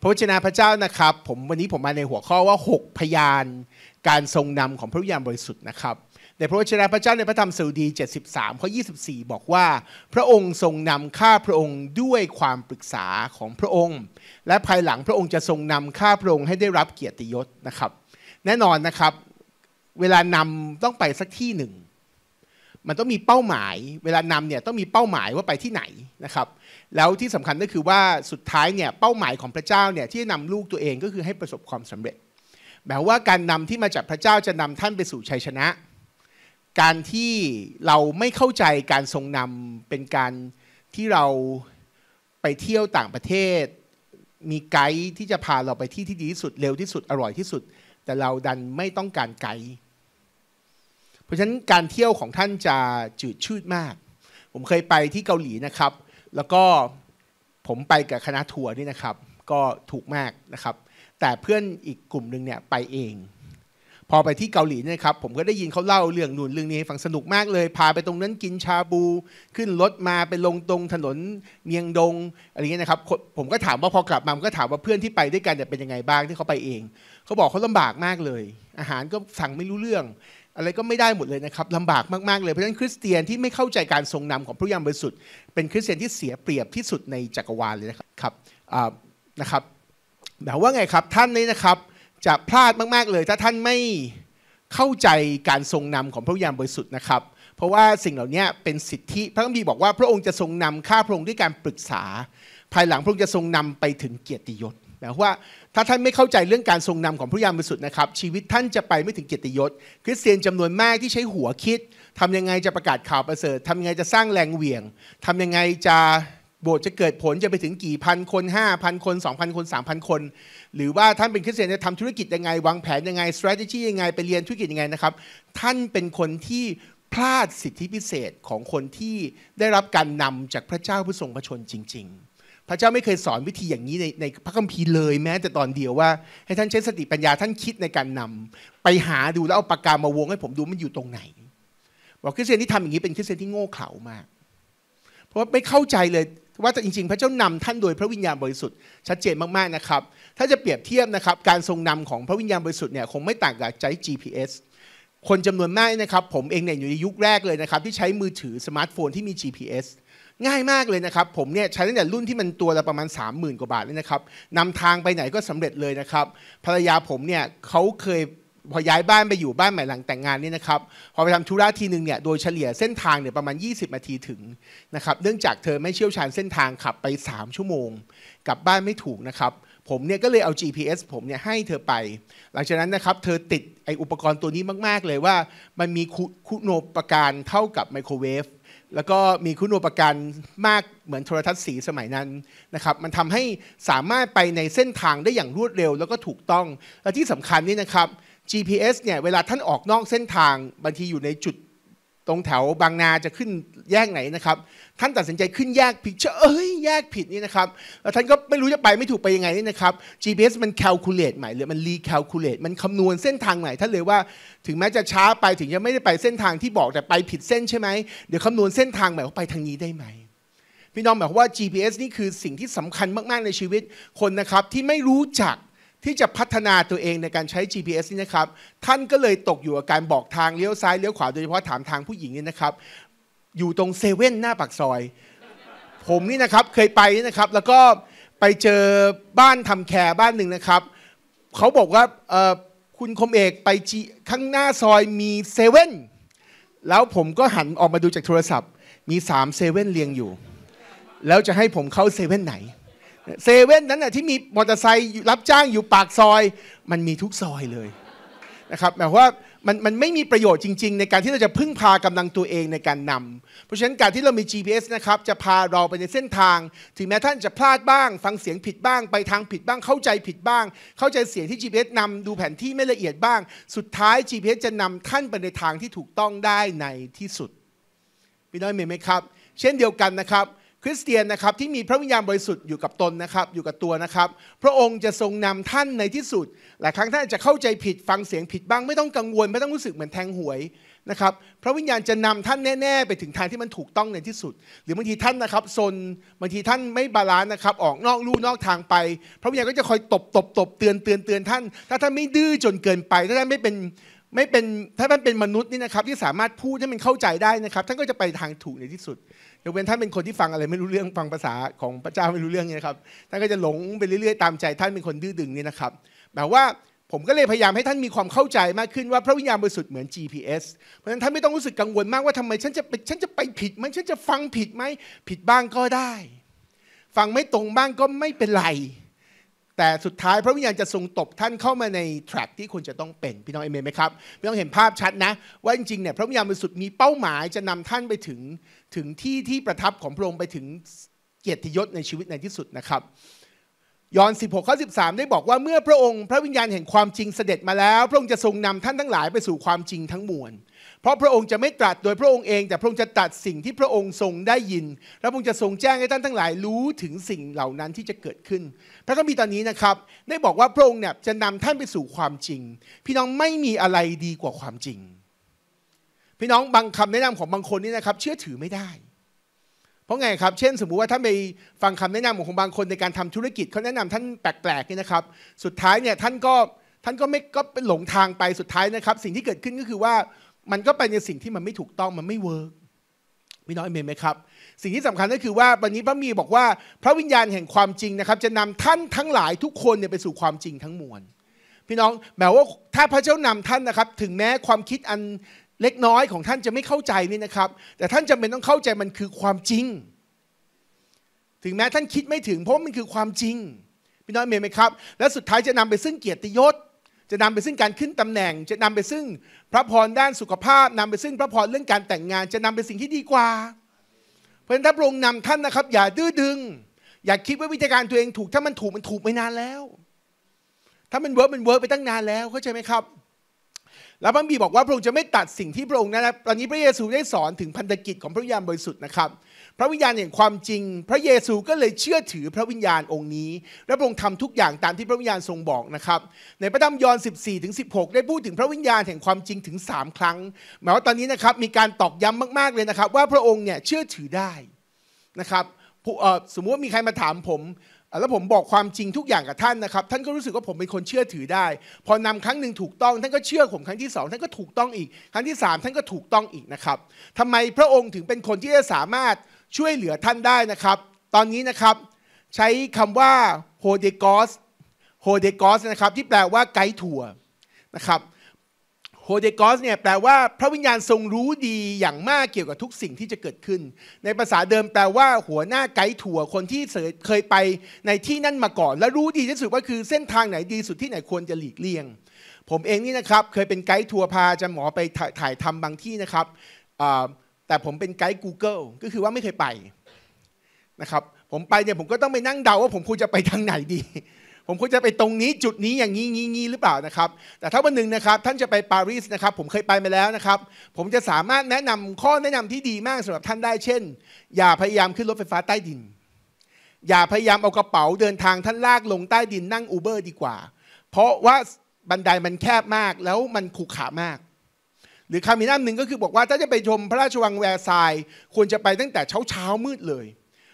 พระวจนะพระเจ้านะครับผมวันนี้ผมมาในหัวข้อว่า 6 พยาน การทรงนำของพระวิญญาณบริสุทธิ์นะครับ ในพระวจนะพระเจ้าในพระธรรมสดุดี73ข้อ24บอกว่า พระองค์ทรงนำข้าพระองค์ด้วยความปรึกษาของพระองค์ และภายหลังพระองค์จะทรงนำข้าพระองค์ให้ได้รับเกียรติยศนะครับ แน่นอนนะครับ เวลานำต้องไปสักที่หนึ่งมันต้องมีเป้าหมาย เวลานำเนี่ยต้องมีเป้าหมายว่าไปที่ไหนนะครับแล้วที่สำคัญก็คือว่าสุดท้ายเนี่ยเป้าหมายของพระเจ้าเนี่ยที่นำลูกตัวเองก็คือให้ประสบความสำเร็จแม้ว่าการนำที่มาจากพระเจ้าจะนำท่านไปสู่ชัยชนะ การที่เราไม่เข้าใจการทรงนำเป็นการที่เราไปเที่ยวต่างประเทศ มีไกด์ที่จะพาเราไปที่ที่ดีที่สุดเร็วที่สุดอร่อยที่สุด แต่เราดันไม่ต้องการไกด์เพราะฉะนั้นการเที่ยวของท่านจะจืดชืดมาก ผมเคยไปที่เกาหลีนะครับแล้วก็ผมไปกับคณะทัวร์นี่นะครับ ก็ถูกมากนะครับ แต่เพื่อนอีกกลุ่มหนึ่งเนี่ย ไปเอง พอไปที่เกาหลีเนี่ยครับผมก็ได้ยินเขาเล่าเรื่องนู่นเรื่องนี้ให้ฟังสนุกมากเลย พาไปตรงนั้นกินชาบู ขึ้นรถมาไปลงตรงถนนเมียงดงอะไรเงี้ยนะครับผมก็ถามว่าพอกลับมาผมก็ถามว่าเพื่อนที่ไปด้วยกันเนี่ยเป็นยังไงบ้างที่เขาไปเอง เขาบอกเขาลำบากมากเลย อาหารก็สั่งไม่รู้เรื่องอะไรก็ไม่ได้หมดเลยนะครับลำบากมากๆเลยเพราะฉะนั้นคริสเตียนที่ไม่เข้าใจการทรงนำของพระยามบริสุทธิ์เป็นคริสเตียนที่เสียเปรียบที่สุดในจักรวาลเลยนะครับนะครับแต่ว่าไงครับท่านนี้นะครับจะพลาดมากๆเลย ถ้าท่านไม่เข้าใจการทรงนำของพระยามบริสุทธิ์นะครับเพราะว่าสิ่งเหล่านี้เป็นสิทธิพระคัมภีร์บอกว่า พระองค์จะทรงนำข้าพระองค์ด้วยการปรึกษาภายหลังพระองค์จะทรงนำไปถึงเกียรติยศนะว่าถ้าท่านไม่เข้าใจเรื่องการทรงนำของพระยามสุดนะครับ ชีวิตท่านจะไปไม่ถึงเกียรติยศคริสเตียนจำนวนมากที่ใช้หัวคิด ทำยังไงจะประกาศข่าวประเสริฐทำยังไงจะสร้างแรงเหวี่ยง ทำยังไงจะโบสถ์จะเกิดผลจะไปถึงกี่พันคน 5,000 คน 2,000 คน 3,000 คน หรือว่าท่านเป็นคริสเตียนจะทำธุรกิจยังไงวางแผนยังไง strategy ยังไง ไปเรียนธุรกิจยังไงนะครับท่านเป็นคนที่พลาดสิทธิพิเศษของคนที่ได้รับการนำจากพระเจ้าผู้ทรงพระชนจริง ๆพระเจ้าไม่เคยสอนวิธีอย่างนี้ในในพระคัมภีร์เลยแม้ แต่ตอนเดียวว่าให้ท่านใช้สติปัญญาท่านคิดในการนำ ไปหาดูแล้วเอาปากกามาวงให้ผมดูมันอยู่ตรงไหนบอกคริสเตียนที่ทำอย่างนี้เป็นคริสเตียนที่โง่เขลามาก เพราะไม่เข้าใจเลยว่าจริง ๆ พระเจ้านำท่านโดยพระวิญญาณบริสุทธิ์ชัดเจนมากๆนะครับ ถ้าจะเปรียบเทียบนะครับการทรงนำของพระวิญญาณบริสุทธิ์เนี่ยคงไม่ต่างกับใช้ GPS คนจำนวนมากนะครับ ผมเองเนี่ยอยู่ในยุคแรกเลยนะครับที่ใช้มือถือสมาร์ทโฟน ที่มี GPS ง่ายมากเลยนะครับ ผมเนี่ยใช้ตั้งแต่รุ่นที่มันตัวละประมาณ 30,000 กว่าบาทเลยนะครับนำทางไปไหนก็สำเร็จเลยนะครับภรรยาผมเนี่ยเขาเคยพอย้ายบ้านไปอยู่บ้านใหม่หลังแต่งงานนี่นะครับพอไปทำธุระทีหนึ่งเนี่ยโดยเฉลี่ยเส้นทางเนี่ยประมาณ 20นาทีถึงนะครับเนื่องจากเธอไม่เชี่ยวชาญเส้นทางขับไป 3 ชั่วโมงกลับบ้านไม่ถูกนะครับ ผมเนี่ยก็เลยเอา GPS ผมเนี่ยให้เธอไป หลังจากนั้นนะครับเธอติดไออุปกรณ์ตัวนี้มากๆ เลยว่า มันมีคุณโปรการเท่ากับไมโครเวฟแล้วก็มีคุณูปการมากเหมือนโทรทัศน์สีสมัยนั้นนะครับมันทำให้สามารถไปในเส้นทางได้อย่างรวดเร็วแล้วก็ถูกต้อง และที่สำคัญนี่นะครับ GPS เนี่ยเวลาท่านออกนอกเส้นทางบางทีอยู่ในจุดตรงแถวบางนา จะขึ้นแยกไหนนะครับ ท่านตัดสินใจขึ้นแยกผิดเอ้ยแยกผิดนี่นะครับแล้วท่านก็ไม่รู้จะไปไม่ถูกไปยังไงนี่นะครับ GPS มันค a ลคูลเลตใหม่ หรือมันรีค a ลคูลเลตมันคำนวณเส้นทางใหม่ท่านเลยว่าถึงแม้จะช้าไปถึงจะไม่ได้ไปเส้นทางที่บอกแต่ไปผิดเส้นใช่ไหมเดี๋ยวคำนวณเส้นทางใหม่ว่าไปทางนี้ได้ไหมพี่น้องหมายความว่า GPS นี่คือสิ่งที่สำคัญมากๆในชีวิตคนนะครับที่ไม่รู้จักที่จะพัฒนาตัวเองในการใช้ GPS นี่นะครับท่านก็เลยตกอยู่กับการบอกทาง เลี้ยวซ้ายเลี้ยวขวา โดยเฉพาะถามทางผู้หญิงนี่นะครับ อยู่ตรงเซเว่นหน้าปากซอย ผมนี่นะครับ เคยไปนะครับ แล้วก็ไปเจอบ้านทำแคร์บ้านหนึ่งนะครับ เขาบอกว่าคุณคมเอกไปข้างหน้าซอยมีเซเว่นแล้วผมก็หันออกมาดูจากโทรศัพท์ มีสามเซเว่นเรียงอยู่ แล้วจะให้ผมเข้าเซเว่นไหนเซเว่นนั้นน่ะที่มีมอเตอร์ไซค์รับจ้างอยู่ปากซอย มันมีทุกซอยเลยนะครับหมายว่ามันมันไม่มีประโยชน์จริง ๆ ในการที่เราจะพึ่งพากำลังตัวเองในการนำ เพราะฉะนั้นการที่เรามี GPS นะครับจะพาเราไปในเส้นทางถึงแม้ท่านจะพลาดบ้างฟังเสียงผิดบ้างไปทางผิดบ้างเข้าใจผิดบ้าง เข้าใจเสียงที่ GPS นำ ดูแผนที่ไม่ละเอียดบ้าง สุดท้าย GPS จะนำท่านไปในทางที่ถูกต้องได้ในที่สุดพี่น้อยเมย์ไหมครับ เช่นเดียวกันนะครับริสเตียนนะครับที่มีพระวิญญาณบริสุทธิ์อยู่กับตนนะครับอยู่กับตัวนะครับพระองค์จะทรงนำท่านในที่สุดหลายครั้งท่านอาจจะเข้าใจผิดฟังเสียงผิดบ้าง ไม่ต้องกังวลไม่ต้องรู้สึกเหมือนแทงหวยนะครับพระวิญญาณจะนำท่านแน่ๆไปถึงทางที่มันถูกต้องในที่สุด หรือบางทีท่านนะครับซนบางทีท่านไม่บาลานซ์นะครับออกนอกลู่นอกทางไปพระวิญญาณก็จะคอยตบตบตบเตือนเตือนเตือนท่าน ถ้าท่านไม่ดื้อจนเกินไปถ้าท่านไม่เป็นไม่เป็นถ้าท่านเป็นมนุษย์นี่นะครับที่สามารถพูดให้มันเข้าใจได้นะครับท่านก็จะไปทางถูกในที่สุดยกเว้นท่านเป็นคนที่ฟังอะไรไม่รู้เรื่องฟังภาษาของพระเจ้าไม่รู้เรื่องเนี่ยครับท่านก็จะหลงไปเรื่อยๆ ตามใจ ท่านเป็นคนดื้อดึงนี่นะครับแบบว่าผมก็เลยพยายามให้ท่านมีความเข้าใจมากขึ้นว่าพระวิญญาณบริสุทธิ์เหมือน GPS เพราะฉะนั้นท่านไม่ต้องรู้สึกกังวลมากว่าทำไมฉันจะไปฉันจะไปผิดไหมฉันจะฟังผิดไหมผิดบ้างก็ได้ฟังไม่ตรงบ้างก็ไม่เป็นไร แต่สุดท้ายพระวิญญาณจะทรงตบท่านเข้ามาในแทร็กที่ควรจะต้องเป็นพี่น้องเอเมนไหมครับพี่น้องเห็นภาพชัดนะว่าจริงๆเนี่ยพระวิญญาณบริสุทธิ์มีเป้าหมายจะนำท่านไปถึงถึงที่ที่ประทับของพระองค์ไปถึงเกียรติยศในชีวิตในที่สุดนะครับ ยอห์น16ข้อ13 ได้บอกว่าเมื่อพระองค์พระวิญญาณแห่งความจริงเสด็จมาแล้ว พระองค์จะทรงนำท่านทั้งหลายไปสู่ความจริงทั้งมวลเพราะพระองค์จะไม่ตรัสโดยพระองค์เอง แต่พระองค์จะตรัสสิ่งที่พระองค์ทรงได้ยิน และพระองค์จะทรงแจ้งให้ท่านทั้งหลายรู้ถึงสิ่งเหล่านั้นที่จะเกิดขึ้นพระคัมภีร์ตอนนี้นะครับได้บอกว่าพระองค์เนี่ยจะนำท่านไปสู่ความจริง พี่น้องไม่มีอะไรดีกว่าความจริงพี่น้อง บางคำแนะนำของบางคนนี่นะครับ เชื่อถือไม่ได้ เพราะไงครับ เช่น สมมุติว่าท่านไปฟังคำแนะนำของบางคนในการทำธุรกิจเขาแนะนำท่านแปลกๆนี่นะครับ สุดท้ายเนี่ยท่านก็ท่านก็ไม่ก็เป็นหลงทางไปสุดท้ายนะครับ สิ่งที่เกิดขึ้นก็คือว่ามันก็ไปในสิ่งที่มันไม่ถูกต้องมันไม่เวิร์กพี่น้องเอเมนไหมครับสิ่งที่สำคัญก็คือว่าวันนี้พระมีบอกว่า พระวิญญาณแห่งความจริงนะครับจะนำท่านทั้งหลายทุกคนเนี่ยไปสู่ความจริงทั้งมวลพี่น้องแปลว่าถ้าพระเจ้านำท่านนะครับ ถึงแม้ความคิดอันเล็กน้อยของท่านจะไม่เข้าใจนี่นะครับ แต่ท่านจำเป็นต้องเข้าใจมันคือความจริง ถึงแม้ท่านคิดไม่ถึงเพราะมันคือความจริงพี่น้อยเมย์ไหมครับ และสุดท้ายจะนำไปซึ่งเกียรติยศจะนำไปซึ่งการขึ้นตำแหน่ง จะนำไปซึ่งพระพรด้านสุขภาพนำไปซึ่งพระพรเรื่องการแต่งงาน จะนำไปสิ่งที่ดีกว่า เพราะฉะนั้นพระองค์นำท่านนะครับ อย่าดื้อดึง อย่าคิดว่าวิธีการตัวเองถูก ถ้ามันถูกมันถูกไปนานแล้ว ถ้ามันเวิร์กมันเวิร์กไปตั้งนานแล้วเข้าใจไหมครับแลวพระบีบอกว่าพระองค์จะไม่ตัดสิ่งที่พระองค์นั้นตอนนี้พระเยซูได้สอนถึงพันธกิจของพระวิญญาณบริสุทธิ์นะครับ พระวิญญาณแห่งความจริง พระเยซูก็เลยเชื่อถือพระวิญญาณองค์นี้ และพระองค์ทำทุกอย่างตามที่พระวิญญาณทรงบอกนะครับ ในพระธรรมยอห์น14ถึงหกได้พูดถึงพระวิญญาณแห่งความจริงถึง3ครั้ง หมายว่าตอนนี้นะครับมีการตอกย้ำมากๆเลยนะครับ ว่าพระองค์เนี่ยเชื่อถือได้นะครับสมมุติว่ามีใครมาถามผมแล้วผมบอกความจริงทุกอย่างกับท่านนะครับ ท่านก็รู้สึกว่าผมเป็นคนเชื่อถือได้ พอนำครั้งหนึ่งถูกต้อง ท่านก็เชื่อผม ครั้งที่2ท่านก็ถูกต้องอีก ครั้งที่ 3 ท่านก็ถูกต้องอีกนะครับทำไมพระองค์ถึงเป็นคนที่จะสามารถช่วยเหลือท่านได้นะครับ ตอนนี้นะครับใช้คำว่าโฮเดกอสโฮเดกอสนะครับที่แปลว่าไกด์ทัวร์นะครับโฮเดกอสเนี่ยแปลว่าพระวิญญาณทรงรู้ดีอย่างมากเกี่ยวกับทุกสิ่งที่จะเกิดขึ้น ในภาษาเดิมแปลว่า หัวหน้าไกด์ทัวร์คนที่เคยไปในที่นั่นมาก่อน และรู้ดีที่สุดว่าคือเส้นทางไหนดีสุดที่ไหนควรจะหลีกเลี่ยง ผมเองนี่นะครับเคยเป็นไกด์ทัวร์พาจะหมอไปถ่ายทำบางที่นะครับแต่ผมเป็นไกด์ Google ก็คือว่าไม่เคยไปนะครับ ผมไปเนี่ยผมก็ต้องไปนั่งเดาว่าผมควรจะไปทางไหนดีผมควรจะไปตรงนี้จุดนี้อย่างนี้งี้งี้หรือเปล่านะครับแต่ถ้าวันหนึ่งนะครับท่านจะไปปารีสนะครับ ผมเคยไปมาแล้วนะครับ ผมจะสามารถแนะนำข้อแนะนำที่ดีมากสำหรับท่านได้เช่น อย่าพยายามขึ้นรถไฟฟ้าใต้ดิน อย่าพยายามเอากระเป๋าเดินทางท่านลากลงใต้ดินนั่งอูเบอร์ดีกว่า เพราะว่าบันไดมันแคบมากแล้วมันขรุขระมาก หรือคำมีน้ำหนึ่งก็คือบอกว่าถ้าจะไปชมพระราชวังแวร์ซายควรจะไปตั้งแต่เช้าเช้ามืดเลย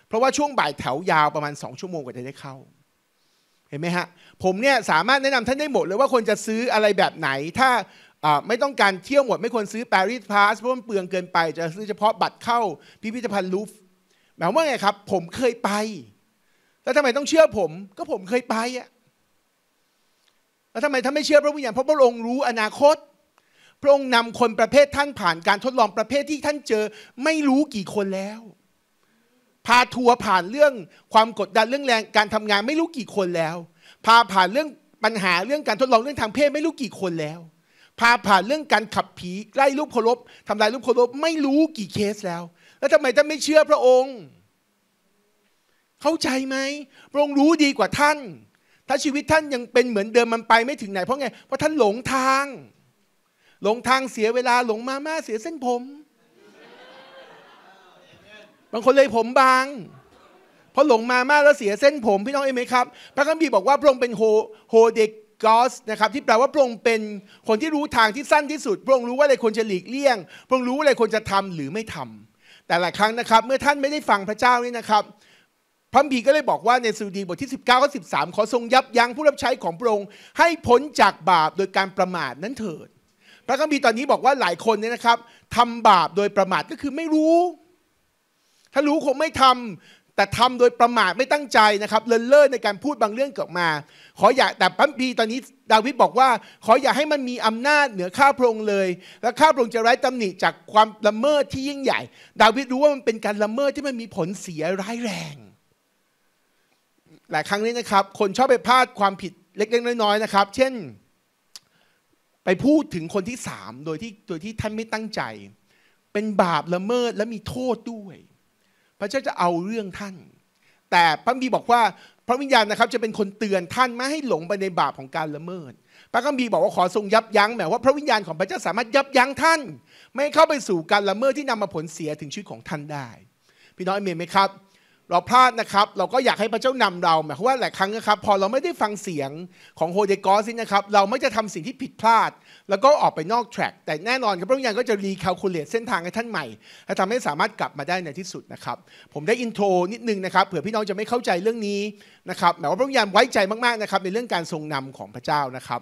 เพราะว่าช่วงบ่ายแถวยาวประมาณสองชั่วโมงกว่าจะได้เข้าเห็นไหมฮะผมเนี่ยสามารถแนะนำท่านได้หมดเลยว่าควรจะซื้ออะไรแบบไหน ถ้าไม่ต้องการเที่ยวหมด ไม่ควรซื้อปารีสพาสเพราะมันเปลืองเกินไป จะซื้อเฉพาะบัตรเข้าพิพิธภัณฑ์ลูฟหมายว่าไงครับ ผมเคยไป แล้วทำไมต้องเชื่อผม ก็ผมเคยไปอะแล้วทำไมท่านไม่เชื่อพระวิญญาณเพราะพระองค์รู้อนาคตพระองค์นำคนประเภทท่านผ่านการทดลองประเภทที่ท่านเจอไม่รู้กี่คนแล้วพาทัวร์ผ่านเรื่องความกดดันเรื่องแรงการทำงานไม่รู้กี่คนแล้ว พาผ่านเรื่องปัญหาเรื่องการทดลองเรื่องทางเพศไม่รู้กี่คนแล้ว พาผ่านเรื่องการขับผีไล่ลูกพคารบทำลายลูกพคารบไม่รู้กี่เคสแล้ว แล้วทำไมท่านไม่เชื่อพระองค์ เข้าใจไหมพระองค์รู้ดีกว่าท่าน ถ้าชีวิตท่านยังเป็นเหมือนเดิมมันไปไม่ถึงไหนเพราะไง เพราะท่านหลงทาง หลงทางเสียเวลาหลงมาม่าเสียเส้นผมบางคนเลยผมบาง เพราะหลงมามากแล้วเสียเส้นผมพี่น้องเองไหมครับพระคัมภีร์บอกว่าพระองค์เป็นโฮโฮเดกอสนะครับที่แปลว่าพระองค์เป็นคนที่รู้ทางที่สั้นที่สุด พระองค์รู้ว่าอะไรควรจะหลีกเลี่ยงพระองค์รู้ว่าอะไรควรจะทำหรือไม่ทำ แต่หลายครั้งนะครับเมื่อท่านไม่ได้ฟังพระเจ้านี่นะครับ พระบีก็เลยบอกว่าในสุดีบทที่19บเก้าข้อสิขอทรงยับยั้งผู้รับใช้ของพระองค์ให้พ้นจากบาปโดยการประมาทนั้นเถิด พระคัมภีร์ตอนนี้บอกว่าหลายคนเนี่ยนะครับทำบาปโดยประมาทก็คือไม่รู้ถ้ารู้คงไม่ทำ แต่ทำโดยประมาทไม่ตั้งใจนะครับเลินเล่อในการพูดบางเรื่องเกิดมา ขออย่าแต่พัมพีตอนนี้ ดาวิดบอกว่า ขออย่าให้มันมีอำนาจเหนือข้าพระองค์เลย และข้าพระองค์จะไร้ตำหนิจากความละเมิดที่ยิ่งใหญ่ ดาวิดรู้ว่ามันเป็นการละเมิดที่มันมีผลเสียร้ายแรง หลายครั้งนี้นะครับคนชอบไปพลาดความผิดเล็กๆน้อยๆนะครับ เช่นไปพูดถึงคนที่สามโดยที่โดยที่ท่านไม่ตั้งใจ เป็นบาปละเมิดและมีโทษด้วยพระเจ้าจะเอาเรื่องท่าน แต่พระบีบอกว่า พระวิญญาณนะครับจะเป็นคนเตือนท่านไม่ให้หลงไปในบาปของการละเมิด พระคัมภีร์บอกว่าขอทรงยับยั้งแม้ว่าพระวิญญาณของพระเจ้าสามารถยับยั้งท่าน ไม่เข้าไปสู่การละเมิดที่นำมาผลเสียถึงชีวิตของท่านได้ พี่น้องเอเมนไหมครับเราพลาดนะครับเราก็อยากให้พระเจ้านำเราหมายความว่าหลายครั้งนะครับ พอเราไม่ได้ฟังเสียงของโฮเดกอสินะครับเราไม่จะทำสิ่งที่ผิดพลาด แล้วก็ออกไป นอกแทร็กแต่แน่นอนครับพระวิญญาณก็จะ รีคาลคูลเลตเส้นทางให้ท่านใหม่และทำให้สามารถกลับมาได้ในที่สุดนะครับ ผมได้อินโทร นิดนึงนะครับ เผื่อพี่น้องจะไม่เข้าใจเรื่องนี้นะครับหมายว่าพระวิญญาณไว้ใจมากๆนะครับในเรื่องการทรงนำของพระเจ้านะครับ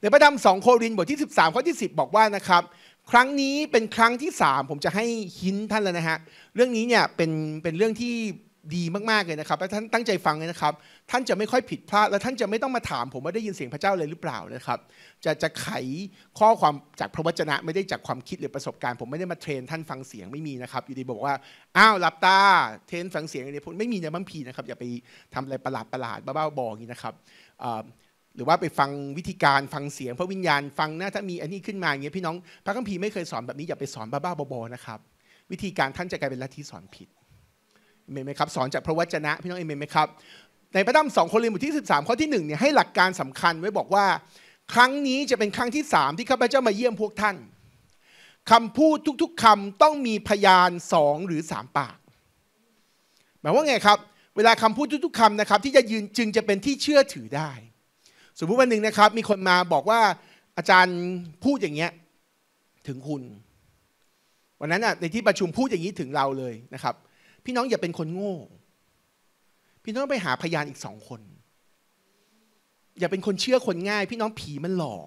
ในพระธรรมสองโครินบทที่13 ข้อที่ 10 บอกว่านะครับครั้งนี้เป็นครั้งที่ 3 ผมจะให้หินท่านแล้วนะฮะ เรื่องนี้เนี่ยเป็นเป็นเรื่องที่ดีมากๆเลยนะครับแลท่านตั้งใจฟังเลยนะครับ ท่านจะไม่ค่อยผิดพลาด และท่านจะไม่ต้องมาถาม ผมว่าได้ยินเสียงพระเจ้าเลยหรือเปล่านะครับ จะจะไขข้อความจากพระวจนะ ไม่ได้จากความคิดหรือประสบการณ์ผมไม่ได้มาเทรน ท่านฟังเสียงไม่มีนะครับ อยู่ดีบอกว่าอ้าวหลับตาเทรนฟังเสียงอะไนีวกไม่มีในบัมพีนะครับอย่าไปทำอะไรประหลาดประหลาดบ้าๆบออย่างนี้นะครับหรือว่าไปฟังวิธีการฟังเสียง พระวิญญาณฟังนะถ้ามีอันนี้ขึ้นมาอย่างเงี้ยพี่น้อง พระคัมภีร์ไม่เคยสอนแบบนี้อย่าไปสอนบ้าๆบอๆนะครับวิธีการท่านจะกลายเป็นลัทธิสอนผิดเอเมนไหมครับ สอนจากพระวจนะ พี่น้องเอเมนไหมครับ ในพระธรรมสองโครินธ์บทที่ 13 ข้อที่1เนี่ยให้หลักการสำคัญไว้บอกว่า ครั้งนี้จะเป็นครั้งที่3ที่ข้าพเจ้ามาเยี่ยมพวกท่าน คำพูดทุกๆคำต้องมีพยานสองหรือสามปากหมายว่าไงครับเวลาคำพูดทุก ๆคำนะครับที่จะยืนจึงจะเป็นที่เชื่อถือได้สมมติวันหนึ่งนะครับ มีคนมาบอกว่า อาจารย์พูดอย่างเงี้ยถึงคุณวันนั้นอ่ะในที่ประชุมพูดอย่างนี้ถึงเราเลยนะครับ พี่น้องอย่าเป็นคนโง่ พี่น้องไปหาพยานอีกสองคน อย่าเป็นคนเชื่อคนง่าย พี่น้องผีมันหลอก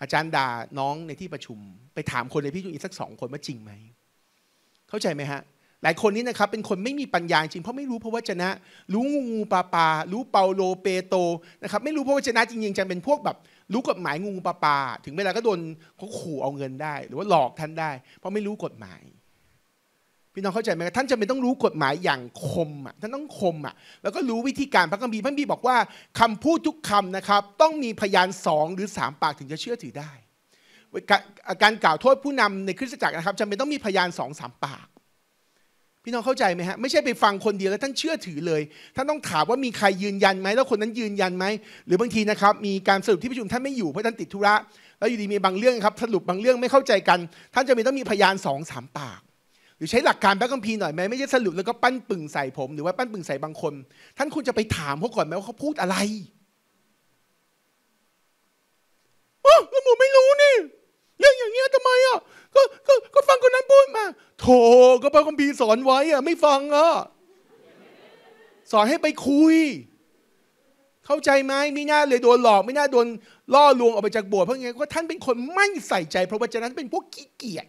อาจารย์ด่าน้องในที่ประชุม ไปถามคนในที่ประชุมอีกสักสองคนว่าจริงไหมเข้าใจไหมฮะหลายคนนี้นะครับเป็นคนไม่มีปัญญาจริงเพราะไม่รู้พระวจนะ รู้งูงูปลาปลารู้เปาโลเปโตนะครับไม่รู้พระวจนะจริงๆจะเป็นพวกแบบรู้กฎหมายงูงูปลาปลาถึงเวลาก็โดนเขาขู่เอาเงินได้ หรือว่าหลอกท่านได้ เพราะไม่รู้กฎหมายพี่น้องเข้าใจไหมท่านจำเป็นต้องรู้กฎหมายอย่างคมอ่ะท่านต้องคมอ่ะแล้วก็รู้วิธีการพระคัมภีร์พระคัมภีร์บอกว่า คำพูดทุกคำนะครับต้องมีพยานสองหรือสามปากถึงจะเชื่อถือได้การกล่าวโทษผู้นำในคริสตจักรนะครับจำเป็นต้องมีพยานสองสามปากพี่น้องเข้าใจไหมฮะไม่ใช่ไปฟังคนเดียวแล้วท่านเชื่อถือเลยท่านต้องถามว่ามีใครยืนยันไหมแล้วคนนั้นยืนยันไหมหรือบางทีนะครับมีการสรุปที่ประชุมท่านไม่อยู่เพราะท่านติดธุระแล้วอยู่ดีมีบางเรื่องครับสรุปบางเรื่องไม่เข้าใจกัน ท่านจะมีต้องมีพยานสองสามปากหรือใช้หลักการแบ็คกัมพีหน่อยไหมไม่ใช่สรุปแล้วก็ปั้นปึ่งใส่ผม หรือว่าปั้นปึ่งใส่บางคน ท่านควรจะไปถามเขาก่อนไหมว่าเขาพูดอะไรโอ้แล้วผมไม่รู้นี่ เรื่องอย่างเงี้ยทำไมอ่ะก็ก็ก็ฟังคนนั้นพูดมาโถ ก็พระคัมภีร์สอนไว้อะไม่ฟังอ่ะ สอนให้ไปคุย เข้าใจไหมไม่น่าเลยโดนหลอก ไม่น่าโดนล่อลวงออกไปจากโบสถ์เพราะไงพราท่านเป็นคนไม่ใส่ใจเพราะว่าฉะนั้นเป็นพวกขี้เกียจ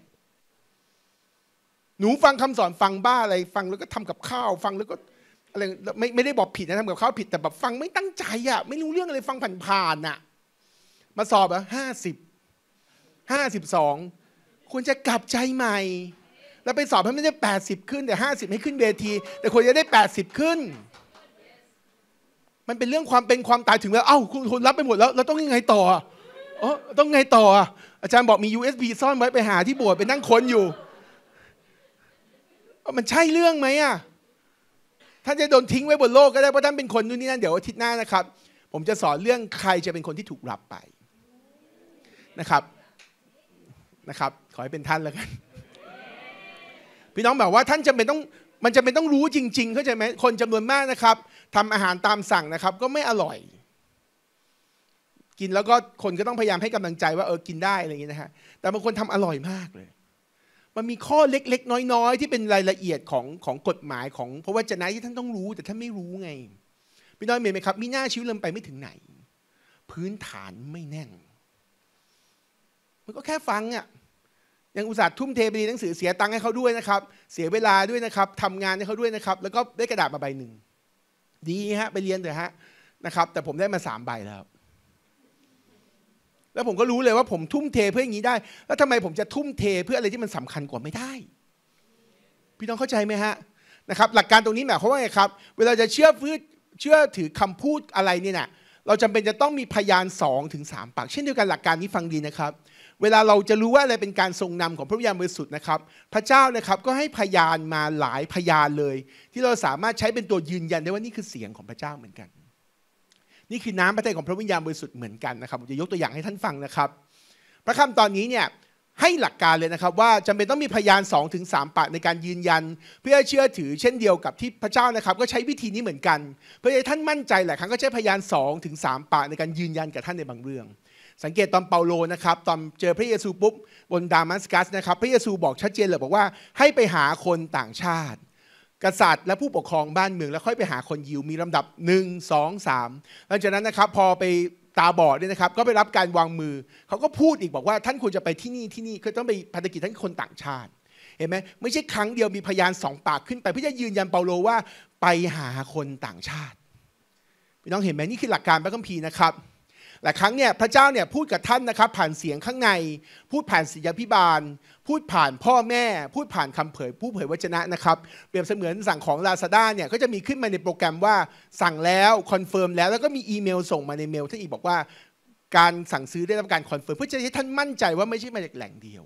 หนูฟังคำสอนฟังบ้าอะไร ฟังแล้วก็ทำกับข้าวฟังแล้วก็อะไรไม่ไม่ได้บอกผิดนะทำกับข้าวผิด แต่แบบ ฟังไม่ตั้งใจอ่ะไม่รู้เรื่องอะไรฟังผ่านๆน่ะ มาสอบอ่ะห้าสิบห้าสิบสองควรจะกลับใจใหม่ แล้วไปสอบให้ไม่ได้80 ขึ้น แต่50ให้ขึ้นเวที แต่ควรจะได้ 80 ขึ้น มันเป็นเรื่องความเป็นความตายถึงแล้ว เอ้า คุณคุณรับไปหมดแล้วเราต้องยังไงต่ออ๋อต้องไงต่อ อาจารย์บอกมี USB ซ่อนไว้ไปหาที่บวชไปนั่งค้นอยู่ มันใช่เรื่องไหมอ่ะท่านจะโดนทิ้งไว้บนโลกก็ได้เพราะท่านเป็นคนนู่นนี่นั่นเดี๋ยวอาทิตย์หน้านะครับ ผมจะสอนเรื่องใครจะเป็นคนที่ถูกรับไปนะครับนะครับอให้เป็นท่านแล้วกันพี่น้องบอกว่าท่านจำเป็นต้องมันจะเป็นต้องรู้จริงๆเข้าใจไหมคนจำนวนมากนะครับ ทำอาหารตามสั่งนะครับ ก็ไม่อร่อย กินแล้วก็คนก็ต้องพยายามให้กำลังใจว่าเออกินได้อะไรอย่างนี้นะฮะแต่บางคนทำอร่อยมากเลย มันมีข้อเล็กๆ น้อยๆ ที่เป็นรายละเอียดของของกฎหมายของพระวจนะที่ท่านต้องรู้ แต่ท่านไม่รู้ไง พี่น้องเห็นไหมครับ มีหน้าชีวิตเริ่มไปไม่ถึงไหน พื้นฐานไม่แน่นมันก็แค่ฟังอะ่ะยังอุตส่าห์ทุ่มเทไปดีนหนังสือเสียตังค์ให้เขาด้วยนะครับ เสียเวลาด้วยนะครับทำงานให้เขาด้วยนะครับ แล้วก็ได้กระดาษมาใบหนึ่งดีฮะ ไปเรียนเถอะฮะนะครับ แต่ผมได้มาสามใบแล้ว แล้วผมก็รู้เลยว่าผมทุ่มเทเพื่ออย่างนี้ได้ แล้วทำไมผมจะทุ่มเทเพื่ออะไรที่มันสำคัญกว่าไม่ได้ พี่น้องเข้าใจไหมฮะนะครับหลักการตรงนี้หมายความว่าไงครับเวลาจะเชื่อฟื้นเชื่อถือคำพูดอะไรเนี่ยนะเราจำเป็นจะต้องมีพยานสองถึงสามปากเช่นเดียวกัน หลักการนี้ฟังดีนะครับเวลาเราจะรู้ว่าอะไรเป็นการทรงนำของพระวิญญาณบริสุทธิ์นะครับ พระเจ้านะครับก็ให้พยานมาหลายพยานเลย ที่เราสามารถใช้เป็นตัวยืนยันได้ว่านี่คือเสียงของพระเจ้าเหมือนกัน นี่คือน้ำพระทัยของพระวิญญาณบริสุทธิ์เหมือนกันนะครับผมจะยกตัวอย่างให้ท่านฟังนะครับพระคำตอนนี้เนี่ยให้หลักการเลยนะครับว่าจำเป็นต้องมีพยาน2อถึงสปากในการยืนยัน เพื่อเชื่อถือ เช่นเดียวกับที่พระเจ้านะครับก็ใช้วิธีนี้เหมือนกันเพื่อให้ท่านมั่นใจหลายครั้งก็ใช้พยาน2อถึงสปากในการยืนยันกับท่านในบางเรื่องสังเกตตอนเปาโลนะครับตอนเจอพระเยซูปุ๊บบนดามัสกัสนะครับพระเยซูบอกชัดเจนเลยบอกว่าให้ไปหาคนต่างชาติ กษัตริย์และผู้ปกครองบ้านเมืองแล้วค่อยไปหาคนยิวมีลำดับ1 2 3หลังจากนั้นนะครับพอไปตาบอดเนี่ยนะครับ ก็ไปรับการวางมือเขาก็พูดอีกบอกว่า ท่านควรจะไปที่นี่ที่นี่ือต้องไปพันธกิจท่านคนต่างชาติ เห็นไหมไม่ใช่ครั้งเดียวมีพยานสองปากขึ้นไปเพื่อจะยืนยันเปาโลว่าไปหาคนต่างชาติพี่น้องเห็นไหมนี่คือหลักการพระคัมภีร์นะครับหลายครั้งเนี่ยพระเจ้าเนี่ยพูดกับท่านนะครับผ่านเสียงข้างใน พูดผ่านศิยพิบาล พูดผ่านพ่อแม่ พูดผ่านคำเผยผู้เผยวจนะนะครับเปรียบเสมือนสั่งของลาซาด้าเนี่ยก็จะมีขึ้นมาในโปรแกรมว่าสั่งแล้ว คอนเฟิร์มแล้ว แล้วก็มีอีเมล ส่งมาในเมลท่านอีกบอกว่า การสั่งซื้อได้รับการคอนเฟิร์ม เพื่อจะให้ท่านมั่นใจว่าไม่ใช่มาจากแหล่งเดียว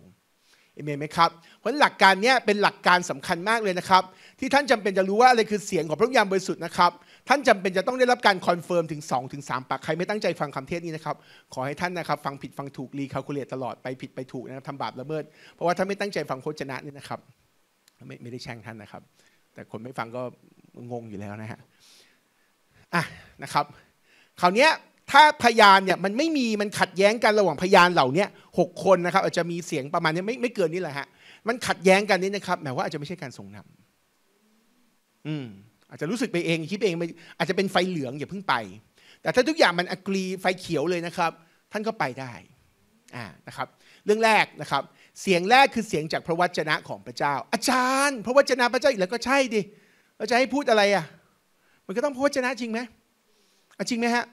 เอเมนไหมครับเพราะหลักการนี้เป็นหลักการสำคัญมากเลยนะครับ ที่ท่านจำเป็นจะรู้ว่าอะไรคือเสียงของพระวิญญาณบริสุทธิ์นะครับท่านจำเป็นจะต้องได้รับการคอนเฟิร์มถึง2ถึงสปากใครไม่ตั้งใจฟังคำเทศนี้นะครับขอให้ท่านนะครับ ฟังผิดฟังถูกรีคาลคูลเลตตลอดไปผิดไปถูกนะครับทำบาปละเมิด เพราะว่าถ้าไม่ตั้งใจฟังโคจนะนี่นะครับ ไม่ไม่ได้แช่งท่านนะครับ แต่คนไม่ฟังก็งงอยู่แล้วนะฮะอ่ะนะครับคราวนี้ถ้าพยานเนี่ยมันไม่มีมันขัดแย้งกันระหว่างพยานเหล่านี้หกคนนะครับอาจจะมีเสียงประมาณนี้ไม่ไม่เกินนี้แหละฮะมันขัดแย้งกันนี่นะครับหมายว่าอาจจะไม่ใช่การส่งนำอืมอาจจะรู้สึกไปเองคิดเองอาจจะเป็นไฟเหลืองอย่าเพิ่งไป แต่ถ้าทุกอย่างมันอกรีไฟเขียวเลยนะครับ ท่านก็ไปได้อ่านะครับ เรื่องแรกนะครับ เสียงแรกคือเสียงจากพระวจนะของพระเจ้า อาจารย์ พระวจนะพระเจ้าอีกแล้วก็ใช่ดิเราจะให้พูดอะไรอ่ะ มันก็ต้องพระวจนะจริงไหมจริงไหมฮะ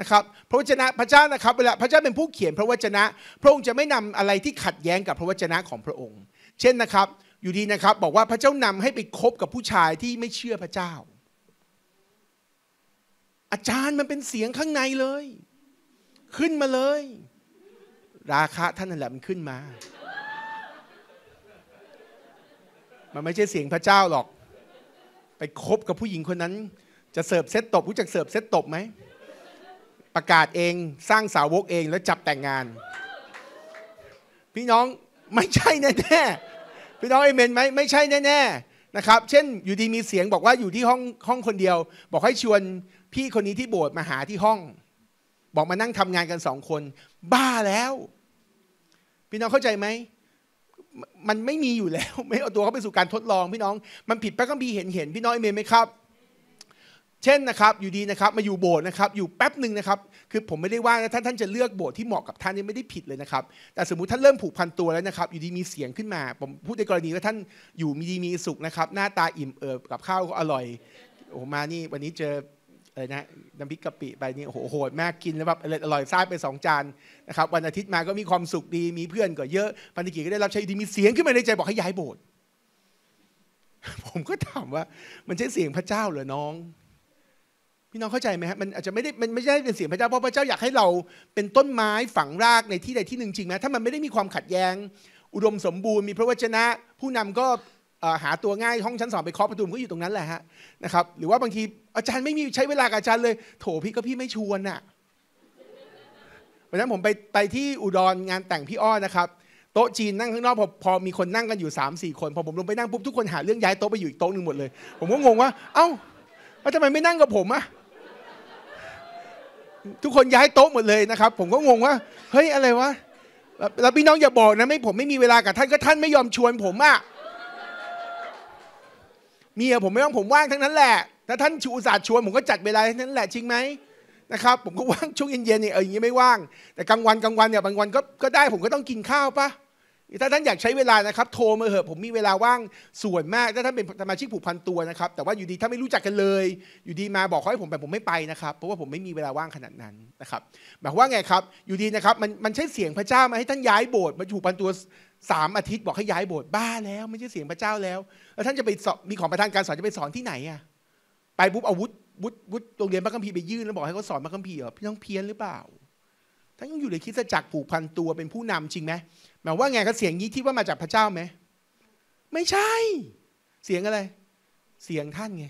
นะครับพระวจนะพระเจ้านะครับเวลาพระเจ้าเป็นผู้เขียนพระวจนะ พระองค์จะไม่นำอะไรที่ขัดแย้งกับพระวจนะของพระองค์ เช่นนะครับอยู่ดีนะครับ บอกว่าพระเจ้านำให้ไปคบกับผู้ชายที่ไม่เชื่อพระเจ้า อาจารย์มันเป็นเสียงข้างในเลย ขึ้นมาเลย ราคาท่านนั่นแหละมันขึ้นมา มันไม่ใช่เสียงพระเจ้าหรอก ไปคบกับผู้หญิงคนนั้น จะเสิร์ฟเซตตบรู้จักเสิร์ฟเซตตบไหมประกาศเองสร้างสาวกเองแล้วจับแต่งงาน พี่น้องไม่ใช่แน่ๆพี่น้องเอเมนไหมไม่ใช่ แน่ๆนะครับ เช่น อยู่ดีมีเสียงบอกว่าอยู่ที่ห้องห้องคนเดียว บอกให้ชวนพี่คนนี้ที่โบสถ์มาหาที่ห้อง บอกมานั่งทำงานกันสองคน บ้าแล้ว พี่น้องเข้าใจไหม มันไม่มีอยู่แล้ว ไม่เอาตัวเขาไปสู่การทดลองพี่น้อง มันผิดไปก็มีเห็นเห็นพี่น้องเอเมนไหมครับเช่นนะครับอยู่ดีนะครับมาอยู่โบสถ์นะครับอยู่แป๊บหนึ่งนะครับ คือผมไม่ได้ว่านะท่านท่านจะเลือกโบสถ์ที่เหมาะกับท่านนี่ไม่ได้ผิดเลยนะครับ แต่สมมติท่านเริ่มผูกพันตัวแล้วนะครับ อยู่ดีมีเสียงขึ้นมาผมพูดในกรณีว่าท่านอยู่มีดีมีสุขนะครับ หน้าตาอิ่มเอิบกับข้าวก็อร่อยโอ้มานี่วันนี้เจออะไรนะน้ำพริกกะปิไปนี่โอ้โหโหดมากกินแล้วแบบอร่อยซ่าไปสองจานนะครับวันอาทิตย์มาก็มีความสุขดีมีเพื่อนก็เยอะพันธกิจก็ได้รับใช้ดีมีเสียงขึ้นมาในใจบอกให้ย้ายโบสถ์ผมก็ถามว่า มันใช่เสียงพระเจ้าเหรอน้องพี่น้องเข้าใจไหมฮะมันอาจจะไม่ได้มันไม่ใช่เป็นเสียงพระเจ้าเพราะพระเจ้าอยากให้เราเป็นต้นไม้ฝังรากในที่ใดที่หนึ่ง จริงไหมถ้ามันไม่ได้มีความขัดแย้ง อุดมสมบูรณ์ มีพระวจนะ ผู้นำก็หาตัวง่าย ห้องชั้นสองไปเคาะประตูก็อยู่ตรงนั้นแหละฮะนะครับหรือว่าบางที อาจารย์ไม่มีใช้เวลากับอาจารย์เลย โถพี่ก็พี่ไม่ชวนอ่ะวันนั้นผมไปไปที่อุดรงานแต่งพี่อ้อนะครับโต๊ะจีนนั่งข้างนอกพอพอมีคนนั่งกันอยู่3 4คนพอผมลงไปนั่งปุ๊บทุกคนหาเรื่องย้ายโต๊ะไปอยู่อีกโต๊ะหนึ่งหมดเลยผมก็งงว่าเอา้าทำไมไม่นั่งกับผมอะทุกคนย้ายโต๊ะหมดเลยนะครับ ผมก็งงว่า เฮ้ยอะไรวะแล้วพี่น้องอย่าบอกนะไม่ผมไม่มีเวลากับ ท่านก็ท่านไม่ยอมชวนผมอะมีอะผมไม่ต้องผมว่างทั้งนั้นแหละถ้าท่านชูศาสตร์ชวน ผมก็จัดเวลาทั้งนั้นแหละ จริงไหมนะครับ ผมก็ว่างช่วงเย็นๆเนี่ยเอออย่างนี้ไม่ว่าง แต่กลางวันกลางวันเนี่ยบางวันก็ก็ได้ผมก็ต้องกินข้าวปะถ้าท่านอยากใช้เวลานะครับ โทรมาเหอะผมมีเวลาว่างส่วนมากถ้าท่านเป็นสมาชิกผูกพันตัวนะครับ แต่ว่าอยู่ดีถ้าไม่รู้จักกันเลย อยู่ดีมาบอกให้ผมไปผมไม่ไปนะครับเพราะว่าผมไม่มีเวลาว่างขนาดนั้นนะครับหมายว่าไงครับ อยู่ดีนะครับมันมันใช่เสียงพระเจ้ามาให้ท่านย้ายโบสถ์มาผูกพันตัวสามอาทิตย์บอกให้ย้ายโบสถ์บ้าแล้วไม่ใช่เสียงพระเจ้าแล้ว แล้วท่านจะไปสอนมีของประธานการสอนจะไปสอนที่ไหนอะไปปุ๊บอาวุธวุฒิวุฒิโรงเรียนพระคัมภีร์ไปยื่นแล้วบอกให้เขาสอนพระคัมภีร์เหรอพี่ต้องเพี้ยนหรือเปล่าท่านต้องอยู่ในคิสจักรผูกพันตัวเป็นผู้นำจริงไหมหมายว่าไงก็เสียงนี้ที่ว่ามาจากพระเจ้าไหม ไม่ใช่ เสียงอะไร เสียงท่านไง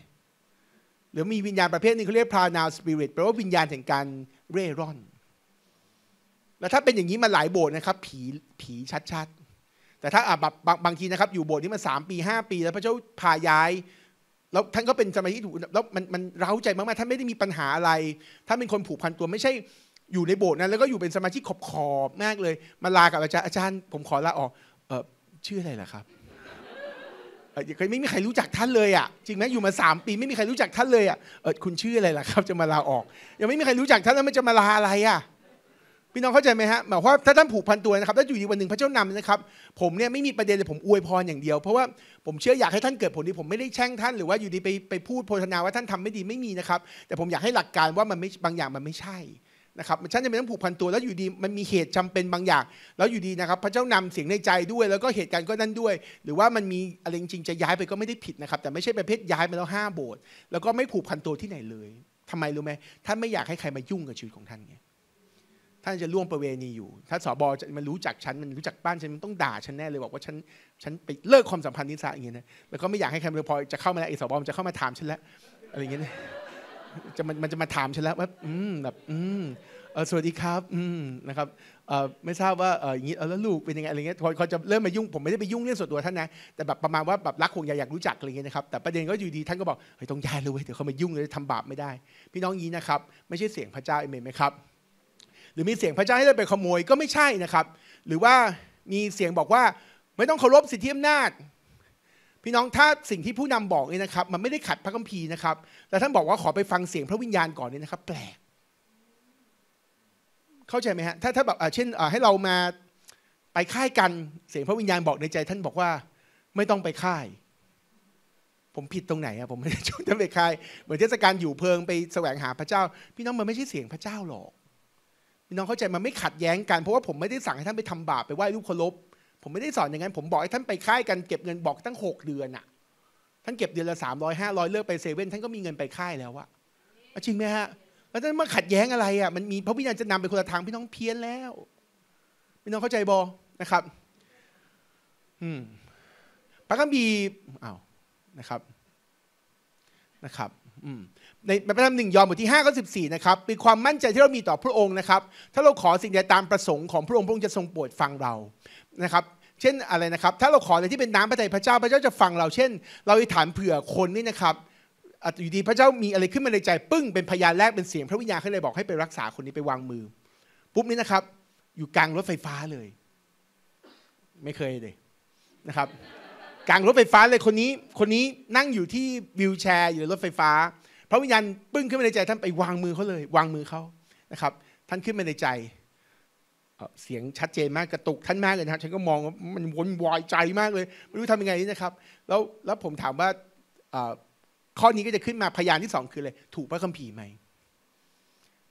หรือมีวิญญาณประเภท นี้เขาเรียกพรา n าวสปิริตแปลว่าวิญญาณแห่งการเร่ร่อน แล้วถ้าเป็นอย่างนี้มาหลายโบสถ์นะครับ ผีผีชัดๆ แต่ถ้าแบบบางทีนะครับ อยู่โบสถ์นี้มาสามปีห้าปี แล้วพระเจ้าพาย้าย แล้วท่านก็เป็นสมาธิถูกแล้วมันมันเร้าใจมากๆท่านไม่ได้มีปัญหาอะไรท่านเป็นคนผูกพันตัวไม่ใช่อยู่ในโบสถ์นั้นแล้วก็อยู่เป็นสมาชิกขอบขอบมากเลย มาลากับอาจารย์อาจารย์ ผมขอลาออกเออชื่ออะไรล่ะครับเไม่มีใครรู้จักท่านเลยอ่ะจริงไหมอยู่มา 3 ปีไม่มีใครรู้จักท่านเลยอ่ะเออคุณชื่ออะไรล่ะครับจะมาลาออกยังไม่มีใครรู้จักท่านแล้วมันจะมาลาอะไรอ่ะพี่น้องเข้าใจไหมฮะหมายวว่าถ้าท่านผูกพันตัวนะครับถ้าอยู่ดีวันหนึ่งพระเจ้านำนะครับผมเนี่ยไม่มีประเด็นเลยผมอวยพรอย่างเดียว เพราะว่าผมเชื่ออยากให้ท่านเกิดผลดีผมไม่ได้แช่งท่านหรือว่าอยู่ดีไปไปพูดโพธนาว่าท่านทำไม่ดีไม่มีนะครับ แต่ผมอยากให้หลักการว่ามันไม่บางอย่างมันไม่ใช่นะครับฉันจะไม่ต้องผูกพันตัวแล้วอยู่ดีมันมีเหตุจำเป็นบางอย่างแล้วอยู่ดีนะครับพระเจ้านำเสียงในใจด้วย แล้วก็เหตุการณ์ก็นั่นด้วย หรือว่ามันมีอะไรจริงจะย้ายไปก็ไม่ได้ผิดนะครับแต่ไม่ใช่ประเภทย้ายไปแล้วห้าโบสถ์แล้วก็ไม่ผูกพันตัวที่ไหนเลย ทำไมรู้ไหมท่านไม่อยากให้ใครมายุ่งกับชีวิตของท่านไงท่านจะล่วงประเวณีอยู่ ถ้าสบอจะมันรู้จักฉันมันรู้จักบ้านฉันมันต้องด่าฉันแน่เลยบอกว่าฉันฉันไปเลิกความสัมพันธ์นิสัยอย่างเงี้ยนะแล้วก็ไม่อยากให้ใครมาพอจะเข้ามาแล้วไอ้สบมันจะเข้ามาถามฉันแล้วอะไรเงี้ยจะมันมันจะมาถามฉันแล้วว่าอืมแบบอืมสวัสดีครับ อืมนะครับไม่ทราบว่าอย่างนี้แล้วลูกเป็นยังไงอะไรเงี้ยเขาจะเริ่มมายุ่งผมไม่ได้ไปยุ่งเรื่องส่วนตัวท่านนะแต่แบบประมาณว่าแบบรักห่วงใยอยากรู้จักอะไรเงี้ยนะครับ แต่ประเด็นก็อยู่ดีท่านก็บอกเฮ้ยต้องย้ายเลยเยเดี๋ยวเขามายุ่งเลยทำบาปไม่ได้ พี่น้องยี้นะครับ ไม่ใช่เสียงพระเจ้าเอเมนไหมครับ หรือมีเสียงพระเจ้าให้เราไปขโมยก็ไม่ใช่นะครับ หรือว่ามีเสียงบอกว่าไม่ต้องเคารพสิทธิอำนาจ พี่น้องถ้าสิ่งที่ผู้นำบอกเนี่ยนะครับ มันไม่ได้ขัดพระคัมภีร์นะครับแต่ท่านบอกว่าขอไปฟังเสียงพระวิญญาณก่อนเนี่ยนะครับ แปลกเข้าใจไหมฮะถ้าถ้าแบบเช่นให้เรามาไปค่ายกันเสียงพระวิญญาณบอกในใจ ท่านบอกว่าไม่ต้องไปค่าย ผมผิดตรงไหนอะผมไม่ได้ชวนท่านไปค่ายเหมือนเทศกาลอยู่เพลิงไปแสวงหาพระเจ้าพี่น้องมันไม่ใช่เสียงพระเจ้าหรอกพี่น้องเข้าใจมันไม่ขัดแย้งกัน เพราะว่าผมไม่ได้สั่งให้ท่านไปทำบาปไปไหว้รูปเคารพผมไม่ได้สอนอย่างนั้นผมบอกให้ท่านไปค่ายกันเก็บเงินบอกตั้งหกเดือนอะท่านเก็บเดือนละสามร้อยห้าร้อยเลิกไปเซเว่นท่านก็มีเงินไปค่ายแล้วอะจริงไหมฮะ แล้วท่านมาขัดแย้งอะไรอะมันมีพระวิญญาณจะนำไปคนละทางพี่น้องเพี้ยนแล้ว พี่น้องเข้าใจบอนะครับ อืมพระคัมภีร์อ้าวนะครับ นะครับ อืมในพระธรรมหนึ่งยอห์นบทที่5้าข้อสินะครับเป็นความมั่นใจที่เรามีต่อพระองค์นะครับ ถ้าเราขอสิ่งใดตามประสงค์ของพระองค์พระองค์จะทรงโปรดฟังเรา นะครับเช่นอะไรนะครับถ้าเราขออะไรที่เป็นน้ำพระทัยพระเจ้าพระเจ้าจะฟังเรา เช่น เราอธิษฐานเผื่อคนนี่นะครับอยู่ดีพระเจ้ามีอะไรขึ้นมาในใจ ปึ้งเป็นพยานแรกเป็นเสียงพระวิญญาณขึ้นเลยบอกให้ไปรักษาคนนี้ไปวางมือปุ๊บนี่นะครับ อยู่กลางรถไฟฟ้าเลย ไม่เคยเลยนะครับกลางรถไฟฟ้าเลยคนนี้คนนี้นั่งอยู่ที่วิวแชร์อยู่ในรถไฟฟ้าพระวิญญาณปึ้งขึ้นมาในใจ ท่านไปวางมือเขาเลย วางมือเขานะครับท่านขึ้นมาในใจเสียงชัดเจนมากกระตุกท่านมากเลยนะครับ ฉันก็มองว่ามันวนวายใจมากเลยไม่รู้ทำยังไงนะครับแล้วแล้วผมถามว่าข้อนี้ก็จะขึ้นมาพยานที่สองคืออะไรถูกพระคัมภีร์ไหม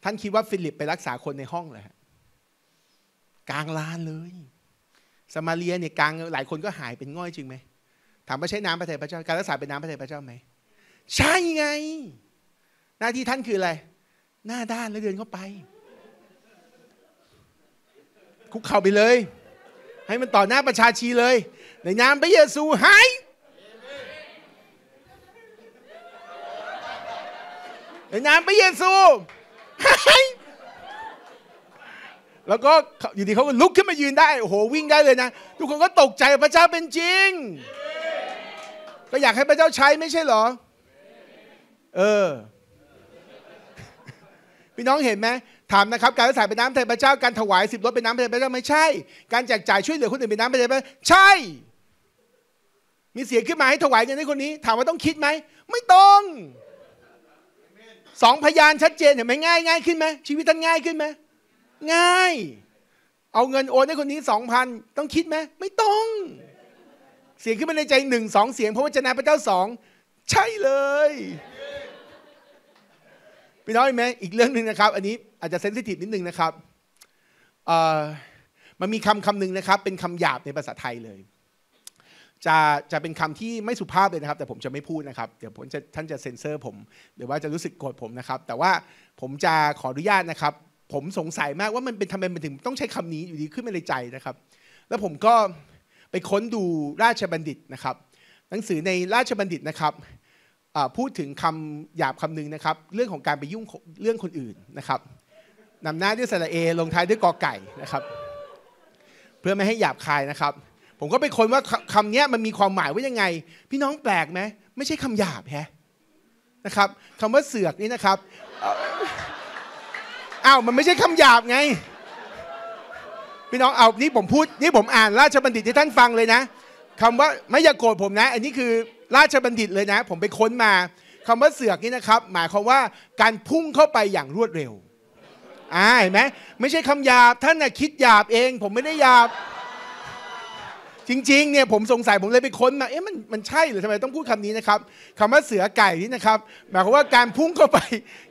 ท่านคิดว่าฟิลิปไปรักษาคนในห้องเหรอกลางลานเลย สมาเรียเนี่ยกลางหลายคนก็หายเป็นง่อยจริงไหมถามว่าใช้น้ำพระทพระเจ้าการรักษาเป็นน้ำพระทพระเจ้าไหมใช่ไง หน้าที่ท่านคืออะไรหน้าด้านแล้วเดินเข้าไปคุกเข่าไปเลย ให้มันต่อหน้าประชาชีเลย ในนามพระเยซูหายในนามพระเยซูหายแล้วก็อยู่ดีเขาก็ลุกขึ้นมายืนได้โอ้โหวิ่งได้เลยนะ ทุกคนก็ตกใจพระเจ้าเป็นจริง ก็อยากให้พระเจ้าใช้ไม่ใช่หรอเออ พี่น้องเห็นไหมถามนะครับ การรักษาเป็นน้ำแทนพระเจ้าการถวายสิบรถเป็นน้ำแทนพระเจ้าไม่ใช่การแจกจ่ายช่วยเหลือคนอื่นเป็นน้ำแทนพระเจ้าใช่ มีเสียงขึ้นมาให้ถวายเงินให้คนนี้ ถามว่าต้องคิดไหมไม่ต้องสองพยานชัดเจนเห็นไหมง่ายง่ายขึ้นไหมชีวิตท่านง่ายขึ้นไหมง่าย เอาเงินโอนให้คนนี้สองพันต้องคิดไหมไม่ต้อง เสียงขึ้นมาในใจหนึ่งสองเสียงเพราะว่าจนะพระเจ้าสองใช่เลยพี่น้องเห็นไหมอีกเรื่องหนึ่งนะครับอันนี้อาจจะเซนซิทีฟนิดนึงนะครับมันมีคำคำหนึ่งนะครับเป็นคำหยาบในภาษาไทยเลย จะจะเป็นคำที่ไม่สุภาพเลยนะครับ แต่ผมจะไม่พูดนะครับเดี๋ยวผมจะท่านจะเซ็นเซอร์ ผมหรือว่าจะรู้สึกโกรธผมนะครับ แต่ว่าผมจะขออนุญาตนะครับ ผมสงสัยมากว่ามันเป็นทำไมมันถึงต้องใช้คำนี้อยู่ดีขึ้นมาในใจนะครับ แล้วผมก็ไปค้นดูราชบัณฑิตนะครับ หนังสือในราชบัณฑิตนะครับพูดถึงคำหยาบคำหนึ่งนะครับ เรื่องของการไปยุ่งเรื่องคนอื่นนะครับนำหน้าด้วยสระเอลงท้ายด้วยกอไก่นะครับ เพื่อไม่ให้หยาบคายนะครับ ผมก็ไปค้นว่าคำนี้มันมีความหมายว่ายังไง พี่น้องแปลกไหม ไม่ใช่คำหยาบแฮะนะครับคำว่าเสือกนี่นะครับ อ้าว มันไม่ใช่คำหยาบไง พี่น้องเอานี่ผมพูด นี่ผมอ่านราชบัณฑิตให้ท่านฟังเลยนะคำว่า ไม่อย่าโกรธผมนะ อันนี้คือ ราชบัณฑิตเลยนะ ผมไปค้นมา คำว่าเสือกนี่นะครับ หมายความว่าการพุ่งเข้าไปอย่างรวดเร็วอ่าเห็นไหมไม่ใช่คำหยาบท่านน่ะคิดหยาบเอง ผมไม่ได้หยาบ จริงๆ เนี่ยผมสงสัยผมเลยไปค้นมาเอ๊ะมันมันใช่หรือทำไมต้องพูดคำนี้นะครับคำว่าเสือไก่นี่นะครับหมายความว่าการพุ่งเข้าไป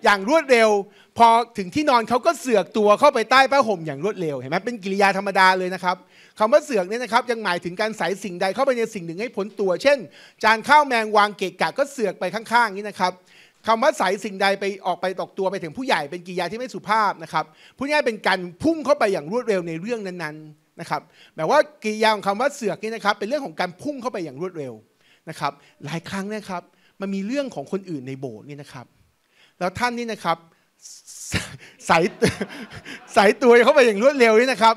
อย่างรวดเร็ว พอถึงที่นอนเขาก็เสือกตัวเข้าไปใต้ผ้าห่มอย่างรวดเร็ว เห็นไหมเป็นกิริยาธรรมดาเลยนะครับคำว่าเสือกเนี่ยนะครับ ยังหมายถึงการใส่สิ่งใดเข้าไปในสิ่งหนึ่งให้พ้นตัว เช่น จานข้าวแมงวางเกะกะก็เสือกไปข้างๆนี่นะครับคำว่าใสสิ่งใดไปออกไปตกตัวไปถึงผู้ใหญ่เป็นกิริยาที่ไม่สุภาพนะครับ ผู้ง่ายเป็นการพุ่งเข้าไปอย่างรวดเร็วในเรื่องนั้นๆนะครับหมายว่ากิริยาของคำว่าเสือกนี่นะครับเป็นเรื่องของการพุ่งเข้าไปอย่างรวดเร็วนะครับหลายครั้งนะครับมันมีเรื่องของคนอื่นในโบสถ์นี่นะครับแล้วท่านนี่นะครับใส่ใส่ตัวเข้าไปอย่างรวดเร็วนี่นะครับ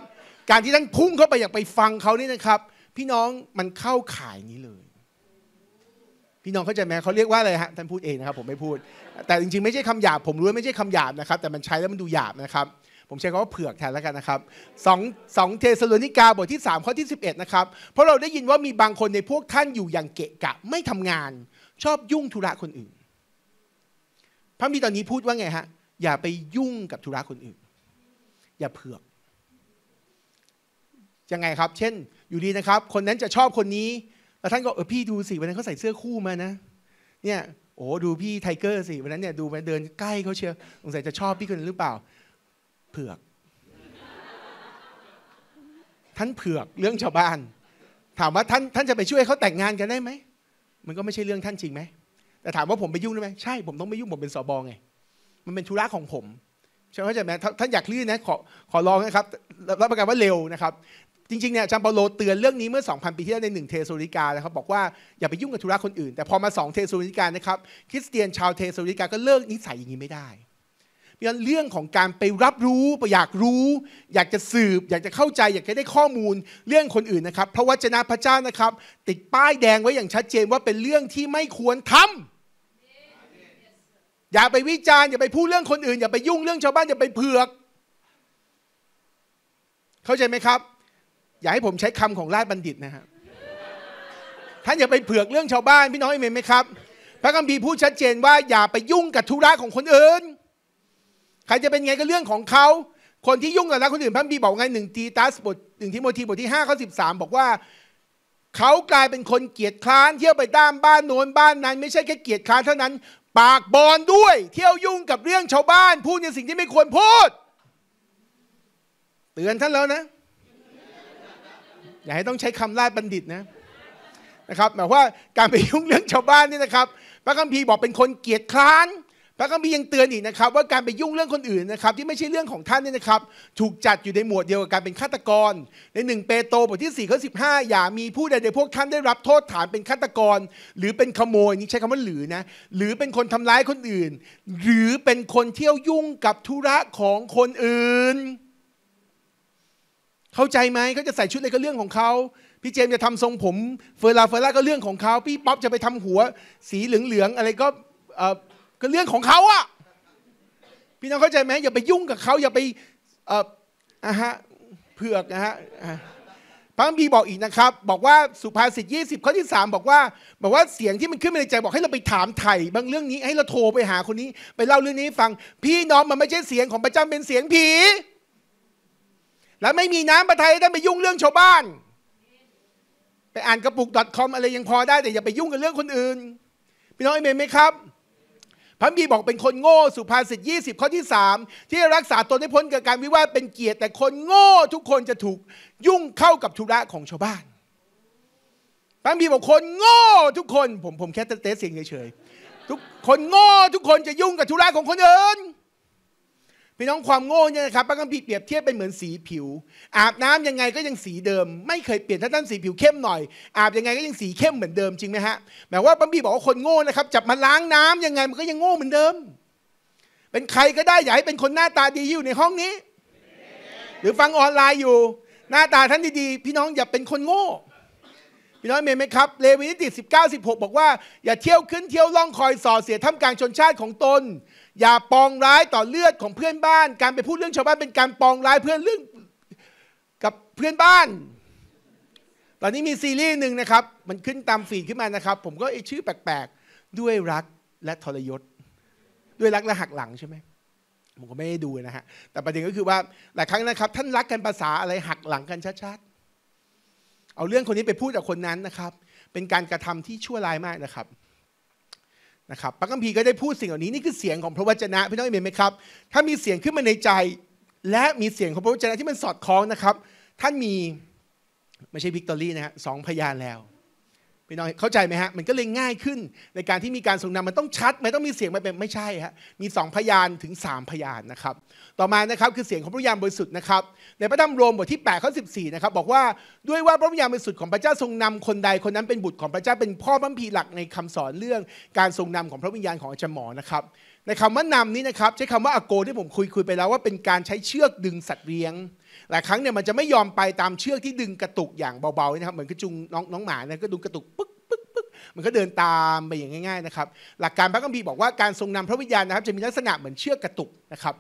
การที่ท่านพุ่งเข้าไปอยากไปฟังเขานี่นะครับ พี่น้องมันเข้าข่ายนี้เลยพี่น้องเข้าใจไหมเขาเรียกว่าอะไรฮะท่านพูดเองนะครับ ผมไม่พูด แต่จริง ๆไม่ใช่คำหยาบผมรู้ว่าไม่ใช่คำหยาบนะครับแต่มันใช้แล้วมันดูหยาบนะครับ ผมใช้คำว่าเผือกแทนแล้วกันนะครับสองสองเทสโลนิกา บทที่ 3 ข้อที่ 11 นะครับ เพราะเราได้ยินว่ามีบางคนในพวกท่านอยู่อย่างเกะกะไม่ทำงาน ชอบยุ่งธุระคนอื่น พระมีตอนนี้พูดว่าไงฮะอย่าไปยุ่งกับธุระคนอื่น อย่าเผือกยังไงครับ เช่น อยู่ดีนะครับคนนั้นจะชอบคนนี้แล้วท่านก็เออพี่ดูสิวันนั้นเขาใส่เสื้อคู่มานะเนี่ย โอ้ดูพี่ไทเกอร์สิวันนั้นเนี่ยดูไปเดินใกล้เขาเชียวสงสัยจะชอบพี่คนนั้นหรือเปล่า เผือก ท่านเผือกเรื่องชาวบ้าน ถามว่าท่านท่านจะไปช่วยเขาแต่งงานกันได้ไหมมันก็ไม่ใช่เรื่องท่านจริงไหมแต่ถามว่าผมไปยุ่งได้ไหมใช่ผมต้องไม่ยุ่งผมเป็นสบองไงมันเป็นธุระของผมใช่ไหมเข้าใจไหมท่านอยากลื่นนะขอขอร้องนะครับ รับประกันว่าเร็วนะครับจริงๆเนี่ยจัมเปาโลเตือนเรื่องนี้เมื่อ 2,000 ปีที่แล้วใน1เทสโซริกานะครับ บอกว่าอย่าไปยุ่งกับธุระคนอื่น แต่พอมา 2 เทสโซริกานะครับคริสเตียนชาวเทสโซริกาก็เลิกนิสัยอย่างนี้ไม่ได้เรื่องของการไปรับรู้อยากรู้ อยากจะสืบ อยากจะเข้าใจ อยากจะได้ข้อมูลเรื่องคนอื่นนะครับ พระวจนะพระเจ้านะครับ ติดป้ายแดงไว้อย่างชัดเจนว่าเป็นเรื่องที่ไม่ควรทำอย่าไปวิจารณ์อย่าไปพูดเรื่องคนอื่น อย่าไปยุ่งเรื่องชาวบ้านอย่าไปเผือก เข้าใจไหมครับอย่าให้ผมใช้คำของราชบัณฑิตนะครับท่านอย่าไปเผือกเรื่องชาวบ้าน พี่น้องเอเมนไหมครับ พระคัมภีร์พูดชัดเจนว่าอย่าไปยุ่งกับธุระของคนอื่น ใครจะเป็นไงก็เรื่องของเขา คนที่ยุ่งกับระคนอื่นพระคัมภีร์บอกไงหนึ่งตีตัสบทหนึ่งทิโมธีบทที่ห้าข้อสิบสามบอกว่าเขากลายเป็นคนเกียจคร้าน เที่ยวไปตามบ้านโน้นบ้านนั้นไม่ใช่แค่เกียจคร้านเท่านั้น ปากบอลด้วย เที่ยวยุ่งกับเรื่องชาวบ้าน พูดในสิ่งที่ไม่ควรพูดเตือนท่านแล้วนะอย่าให้ต้องใช้คำราชบัณฑิตนะนะครับหมายว่าการไปยุ่งเรื่องชาวบ้านนี่นะครับ พระคัมภีร์บอกเป็นคนเกียจคร้านพระคัมภีร์ยังเตือนอีกนะครับว่าการไปยุ่งเรื่องคนอื่นนะครับ ที่ไม่ใช่เรื่องของท่านนี่นะครับ ถูกจัดอยู่ในหมวดเดียวกับการเป็นฆาตกร ในหนึ่งเปโตรบทที่4ี่ข้อสิอย่ามีผู้ใดในพวกท่านได้รับโทษฐานเป็นฆาตกร หรือเป็นขโมยนี่ใช้คำว่าหรือนะหรือเป็นคนทำร้ายคนอื่น หรือเป็นคนเที่ยวยุ่งกับธุระของคนอื่นเข้าใจไหมเขาจะใส่ชุดอะไรก็เรื่องของเขา พี่เจมจะทำทรงผมเฟอร์ลาเฟอร์ลาก็เรื่องของเขา พี่ป๊อปจะไปทำหัว สีเหลืองๆอะไรก็ก็เรื่องของเขาอะพี่น้องเข้าใจไหมอย่าไปยุ่งกับเขาอย่าไปอ่ะฮะเผือกนะฮะพระบีบอกอีกนะครับ บอกว่าสุภาษิติบข้อที่สามบอกว่าบอกว่าเสียงที่มันขึ้นมาในใจ บอกให้เราไปถามไถ่บางเรื่องนี้ให้เราโทรไปหาคนนี้ ไปเล่าเรื่องนี้ ฟัง พี่น้องมันไม่ใช่เสียงของพระเจ้าเป็นเสียงผีแล้วไม่มีน้ำประทายท่านไปยุ่งเรื่องชาวบ้าน ไปอ่านกระปุก .com อะไรยังพอ ได้แต่อย่าไปยุ่งกับเรื่องคนอื่นพี่น้องเอเมนไหมครับ พระบีบอกเป็นคนโง่สุภาษิต20ข้อที่3ที่รักษาตนให้พ้นกับการวิวาทเป็นเกียรติแต่คนโง่ ทุกคนจะถูกยุ่งเข้ากับธุระของชาวบ้าน พระบีบอกคนโง่ทุกคนผมผมแค่เตะเสียงเฉยๆทุกคนโง่ทุกคนจะยุ่งกับธุระของคนอื่นพี่น้องความโง่เนี่ยนะครับพระคัมภีร์เปรียบเทียบเป็นเหมือนสีผิว อาบน้ำยังไงก็ยังสีเดิม ไม่เคยเปลี่ยนถ้าท่านสีผิวเข้มหน่อย อาบยังไงก็ยังสีเข้มเหมือนเดิมจริงไหมฮะหมายว่าพระคัมภีร์บอกว่าคนโง่นะครับจับมาล้างน้ำยังไงมันก็ยังโง่เหมือนเดิม เป็นใครก็ได้อยากให้เป็นคนหน้าตาดีอยู่ในห้องนี้ หรือฟังออนไลน์อยู่ หน้าตาท่านดีๆพี่น้องอย่าเป็นคนโง่ พี่น้องเมนไหมครับ เลวีนิติสิบเก้าสิบอกว่าอย่าเที่ยวขึ้นเที่ยวล่องคอยส่อเสียท่ามกลางชนชาติของตนอย่าปองร้ายต่อเลือดของเพื่อนบ้าน การไปพูดเรื่องชาวบ้าน เป็นการปองร้ายเพื่อนเรื่อง กับเพื่อนบ้าน ตอนนี้มีซีรีส์หนึ่งนะครับ มันขึ้นตามฝีขึ้นมานะครับ ผมก็ไอชื่อแปลกๆ ด้วยรักและทรยศ ด้วยรักและหักหลังใช่ไหม ผมก็ไม่ได้ดูนะฮะ แต่ประเด็นก็คือว่า หลายครั้งนะครับ ท่านรักกันภาษาอะไรหักหลังกันชัดๆ เอาเรื่องคนนี้ไปพูดกับคนนั้นนะครับ เป็นการกระทำที่ชั่วร้ายมากนะครับนะครับพระคัมภีร์ก็ได้พูดสิ่งเหล่านี้ นี่คือเสียงของพระวจนะพี่น้องเห็นไหมครับ ถ้ามีเสียงขึ้นมาในใจ และมีเสียงของพระวจนะที่มันสอดคล้องนะครับ ท่านมี ไม่ใช่วิกตอรี่นะฮะสองพยานแล้วพี่น้องเข้าใจไหมฮะมันก็เลยง่ายขึ้น ในการที่มีการทรงนำมันต้องชัดมันต้องมีเสียงม่เป็นไม่ใช่ฮะมี 2 พยานถึง 3 พยานนะครับต่อมานะครับคือเสียงของพระวิญญาณบริสุทธิ์นะครับในพระธรรมโรมบทที่8ข้อสินะครับบอกว่าด้วยว่าพระวิญญาณบริสุทธิ์ของพระเจ้าทรงนำคนใดคนนั้นเป็นบุตรของพระเจ้าเป็นพ่อบัมพีหลักในคำสอนเรื่องการทรงนำของพระวิญญาณของอาจารย์หมอนะครับในคำว่านำนี้นะครับใช้คำว่าอโกที่ผมคุยคุยไปแล้วว่าเป็นการใช้เชือกดึงสัตว์เลี้ยงหลายครั้งเนี่ยมันจะไม่ยอมไปตามเชือกที่ดึงกระตุกอย่างเบาๆนะครับเหมือนกระจุงน้องน้องหมาเนี่ยก็ดึงกระตุกปึ๊กปึ๊กปึ๊กมันก็เดินตามไปอย่างง่ายๆนะครับหลักการพระคัมภีร์บอกว่าการทรงนำพระวิญญาณนะครับ จะมีลักษณะเหมือนเชือกกระตุกนะครับ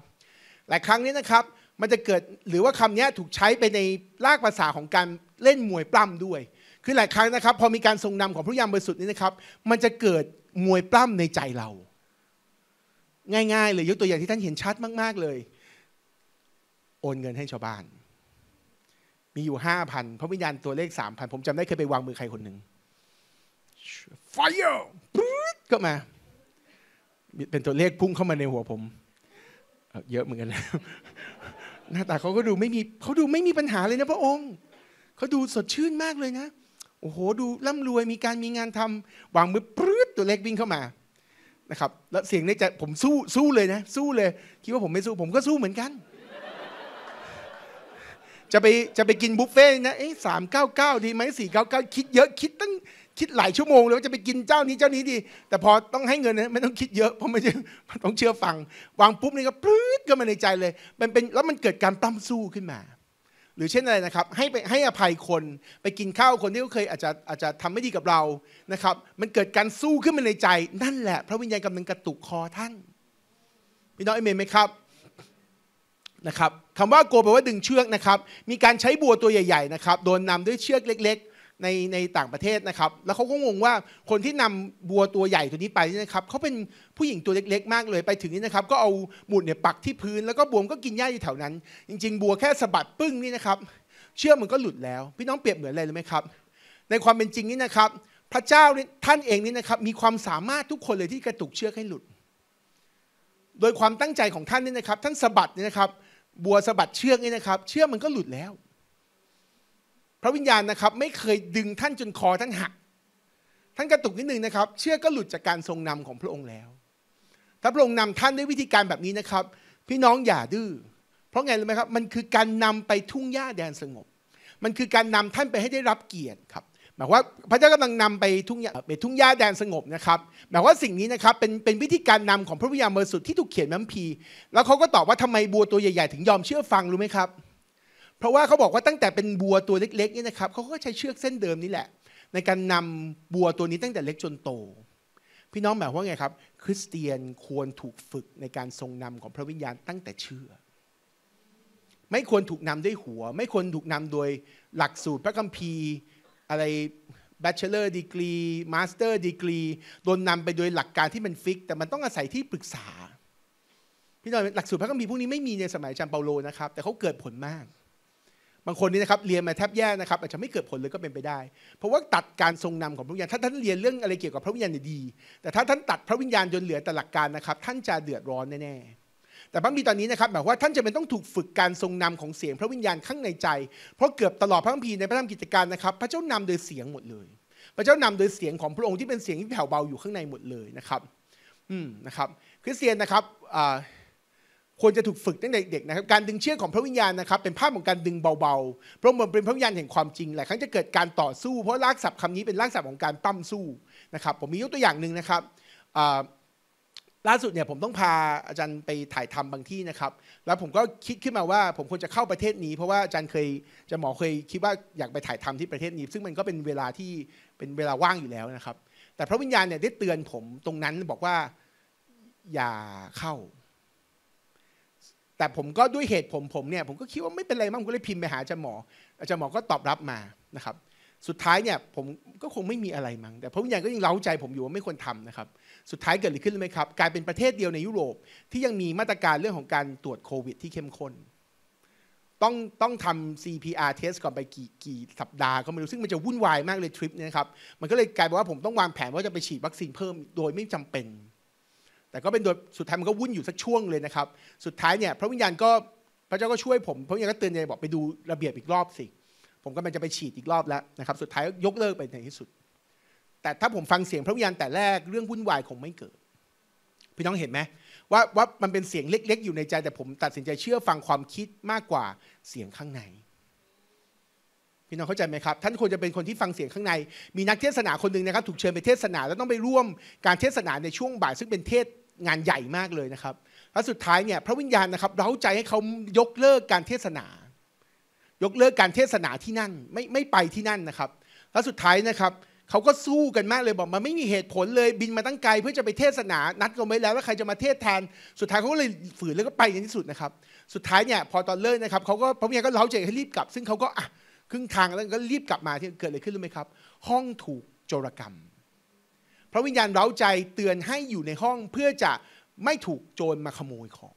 หลายครั้งนี้นะครับมันจะเกิดหรือว่าคำนี้ถูกใช้ไปในลากภาษาของการเล่นมวยปล้ำด้วย คือหลายครั้งนะครับ พอมีการทรงนำของพระยามบริสุทธิ์นี่นะครับ มันจะเกิดมวยปล้ำในใจเรา ง่าย ๆเลยยกตัวอย่างที่ท่านเห็นชัดมากๆเลยโอนเงินให้ชาวบ้าน มีอยู่ห้าพันพระวิญญาณตัวเลขสามพันผมจำได้เคยไปวางมือใครคนหนึ่งไฟเอร์ก็มา เป็นตัวเลขพุ่งเข้ามาในหัวผม เยอะเหมือนกันหน้าตาเขาก็ดูไม่มีเขาดูไม่มีปัญหาเลยนะพระองค์ เขาดูสดชื่นมากเลยนะ โอ้โหดูร่ำรวยมีการมีงานทำวางมือปรื๊ดตัวเล็กวิ่งเข้ามานะครับแล้วเสียงในใจผมสู้สู้เลยนะสู้เลย คิดว่าผมไม่สู้ผมก็สู้เหมือนกันจะไปจะไปกินบุฟเฟ่นะเอ้สามเก้าเก้าดีไหมสี่เก้าเก้าคิดเยอะคิดตั้งคิดหลายชั่วโมงเลยว่าจะไปกินเจ้านี้เจ้านี้ดี แต่พอต้องให้เงินนะไม่ต้องคิดเยอะเพราะไม่ใช่ต้องเชื่อฟัง วางปุ๊บนี่ก็ปลื้ดก็มาในใจเลยมันเป็นแล้วมันเกิดการตั้มสู้ขึ้นมา หรือเช่นอะไรนะครับ ให้ไปให้อภัยคนไปกินข้าวคนที่เขาเคยอาจจะอาจจะทำไม่ดีกับเรานะครับ มันเกิดการสู้ขึ้นมาในใจนั่นแหละ พระวิญญาณกำลังกระตุกคอท่านพี่น้องเอเมนไหมครับนะครับคำว่าโกแปลว่าดึงเชือกนะครับ มีการใช้บัวตัวใหญ่ๆนะครับโดนนำด้วยเชือกเล็กๆในในต่างประเทศนะครับ แล้วเขาก็งงว่าคนที่นำบัวตัวใหญ่ตัวนี้ไปนะครับเขาเป็นผู้หญิงตัวเล็กๆ มากเลยไปถึงนี่นะครับก็เอาหมุดเนี่ยปักที่พื้นแล้วก็บวมก็กินหญ้าอยู่แถวนั้น จริงๆ บัวแค่สะบัดปึ้งนี่นะครับ เชือกมันก็หลุดแล้วพี่น้องเปรียบเหมือนอะไรเลยไหมครับ ในความเป็นจริงนี่นะครับ พระเจ้าท่านเองนี่นะครับมีความสามารถทุกคนเลยที่กระตุกเชือกให้หลุด โดยความตั้งใจของท่านนี่นะครับท่านสะบัดนี่นะครับบัวสะบัดเชือกนี่นะครับ เชือกมันก็หลุดแล้วพระวิญญาณนะครับ ไม่เคยดึงท่านจนคอท่านหัก ท่านกระตุกนิดนึงนะครับ เชือกก็หลุดจากการทรงนำของพระองค์แล้ว ถ้าพระองค์นำท่านด้วยวิธีการแบบนี้นะครับ พี่น้องอย่าดื้อเพราะไงรู้ไหมครับมันคือการนำไปทุ่งหญ้าแดนสงบ มันคือการนำท่านไปให้ได้รับเกียรติครับหมายว่าพระเจ้ากำลังนำไปทุ่งไปทุ่งหญ้าแดนสงบนะครับหมายว่าสิ่งนี้นะครับเป็นเป็นวิธีการนำของพระวิญญาณบริสุทธิ์ที่ถูกเขียนมัมพีแล้วเขาก็ตอบว่าทำไมบัวตัวใหญ่ๆถึง ยอมเชื่อฟังรู้ไหมครับ เพราะว่าเขาบอกว่าตั้งแต่เป็นบัวตัวเล็กๆนี่นะครับเขาก็ใช้เชือกเส้นเดิมนี่แหละ ในการนำบัวตัวนี้ตั้งแต่เล็กจนโต พี่น้องหมายว่าไงครับ คริสเตียนควรถูกฝึกในการทรงนำของพระวิญญาณตั้งแต่เชื่อ ไม่ควรถูกนำด้วยหัว ไม่ควรถูกนำโดยหลักสูตรพระคัมภีร์อะไรบ bachelor degree master degree โดนนำไปโดยหลักการที่มันฟิก แต่มันต้องอาศัยที่ปรึกษาพี่น้อยหลักสูตรพระคัมภีร์พวกนี้ไม่มีในสมัยจามเปาโลนะครับ แต่เขาเกิดผลมาก บางคนนี่นะครับเรียนมาแทบแย่นะครับอาจจะไม่เกิดผลเลยก็เป็นไปได้ เพราะว่าตัดการทรงนำของพระวิญญาณถ้าท่านเรียนเรื่องอะไรเกี่ยวกับพระวิญญาณดีแต่ถ้าท่านตัดพระวิญญาณจนเหลือแต่หลักการนะครับท่านจะเดือดร้อนแน่ๆแต่พระบิดีตอนนี้นะครับหมายว่าท่านจะเป็นต้องถูกฝึกการทรงนำของเสียง พระวิญญาณข้างในใจเพราะเกือบตลอดพระคัมภีร์ในพระธรรมกิจการนะครับพระเจ้านำโดยเสียงหมดเลย พระเจ้านำโดยเสียงของพระองค์ที่เป็นเสียงที่แผ่วเบาอยู่ข้างในหมดเลยนะครับ อืมนะครับคริสเตียนนะครับควรจะถูกฝึกตั้งแต่เด็กนะครับการดึงเชือกของพระวิญญาณนะครับเป็นภาพของการดึงเบาๆพระองค์เป็นพระวิญญาณแห่งความจริงหลายครั้งจะเกิดการต่อสู้เพราะลากศัพท์คำนี้เป็นลากศัพท์ของการปั้มสู้นะครับผมมียกตัวอย่างหนึ่งนะครับล่าสุดเนี่ยผมต้องพาอาจารย์ไปถ่ายทำบางที่นะครับ แล้วผมก็คิดขึ้นมาว่า ผมควรจะเข้าประเทศนี้ เพราะว่าอาจารย์เคยจะหมอเคย คิดว่าอยากไปถ่ายทำที่ประเทศนี้ ซึ่งมันก็เป็นเวลาที่เป็นเวลาว่างอยู่แล้วนะครับ แต่พระวิญญาณเนี่ยได้เตือนผมตรงนั้นบอกว่า อย่าเข้า แต่ผมก็ด้วยเหตุผมผมเนี่ยผมก็คิดว่าไม่เป็นไรมั้งก็เลยพิมพ์ไปหาอาจารย์หมอ อาจารย์หมอก็ตอบรับมานะครับ สุดท้ายเนี่ยผมก็คงไม่มีอะไรมั้งแต่พระวิญญาณก็ยังเล้าใจผมอยู่ว่าไม่ควรทำนะครับสุดท้ายเกิดอะไรขึ้นไหมครับกลายเป็นประเทศเดียวในยุโรปที่ยังมีมาตรการเรื่องของการตรวจโควิด ที่เข้มข้นต้องต้องทำ CPR test ก่อนไปกี่กี่สัปดาห์ก็ไม่รู้ซึ่งมันจะวุ่นวายมากเลยทริปนี้ครับมันก็เลยกลายเป็นว่าผมต้องวางแผนว่าจะไปฉีดวัคซีนเพิ่มโดยไม่จำเป็น แต่ก็เป็นโดยสุดท้ายมันก็วุ่นอยู่สักช่วงเลยนะครับสุดท้ายเนี่ยพระวิญญาณก็พระเจ้าก็ช่วยผมพระวิญญาณก็เตือนใจบอกไปดูระเบียบอีกรอบสิ ผมก็มันจะไปฉีดอีกรอบแล้วนะครับสุดท้ายยกเลิกไปในที่สุดแต่ถ้าผมฟังเสียงพระวิญญาณแต่แรกเรื่องวุ่นวายคงไม่เกิด พี่น้องเห็นไหมว่าว่ามันเป็นเสียงเล็ก ๆ อยู่ในใจ แต่ผมตัดสินใจเชื่อฟังความคิดมากกว่าเสียงข้างใน พี่น้องเข้าใจไหมครับ ท่านควรจะเป็นคนที่ฟังเสียงข้างใน มีนักเทศนาคนหนึ่งนะครับ ถูกเชิญไปเทศนาแล้วต้องไปร่วมการเทศนาในช่วงบ่ายซึ่งเป็นเทศงานใหญ่มากเลยนะครับแล้วสุดท้ายเนี่ย พระวิญญาณนะครับ เร้าใจให้เขายกเลิกการเทศนา ยกเลิกการเทศนาที่นั่นไม่ไม่ไปที่นั่นนะครับแล้วสุดท้ายนะครับเขาก็สู้กันมากเลยบอกมันไม่มีเหตุผลเลย บินมาตั้งไกลเพื่อจะไปเทศนานัดกันไว้แล้วว่าใครจะมาเทศแทน สุดท้ายเขาก็เลยฝืนแล้วก็ไปในที่สุดนะครับ สุดท้ายเนี่ยพอตอนเลิกนะครับเขาก็พระเมียก็เล้าใจให้รีบกลับ ซึ่งเขาก็อ่ะครึ่งทางแล้วก็รีบกลับมาที่เกิดอะไรขึ้นรู้ไหมครับ ห้องถูกโจรกรรมพระวิญญาณเล้าใจเตือนให้อยู่ในห้องเพื่อจะไม่ถูกโจรมาขโมยของ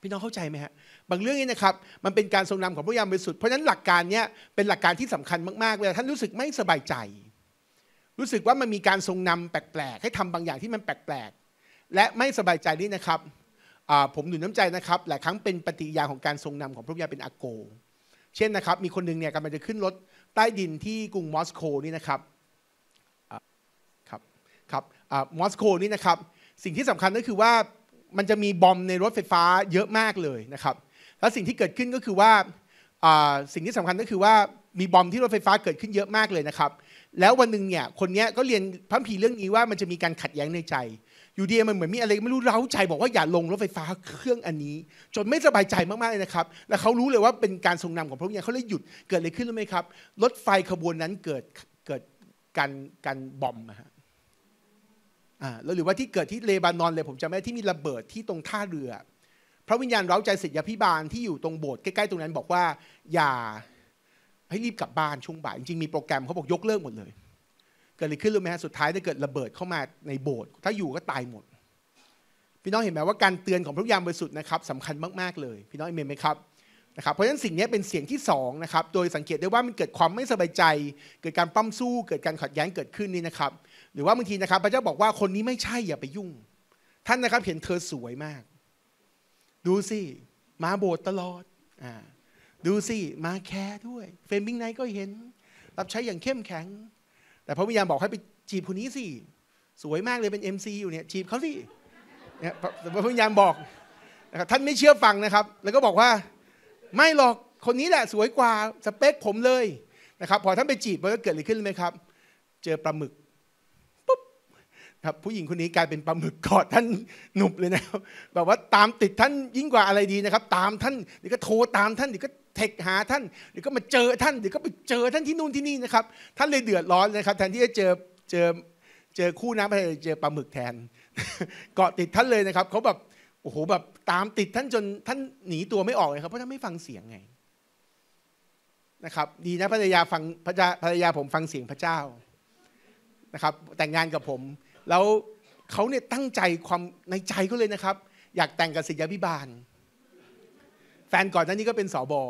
พี่น้องเข้าใจไหมฮะบางเรื่องนี้นะครับมันเป็นการทรงนำของพระยามบรสุด เพราะฉะนั้นหลักการนี้เป็นหลักการที่สำคัญมาก ๆเวลาท่านรู้สึกไม่สบายใจรู้สึกว่ามันมีการทรงนำแปลก ๆ ให้ทำบางอย่างที่มันแปลกๆและไม่สบายใจนี่นะครับผมหนุนน้ำใจนะครับหลายครั้งเป็นปฏิยาของการทรงนำของพระยาเป็นอาโกเช่นนะครับมีคนหนึ่งเนี่ยกำลังจะขึ้นรถใต้ดินที่กรุงมอสโกนี่นะครับ ครับครับมอสโกนี่นะครับสิ่งที่สำคัญก็คือว่ามันจะมีบอมในรถไฟฟ้าเยอะมากเลยนะครับแล้วสิ่งที่เกิดขึ้นก็คือว่าสิ่งที่สำคัญก็คือว่ามีบอมที่รถไฟฟ้าเกิดขึ้นเยอะมากเลยนะครับแล้ววันหนึ่งเนี่ย คนนี้ก็เรียนพัมพีเรื่องนี้ว่ามันจะมีการขัดแย้งในใจ อยู่ดีมันเหมือนมีอะไรไม่รู้เร้าใจ บอกว่าอย่าลงรถไฟฟ้าเครื่องอันนี้จนไม่สบายใจมากๆเลยนะครับ แล้วเขารู้เลยว่าเป็นการทรงนำของพระวิญญาณเขาเลยหยุด เกิดอะไรขึ้นรู้ไหมครับ รถไฟขบวนนั้นเกิดเกิดการการบอมนะฮะ อ่า แล้วหรือว่าที่เกิดที่เลบานอนเลย ผมจำไม่ได้ที่มีระเบิดที่ตรงท่าเรือ พระวิญญาณเร้าใจศิษยาพิบาลที่อยู่ตรงโบสถ์ใกล้ๆตรงนั้นบอกว่าอย่าให้รีบกลับบ้านช่วงบ่าย จริงๆมีโปรแกรมเขาบอกยกเลิกหมดเลยเกิดอะไรขึ้นรู้ไหมฮะสุดท้ายถ้าเกิดระเบิดเข้ามาในโบสถ์ถ้าอยู่ก็ตายหมด พี่น้องเห็นไหมว่าการเตือนของพระยามบริสุทธิ์นะครับสำคัญมากๆเลยพี่น้องเห็นไหมครับนะครับ เพราะฉะนั้นสิ่งนี้เป็นเสียงที่สองนะครับโดยสังเกตได้ว่ามันเกิดความไม่สบายใจ เกิดการปั้มสู้ เกิดการขัดแย้งเกิดขึ้นนี่นะครับ หรือว่าบางทีนะครับ พระเจ้าบอกว่าคนนี้ไม่ใช่อย่าไปยุ่ง ท่านนะครับเห็นเธอสวยมาก ดูสิมาโบสถ์ตลอดอ่าดูสิ มาแคร์ด้วยเฟรมิงไนก็เห็นรับใช้อย่างเข้มแข็ง แต่พระวิญญาณบอกให้ไปจีบคนนี้สิ สวยมากเลยเป็น MC อยู่เนี่ย จีบเขาสิเนี่ยพระวิญญาณบอกนะครับท่านไม่เชื่อฟังนะครับ แล้วก็บอกว่า ไม่หรอกคนนี้แหละสวยกว่า สเปคผมเลยนะครับพอท่านไปจีบมันก็เกิดอะไรขึ้นไหมครับ เจอปลาหมึกปุ๊บครับผู้หญิงคนนี้กลายเป็นปลาหมึกกอดท่านหนุบเลยนะครับแบบว่าตามติดท่านยิ่งกว่าอะไรดีนะครับตามท่านเดี๋ยวก็โทรตามท่านเดี๋ยวก็เทคหาท่านเดี๋ยวก็มาเจอท่านเดี๋ยวก็ไปเจอท่านที่นู่นที่นี่นะครับท่านเลยเดือดร้อนนะครับ แทนที่จะเจอเจอเจอคู่น้ำไปเจอปลาหมึกแทน เกาะติดท่านเลยนะครับเขาแบบโอ้โหแบบตามติดท่านจนท่านหนีตัวไม่ออกเลยครับเพราะท่านไม่ฟังเสียงไงนะครับ ดีนะภรรยาฟังภรรยาภรรยาผมฟังเสียงพระเจ้านะครับแต่งงานกับผมแล้วเขาเนี่ยตั้งใจความในใจก็เลยนะครับ อยากแต่งกับศิษยาพิบาลแฟนก่อนนั้านี้ก็เป็นสอบอ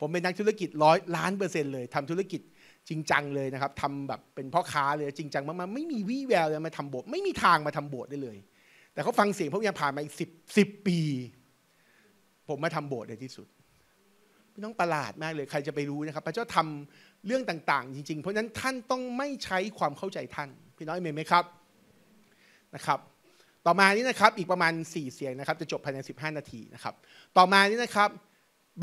ผมเป็นนักธุรกิจร้อยล้านเปอร์เซ็นต์เลยทำธุรกิจจริงจังเลยนะครับทำแบบเป็นพ่อค้าเลยจริงจังมากๆไม่มีวี่แววเลยมาทำโบสถ์ไม่มีทางมาทำโบสถ์ได้เลย แต่เขาฟังเสียงพระวิญญาณผ่านมาอีกสิบสิบปี ผมมาทำโบสถ์ในที่สุดไม่น้องประหลาดมากเลยใครจะไปรู้นะครับพระเจ้าทำเรื่องต่าง ๆ จริง ๆ เพราะนั้นท่านต้องไม่ใช้ความเข้าใจท่าน พี่น้อยเมย์ไหมครับนะครับต่อมานี่นะครับอีกประมาณ 4 เสียงนะครับจะจบภายใน15 นาทีนะครับต่อมานี่นะครับ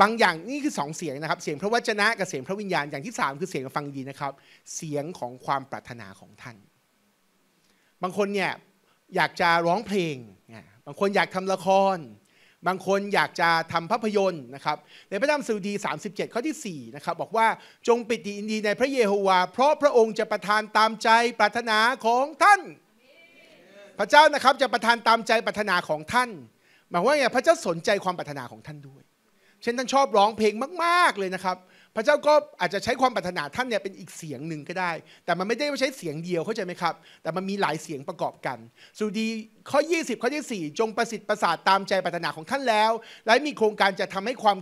บางอย่างนี่คือ 2 เสียงนะครับเสียงพระวจนะกับเสียงพระวิญญาณอย่างที่ 3 คือเสียงฟังดีนะครับเสียงของความปรารถนาของท่าน บางคนเนี่ยอยากจะร้องเพลงบางคนอยากทำละคร บางคนอยากจะทำภาพยนตร์นะครับในพระธรรมสุดี37ข้อที่4นะครับบอกว่าจงปิดอินดีในพระเยโฮวาเพราะพระองค์จะประทานตามใจปรารถนาของท่านพระเจ้านะครับจะประทานตามใจปรารถนาของท่าน หมายว่าไงพระเจ้าสนใจความปรารถนาของท่านด้วยเช่นท่านชอบร้องเพลงมากๆเลยนะครับพระเจ้าก็อาจจะใช้ความปรารถนาท่านเนี่ยเป็นอีกเสียงหนึ่งก็ได้ แต่มันไม่ได้ใช้เสียงเดียวเข้าใจไหมครับ แต่มันมีหลายเสียงประกอบกันสุดีข้อ20ข้อที่4จงประสิทธิ์ประสาทตามใจปรารถนาของท่านแล้ว และมีโครงการจะทำให้ความ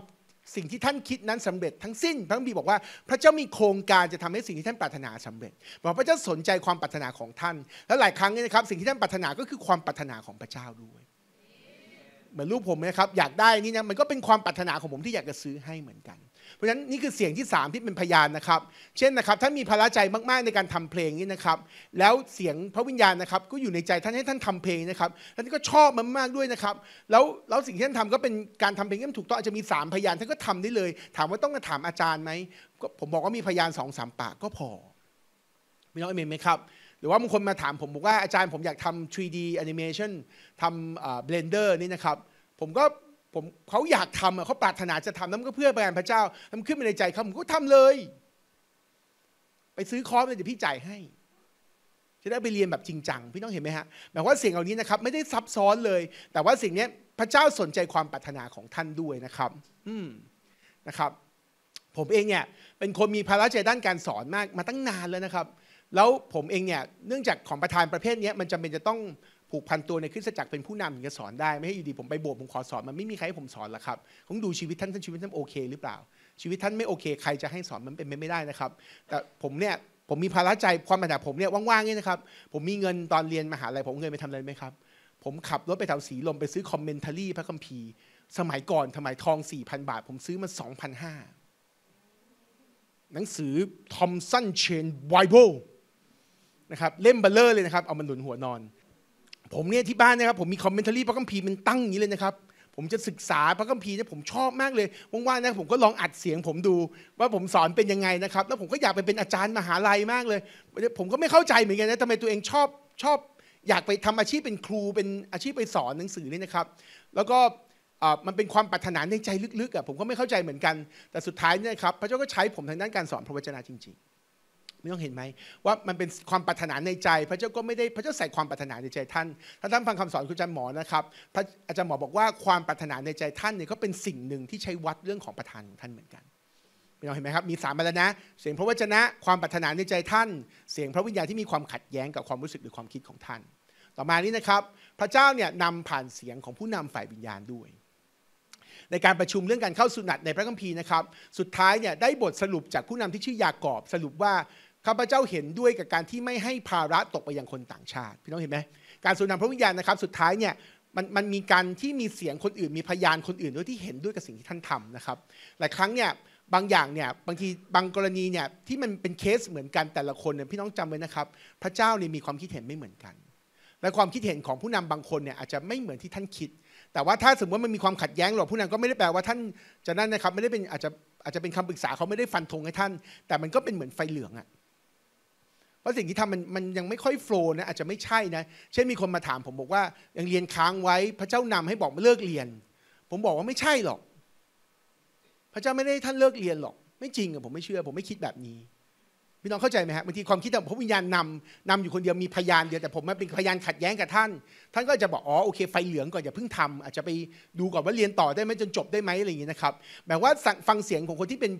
สิ่งที่ท่านคิดนั้นสำเร็จทั้งสิ้นพระบีบอกว่าพระเจ้ามีโครงการจะทำให้สิ่งที่ท่านปรารถนาสำเร็จบอกพระเจ้าสนใจความปรารถนาของท่านและหลายครั้งนี่นะครับ สิ่งที่ท่านปรารถนาก็คือความปรารถนาของพระเจ้าด้วยเหมือนลูกผมนะครับอยากได้นี่นะมันก็เป็นความปรารถนาของผมที่อยากจะซื้อให้เหมือนกันราะฉะนั้นนี่คือเสียงที่3ที่เป็นพยานนะครับเช่นนะครับท่านมีภาระใจมากๆในการทำเพลงนี้นะครับ แล้วเสียงพระวิญญาณนะครับก็อยู่ในใจท่านให้ท่านทำเพลงนะครับท่านก็ชอบมันมากด้วยนะครับแล้วแล้วสิ่งที่ท่านทำก็เป็นการทำเพลงที่ถูกต้องอาจจะมี3พยานท่านก็ทำได้เลย ถามว่าต้องมาถามอาจารย์ไหมก็ผมบอกว่ามีพยานสองสามปากก็พอมี่น้องเอเมนไหมครับหรือว่าบางคนมาถามผมบอกว่าอาจารย์ผมอยากทำ 3D animation ทำเ Blender นี่นะครับ ผมก็ผมเขาอยากทำเขาปรารถนาจะทำนั่นก็เพื่อแบรนด์พระเจ้าทำขึ้นมาในใจเขาผมก็ทำเลย ไปซื้อคอร์สเลยเดี๋ยวพี่จ่ายให้จะได้ไปเรียนแบบจริงจังพี่ต้องเห็นไหมฮะหมายว่าสิ่งเหล่านี้นะครับไม่ได้ซับซ้อนเลย แต่ว่าสิ่งนี้พระเจ้าสนใจความปรารถนาของท่านด้วยนะครับ อืมนะครับ ผมเองเนี่ย เป็นคนมีภาระใจด้านการสอนมากมาตั้งนานแล้วนะครับ แล้วผมเอง เนี่ยเนื่องจากของประธานประเภทนี้มันจำเป็นจะต้องผูกพันตัวในคริสตจักรเป็นผู้นำถึงจะสอนได้ไม่ให้อยู่ดีผมไปโบสถ์ผมขอสอน มันไม่มีใครให้ผมสอนหรอกครับต้องดูชีวิตท่านท่านชีวิตท่านโอเคหรือเปล่า ชีวิตท่านไม่โอเคใครจะให้สอนมันเป็นไปไม่ได้นะครับแต่ผมเนี่ยผมมีภาระใจความปัญหาผมเนี่ยว่างๆเนี่ยนะครับผมมีเงินตอนเรียนมหาลัยผมเงินไปทำอะไรไหมครับ ผมขับรถไปแถวสีลมไปซื้อคอมเมนทารี่ พระคัมภีร์สมัยก่อนสมัยทอง4,000 บาท ผมซื้อมา2,500หนังสือทอมสันเชนไบเบิลนะครับเล่มเบลเลอร์เลยนะครับเอามาหนุนหัวนอนผมเนี่ยที่บ้านนะครับผมมีคอมเมนต์รี่พระคัมภีร์มันตั้งอย่างนี้เลยนะครับผมจะศึกษาพระคัมภีร์เนี่ยผมชอบมากเลยว่างๆนะผมก็ลองอัดเสียงผมดูว่าผมสอนเป็นยังไงนะครับแล้วผมก็อยากไปเป็นอาจารย์มหาลัยมากเลย ผมก็ไม่เข้าใจเหมือนกันนะทำไมตัวเองชอบชอบ อยากไปทำอาชีพเป็นครูเป็นอาชีพไปสอนหนังสือนี่นะครับแล้วก็มันเป็นความปรารถนาในใจลึกๆอ่ะผมก็ไม่เข้าใจเหมือนกันแต่สุดท้ายเนี่ยครับพระเจ้าก็ใช้ผมทางด้านการสอนพระวจนะจริง ๆไม่ต้องเห็นไหมว่ามันเป็นความปรารถนาในใจ พระเจ้าก็ไม่ได้พระเจ้าใส่ความปรารถนาในใจท่านถ้าท่านฟังคำสอนคุณอาจารย์หมอนะครับอาจารย์หมอบอกว่าความปรารถนาในใจท่านเนี่ยก็เป็นสิ่งหนึ่งที่ใช้วัดเรื่องของประธานของท่านเหมือนกันไม่ต้องเห็นไหมครับมีสามมาแล้วนะเสียงพระวจนะความปรารถนาในใจท่าน เสียงพระวิญญาณที่มีความขัดแย้งกับความรู้สึกหรือความคิดของท่าน ต่อมานี้นะครับ พระเจ้าเนี่ยนำผ่านเสียงของผู้นำฝ่ายวิญญาณด้วย ในการประชุมเรื่องการเข้าสุนัตในพระคัมภีร์นะครับสุดท้ายเนี่ยได้บทสรุปจากผู้นำที่ชื่อยากอบสรุปว่าข้าพเจ้าเห็นด้วยกับการที่ไม่ให้ภาระตกไปยังคนต่างชาติ พี่น้องเห็นไหม การสูนทำพระวิญญาณนะครับ สุดท้ายเนี่ยมันมันมีการที่มีเสียงคนอื่น มีพยานคนอื่นด้วยที่เห็นด้วยกับสิ่งที่ท่านทำนะครับหลายครั้งเนี่ยบางอย่างเนี่ยบางทีบางกรณีเนี่ยที่มันเป็นเคสเหมือนกันแต่ละคนเนี่ยพี่น้องจำไว้นะครับพระเจ้าเนี่ยมีความคิดเห็นไม่เหมือนกัน และความคิดเห็นของผู้นำบางคนเนี่ยอาจจะไม่เหมือนที่ท่านคิด แต่ว่าถ้าสมมติว่ามันมีความขัดแย้งหรอกผู้นำก็ไม่ได้แปลว่าท่านจะนั่นนะครับไม่ได้เป็นอาจจะอาจจะเป็นคำปรึกษาเขาไม่ได้ฟันธงให้ท่าน แต่มันก็เป็นเหมือนไฟเหลืองอะเพราะสิ่งที่ทำมันมันยังไม่ค่อยโฟล์นะอาจจะไม่ใช่นะเช่นมีคนมาถามผมบอกว่ายังเรียนค้างไว้ พระเจ้านำให้บอกมาเลิกเรียน ผมบอกว่าไม่ใช่หรอก พระเจ้าไม่ได้ท่านเลิกเรียนหรอก ไม่จริงอะผมไม่เชื่อผมไม่คิดแบบนี้พี่น้องเข้าใจไหมฮะบางทีความคิดของพระวิญญาณนำนำอยู่คนเดียวมีพยานเดียวแต่ผมม่เป็นพยานขัดแย้งกับท่าน ท่านก็จะบอกอ๋อโอเคไฟเหลืองก่อนอย่าเพิ่งทำอาจจะไปดูก่อนว่าเรียนต่อได้ไหมจนจบได้ไหมอะไรอย่างนี้นะครับแบบว่าฟังเสียงของคนที่เป็น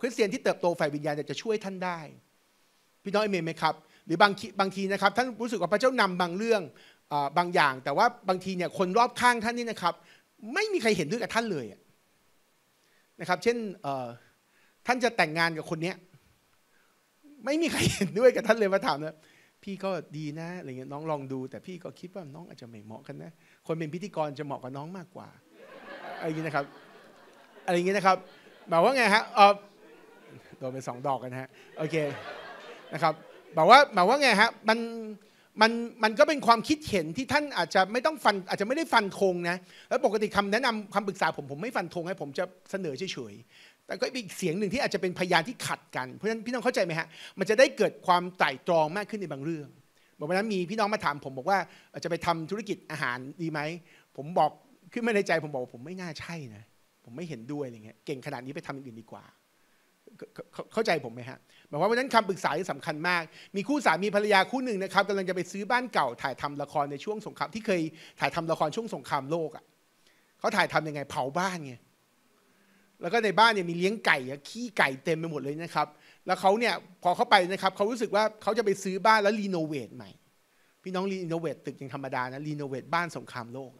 คริสเตียนที่เติบโตฝ่ายวิญญาณจะช่วยท่านได้พี่น้องเอเมนไหมครับหรือบางบางทีนะครับท่านรู้สึกว่าพระเจ้านำบางเรื่องบางอย่าง แต่ว่าบางทีเนี่ยคนรอบข้างท่านนี่นะครับไม่มีใครเห็นด้วยกับท่านเลยนะครับเช่นท่านจะแต่งงานกับคนเนี้ยไม่มีใครเห็นด้วยกับท่านเลยมาถามนะพี่ก็ดีนะอะไรเงี้ยน้องลองดูแต่พี่ก็คิดว่าน้องอาจจะไม่เหมาะกันนะคนเป็นพิธีกรจะเหมาะกับน้องมากกว่าอะไรเงี้ยนะครับอะไรเงี้ยนะครับหมายว่าไงฮะเออโดนไปสองดอกกันฮะโอเคะครับบอกว่าบอกว่าไงฮะมันมันมันก็เป็นความคิดเห็นที่ท่านอาจจะไม่ต้องฟันอาจจะไม่ได้ฟันธงนะแล้วปกติคำแนะนำคำปรึกษาผมผมไม่ฟันธงให้ผมจะเสนอเฉยยแต่ก็อีกเสียงหนึ่งที่อาจจะเป็นพยานที่ขัดกันเพราะฉะนั้นพี่น้องเข้าใจไหมฮะมันจะได้เกิดความไต่ตรองมากขึ้นในบางเรื่องบอกวันนั้นมีพี่น้องมาถามผมบอกว่าจะไปทำธุรกิจอาหารดีไหมผมบอกขึ้นมาในใจผมบอกผมไม่น่าใช่นะผมไม่เห็นด้วยอะไรเงี้ยเก่งขนาดนี้ไปทำอย่างอื่นดีกว่า เข้าใจผมไหมฮะหมายความว่านั้นคำปรึกษาที่สำคัญมาก มีคู่สามีภรรยาคู่หนึ่งนะครับกำลังจะไปซื้อบ้านเก่าถ่ายทำละครในช่วงสงครามที่เคยถ่ายทำละครช่วงสงครามโลกอ่ะเขาถ่ายทํำยังไงเผาบ้านไงแล้วก็ในบ้านเนี่ยมีเลี้ยงไก่ขี้ไก่เต็มไปหมดเลยนะครับ แล้วเขาเนี่ยพอเขาไปนะครับเขารู้สึกว่าเขาจะไปซื้อบ้านแล้วรีโนเวทใหม่ พี่น้องรีโนเวทตึกยังธรรมดานะรีโนเวทบ้านสงครามโลก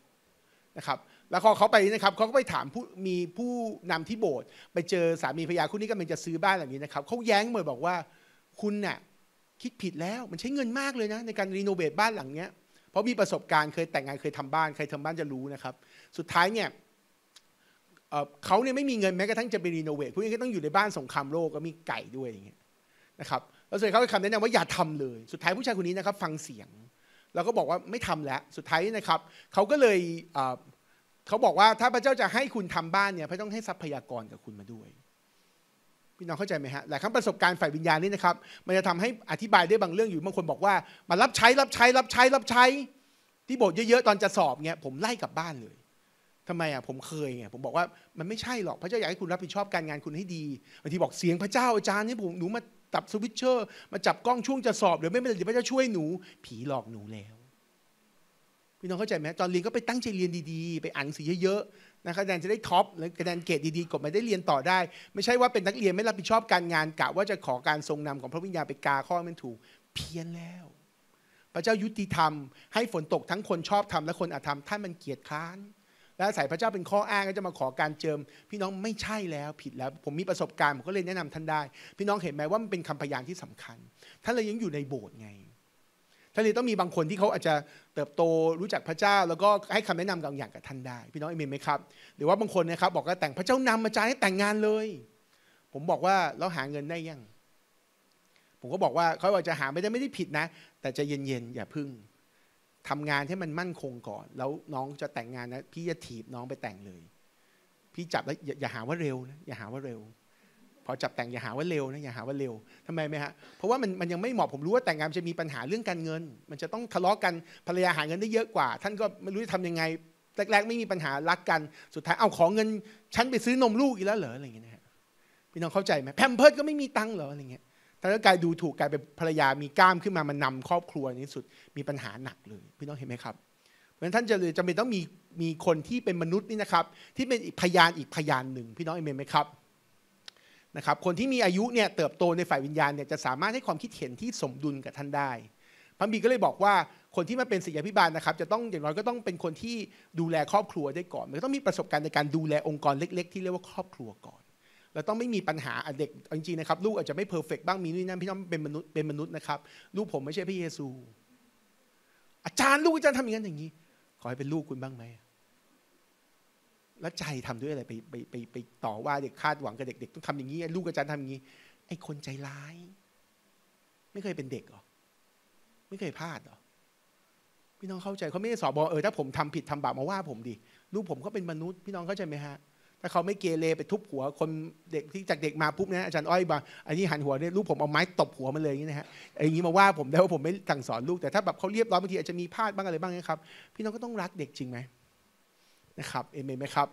นะครับแล้วพอเขาไปนะครับเขาก็ไปถามผู้มีผู้นำที่โบสถ์ไปเจอสามีภรรยาคู่นี้กำลังจะซื้อบ้านหลังนี้นะครับเขาแย้งเมยบอกว่าคุณน่ะคิดผิดแล้วมันใช้เงินมากเลยนะในการรีโนเวทบ้านหลังเนี้ยเพราะมีประสบการณ์เคยแต่งงานเคยทำบ้านใครทำบ้านจะรู้นะครับ สุดท้ายเนี่ยเขาเนี่ยไม่มีเงินแม้กระทั่งจะไปรีโนเวทพวกนี้ก็ต้องอยู่ในบ้านสงครามโลกก็มีไก่ด้วยอย่างเงี้ยนะครับแล้วสุดท้ายเขาคำแนะนำว่าอย่าทำเลย สุดท้ายผู้ชายคนนี้นะครับฟังเสียงแล้วก็บอกว่าไม่ทำแล้ว สุดท้ายนะครับเขาก็เลยเขาบอกว่าถ้าพระเจ้าจะให้คุณทำบ้านเนี่ยพระต้องให้ทรัพยากรกับคุณมาด้วย พี่น้องเข้าใจไหมฮะหลายครั้งประสบการณ์ฝ่ายวิญญาณนี่นะครับมันจะทำให้อธิบายได้บางเรื่องอยู่บางคนบอกว่า มารับใช้รับใช้รับใช้รับใช้ ที่โบสถ์เยอะๆตอนจะสอบเนี่ยผมไล่กลับบ้านเลย ทำไมอ่ะผมเคยไงผมบอกว่ามันไม่ใช่หรอกพระเจ้าอยากให้คุณรับผิดชอบการงานคุณให้ดีบางทีบอกเสียงพระเจ้าอาจารย์นี่ผมหนูมาตับสวิตเชอร์ มาจับกล้องช่วงจะสอบหรือไม่เป็นไรเดี๋ยวพระเจ้าช่วยหนู ผีหลอกหนูแล้วพี่น้องเข้าใจไหมตอนเรียนก็ไปตั้งใจเรียนดีๆ ไปอ่านสือเยอะๆนะคะแนนจะได้ท็อปและคะแนนเกรดดีๆกดมาได้เรียนต่อได้ ไม่ใช่ว่าเป็นนักเรียนไม่รับผิดชอบการงานกะว่าจะขอการทรงนำของพระวิญญาณไปกาข้อมันถูก เพี้ยนแล้ว พระเจ้ายุติธรรมให้ฝนตกทั้งคนชอบทำและคนอธรรมท่านมันเกียจค้าน แล้วใส่พระเจ้าเป็นข้ออ้างก็จะมาขอการเจิม พี่น้องไม่ใช่แล้ว ผิดแล้ว ผมมีประสบการณ์ผมก็เลยแนะนำท่านได้ พี่น้องเห็นไหมว่ามันเป็นคำพยานที่สำคัญท่านเลยยังอยู่ในโบสถ์ไงท่านเลยต้องมีบางคนที่เขาอาจจะเติบโต รู้จักพระเจ้า แล้วก็ให้คำแนะนำบางอย่างกับท่านได้พี่น้องเอเมนไหมครับ หรือว่าบางคนนะครับ บอกว่าแต่งพระเจ้านำาาจายให้แต่งงานเลย ผมบอกว่าเราหาเงินได้ยังผมก็บอกว่าเขาอาจจะหาไม่ได้ไม่ได้ผิดนะ แต่จะเย็นๆอย่าพึ่ง ทำงานให้มันมั่นคงก่อน แล้วน้องจะแต่งงานนะ พี่จะถีบน้องไปแต่งเลยพี่จับแล้วอย่าหาว่าเร็วนะอย่าหาว่าเร็ววพอจับแต่งอย่าหาว่าเร็วนะอย่าหาว่าเร็วทำไมไหมฮะเพราะว่ามันมันยังไม่เหมาะผมรู้ว่าแต่งงานจะมีปัญหาเรื่องการเงิน มันจะต้องทะเลาะกันภรรยาหาเงินได้เยอะกว่า ท่านก็ไม่รู้จะทำยังไงแรกๆ ไม่มีปัญหารักกันสุดท้ายเอาขอเงินฉันไปซื้อนมลูกอีกแล้วเหรออะไรอย่างเงี้ยนะฮะพี่น้องเข้าใจไหมแพมเพิร์ดก็ไม่มีตังค์เหรออะไรเงี้ยแต่ก็กลายดูถูกกลายเป็นภรรยามีกล้ามขึ้นมามันนาครอบครัวในที่สุดมีปัญหาหนักเลยพี่น้องเห็นไหมครับ เพราะฉะนั้นท่านจะเลยจำเป็นต้องมีมีคนที่เป็นมนุษย์นี่นะครับที่เป็นอีกพยานอีกพยานหนึ่งพี่น้องเอเมนไหมครับนะครับคนที่มีอายุเนี่ยเติบโตในฝ่ายวิญญาณเนี่ยจะสามารถให้ความคิดเห็นที่สมดุลกับท่านได้ พระบีก็เลยบอกว่า คนที่มาเป็นศิษยาพิบาลนะครับจะต้องอย่างน้อยก็ต้องเป็นคนที่ดูแลครอบครัวได้ก่อนมันต้องมีประสบการณ์ในการดูแลองค์กรเล็กๆ ที่เรียกว่าครอบครัวก่อนเราต้องไม่มีปัญหาเด็กจริงๆนะครับ ลูกอาจจะไม่เพอร์เฟกบ้างมีนู่นนั่นพี่น้องเป็นมนุษย์เป็นมนุษย์นะครับลูกผมไม่ใช่พระเยซู อาจารย์ลูกอาจารย์ทำอย่างนั้นอย่างนี้ขอให้เป็นลูกคุณบ้างไหมล้วใจทำด้วยอะไรไปไปไปไปต่อว่าเด็กคาดหวังกับเด็กๆต้องทำอย่างนี้ลูกอาจารย์ทำอย่างนี้ไอ้คนใจร้าย ไม่เคยเป็นเด็กหรอไม่เคยพลาดหรอพี่น้องเข้าใจเขาไม่ได้สอบบอเออถ้าผมทำผิดทำบาปมาว่าผมดิลูกผมก็เป็นมนุษย์พี่น้องเข้าใจไหมฮะถ้าเขาไม่เกเรไปทุบหัว คนเด็กที่จากเด็กมาปุ๊บเนียอาจารย์อ้อยบากอันนี้หันหัวเนี่ยลูกผมเอาไม้ตบหัวมันเลยอย่างนี้นะฮะอย่างนี้มาว่าผมได้ว่าผมไม่สั่งสอนลูกแต่ถ้าแบบเขาเรียบร้อยบางทีอาจจะมีพลาดบ้างอะไรบ้างนะครับ พี่น้องก็ต้องรักเด็กจริงไหมนะครับ เอเมนไหมครับ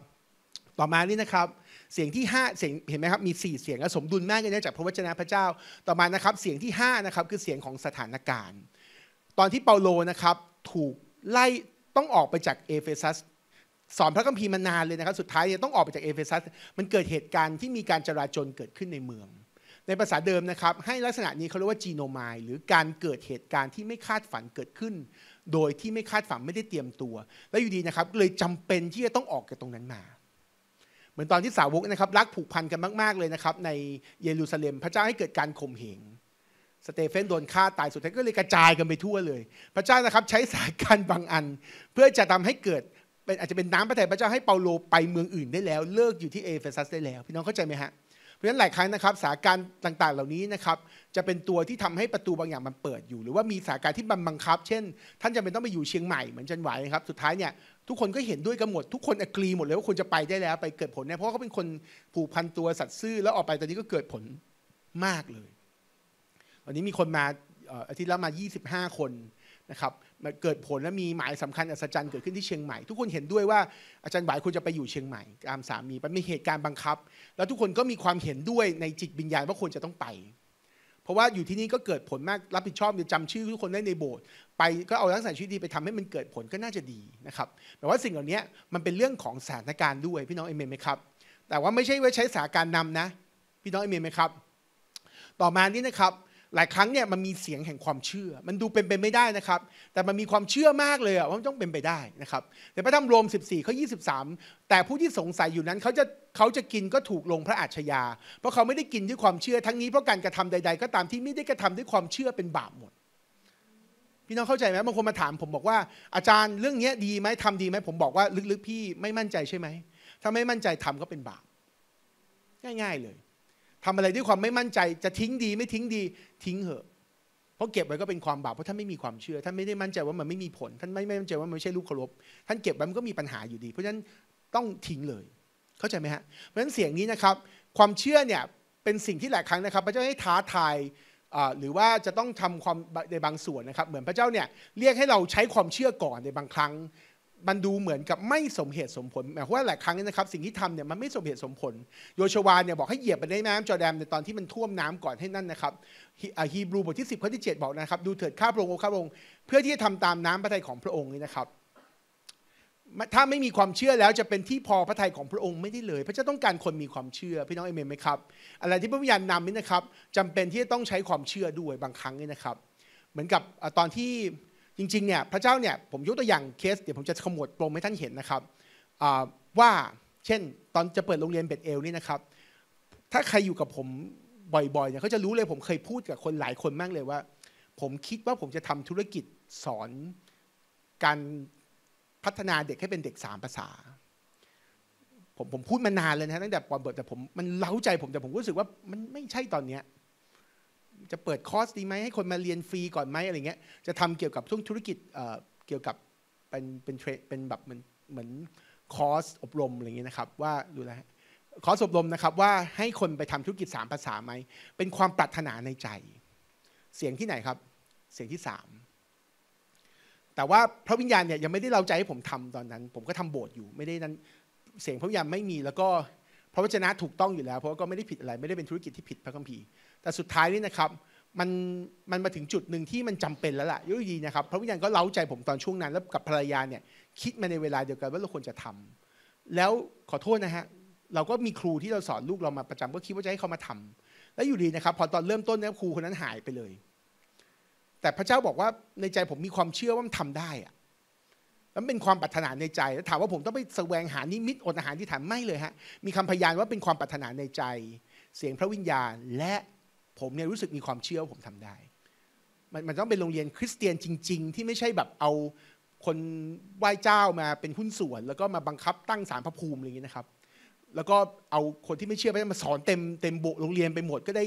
ต่อมานี่นะครับ เสียงที่ 5 เสียงเห็นไหมครับ มี4เสียงสมดุลมากเลยนะจากพระวจนะพระเจ้า ต่อมานะครับ เสียงที่5นะครับคือเสียงของสถานการณ์ ตอนที่เปาโลนะครับถูกไล่ต้องออกไปจากเอเฟซัสสอนพระคัมภีร์มานานเลยนะครับ สุดท้ายเนี่ยต้องออกไปจากเอเฟซัส มันเกิดเหตุการณ์ที่มีการจราจนเกิดขึ้นในเมือง ในภาษาเดิมนะครับให้ลักษณะนี้เขาเรียกว่าจีโนมายหรือการเกิดเหตุการณ์ที่ไม่คาดฝันเกิดขึ้นโดยที่ไม่คาดฝันไม่ได้เตรียมตัว และอยู่ดีนะครับเลยจำเป็นที่จะต้องออกจากตรงนั้นมา เหมือนตอนที่สาวกนะครับ รักผูกพันกันมากๆ เลยนะครับ ในเยรูซาเล็ม พระเจ้าให้เกิดการข่มเหงสเตเฟนโดนฆ่าตายสุดท้ายก็เลยกระจายกันไปทั่วเลย พระเจ้านะครับใช้สายการบางอัน เพื่อจะทำให้เกิดเป็นอาจจะเป็นน้ำพระทัยพระเจ้าให้เปาโลไปเมืองอื่น ได้แล้ว เลิกอยู่ที่เอเฟซัสได้แล้วพี่น้องเข้าใจไหมฮะเพราะฉะนั้นหลายครั้งนะครับสาการต่าง ๆ เหล่านี้นะครับจะเป็นตัวที่ทำให้ประตูบางอย่างมันเปิดอยู่ หรือว่ามีสถานการณ์ที่มันบังคับ เช่น ท่านจะเป็นต้องไปอยู่เชียงใหม่เหมือนจันไหวครับสุดท้ายเนี่ยทุกคนก็เห็นด้วยกันหมดทุกคนอกรีหมดเลยว่าควรจะไปได้แล้วไปเกิดผลเนี่ยเพราะเขาเป็นคนผูกพันตัวสัตว์ซื่อแล้วออกไปตอนนี้ก็เกิดผลมากเลยวันนี้มีคนมาอาทิตย์ละมา 25 คนนะครับมเกิดผลและมีหมายสำคัญอัศจรรย์เกิดขึ้นที่เชียงใหม่ ทุกคนเห็นด้วยว่าอาจารย์หวายควรจะไปอยู่เชียงใหม่ตามสามี มันมีเหตุการณ์บังคับ แล้วทุกคนก็มีความเห็นด้วยในจิตวิญญาณว่าควรจะต้องไปเพราะว่าอยู่ที่นี่ก็เกิดผลมากรับผิดชอบจำชื่อทุกคนได้ในโบสถ์ไปก็เอาลักษณะชีวิตดีไปทำให้มันเกิดผลก็น่าจะดีนะครับ แต่ว่าสิ่งเหล่านี้มันเป็นเรื่องของสถานการณ์ด้วยพี่น้องเอเมนไหมครับ แต่ว่าไม่ใช่ว่าใช้สถานการณ์นำนะ พี่น้องเอเมนไหมครับ ต่อมานี้นะครับหลายครั้งเนี่ยมันมีเสียงแห่งความเชื่อ มันดูเป็นไปไม่ได้นะครับ แต่มันมีความเชื่อมากเลยว่ามันต้องเป็นไปได้นะครับในพระธรรมโรม14ข้อ23แต่ผู้ที่สงสัยอยู่นั้นเขาจะเขาจะกินก็ถูกลงพระอาชญาเพราะเขาไม่ได้กินด้วยความเชื่อทั้งนี้เพราะการกระทำใด ๆ ก็ตามที่ไม่ได้กระทำด้วยความเชื่อเป็นบาปหมด พี่น้องเข้าใจไหมบางคนมาถามผมบอกว่า อาจารย์เรื่องนี้ดีไหมทำดีไหมผมบอกว่าลึก ๆ พี่ ไม่มั่นใจใช่ไหมถ้าไม่มั่นใจทำก็เป็นบาป ง่าย ๆ เลยทำอะไรด้วยความไม่มั่นใจจะทิ้งดีไม่ทิ้งดีทิ้งเหอะเพราะเก็บไว้ก็เป็นความบาปเพราะท่านไม่มีความเชื่อท่านไม่ได้มั่นใจว่ามันไม่มีผล ท่านไม่มั่นใจว่ามันไม่ใช่ลูกเคารพท่านเก็บไว้มันก็มีปัญหาอยู่ดี เพราะฉะนั้นต้องทิ้งเลยเข้าใจไหมฮะเพราะฉะนั้นเสียงนี้นะครับความเชื่อเนี่ยเป็นสิ่งที่หลายครั้งนะครับพระเจ้าให้ท้าทายหรือว่าจะต้องทำความในบางส่วนนะครับ เหมือนพระเจ้าเนี่ยเรียกให้เราใช้ความเชื่อก่อนในบางครั้งมันดูเหมือนกับไม่สมเหตุสมผลหมายความว่าหลายครั้งนะครับสิ่งที่ทำเนี่ยมันไม่สมเหตุสมผลโยชวาเนี่ยบอกให้เหยียบไปในน้ำจอแดมในตอนที่มันท่วมน้ำก่อนให้นั่นนะครับฮีบรูบทที่10ข้อที่7บอกนะครับดูเถิดข้าพระองค์ข้าพระองค์เพื่อที่จะทำตามน้ำพระทัยของพระองค์นี่นะครับ ถ้าไม่มีความเชื่อแล้วจะเป็นที่พอพระทัยของพระองค์ไม่ได้เลย พระเจ้าต้องการคนมีความเชื่อพี่น้องเอเมนไหมครับ อะไรที่พระวิญญาณนำนี่นะครับจำเป็นที่จะต้องใช้ความเชื่อด้วยบางครั้งนี่นะครับ เหมือนกับตอนที่จริงๆเนี่ยพระเจ้าเนี่ยผมยกตัวอย่างเคสเดี๋ยวผมจะขมวดปรงให้ท่านเห็นนะครับว่าเช่นตอนจะเปิดโรงเรียนเบตเอลนี่นะครับ ถ้าใครอยู่กับผมบ่อยๆเนี่ยเขาจะรู้เลยผมเคยพูดกับคนหลายคนมากเลยว่า ผมคิดว่าผมจะทำธุรกิจสอนการพัฒนาเด็กให้เป็นเด็กสามภาษาผมผมพูดมานานเลยนะตั้งแต่ปอนเปิดแต่ผมมันเล้าใจผมแต่ผมรู้สึกว่ามันไม่ใช่ตอนเนี้ยจะเปิดคอร์สดีไหมให้คนมาเรียนฟรีก่อนไหมอะไรเงี้ยจะทำเกี่ยวกับช่วงธุรกิจเกี่ยวกับเป็นเป็นเทรเป็นแบบเหมือนเหมือนคอร์สอบรมอะไรเงี้ยนะครับว่าดูแลคอร์สอบรมนะครับว่าให้คนไปทำธุรกิจ3 ภาษาไหมเป็นความปรารถนาในใจ เสียงที่ไหนครับเสียงที่ 3 แต่ว่าพระวิญญาณเนี่ยยังไม่ได้เราใจให้ผมทำตอนนั้น ผมก็ทำโบสถ์อยู่ไม่ได้นั้น เสียงพระวิญญาณไม่มีแล้วก็พระวจนะถูกต้องอยู่แล้ว เพราะก็ไม่ได้ผิดอะไรไม่ได้เป็นธุรกิจที่ผิดพระคัมภีร์แต่สุดท้ายนี่นะครับมันมันมาถึงจุดหนึ่งที่มันจำเป็นแล้วล่ะยุดีนะครับ พระวิญญาณก็เล้าใจผมตอนช่วงนั้น แล้วกับภรรยาเนี่ยคิดมาในเวลาเดียวกัน ว่าเราควรจะทำ แล้วขอโทษนะฮะเราก็มีครูที่เราสอนลูกเรามาประจำก็คิดว่าจะให้เขามาทำ แล้วอยู่ดีนะครับ พอตอนเริ่มต้นเนี่ยครูคนนั้นหายไปเลย แต่พระเจ้าบอกว่าในใจผมมีความเชื่อว่ามันทำได้อะมันเป็นความปรารถนาในใจแล้วถามว่าผมต้องไปแสวงหานิมิตอดอาหารที่ฐานไม่เลยฮะมีคำพยานว่าเป็นความปรารถนาในใจ เสียงพระวิญญาณและผมเนี่ยรู้สึกมีความเชื่อว่าผมทำได้ มันมันต้องเป็นโรงเรียนคริสเตียนจริง ๆ ที่ไม่ใช่แบบเอาคนไหว้เจ้ามาเป็นหุ้นส่วน แล้วก็มาบังคับตั้งสารพระภูมิอะไรอย่างนี้นะครับ แล้วก็เอาคนที่ไม่เชื่อไปมาสอนเต็มเต็มโบโรงเรียนไปหมดก็ได้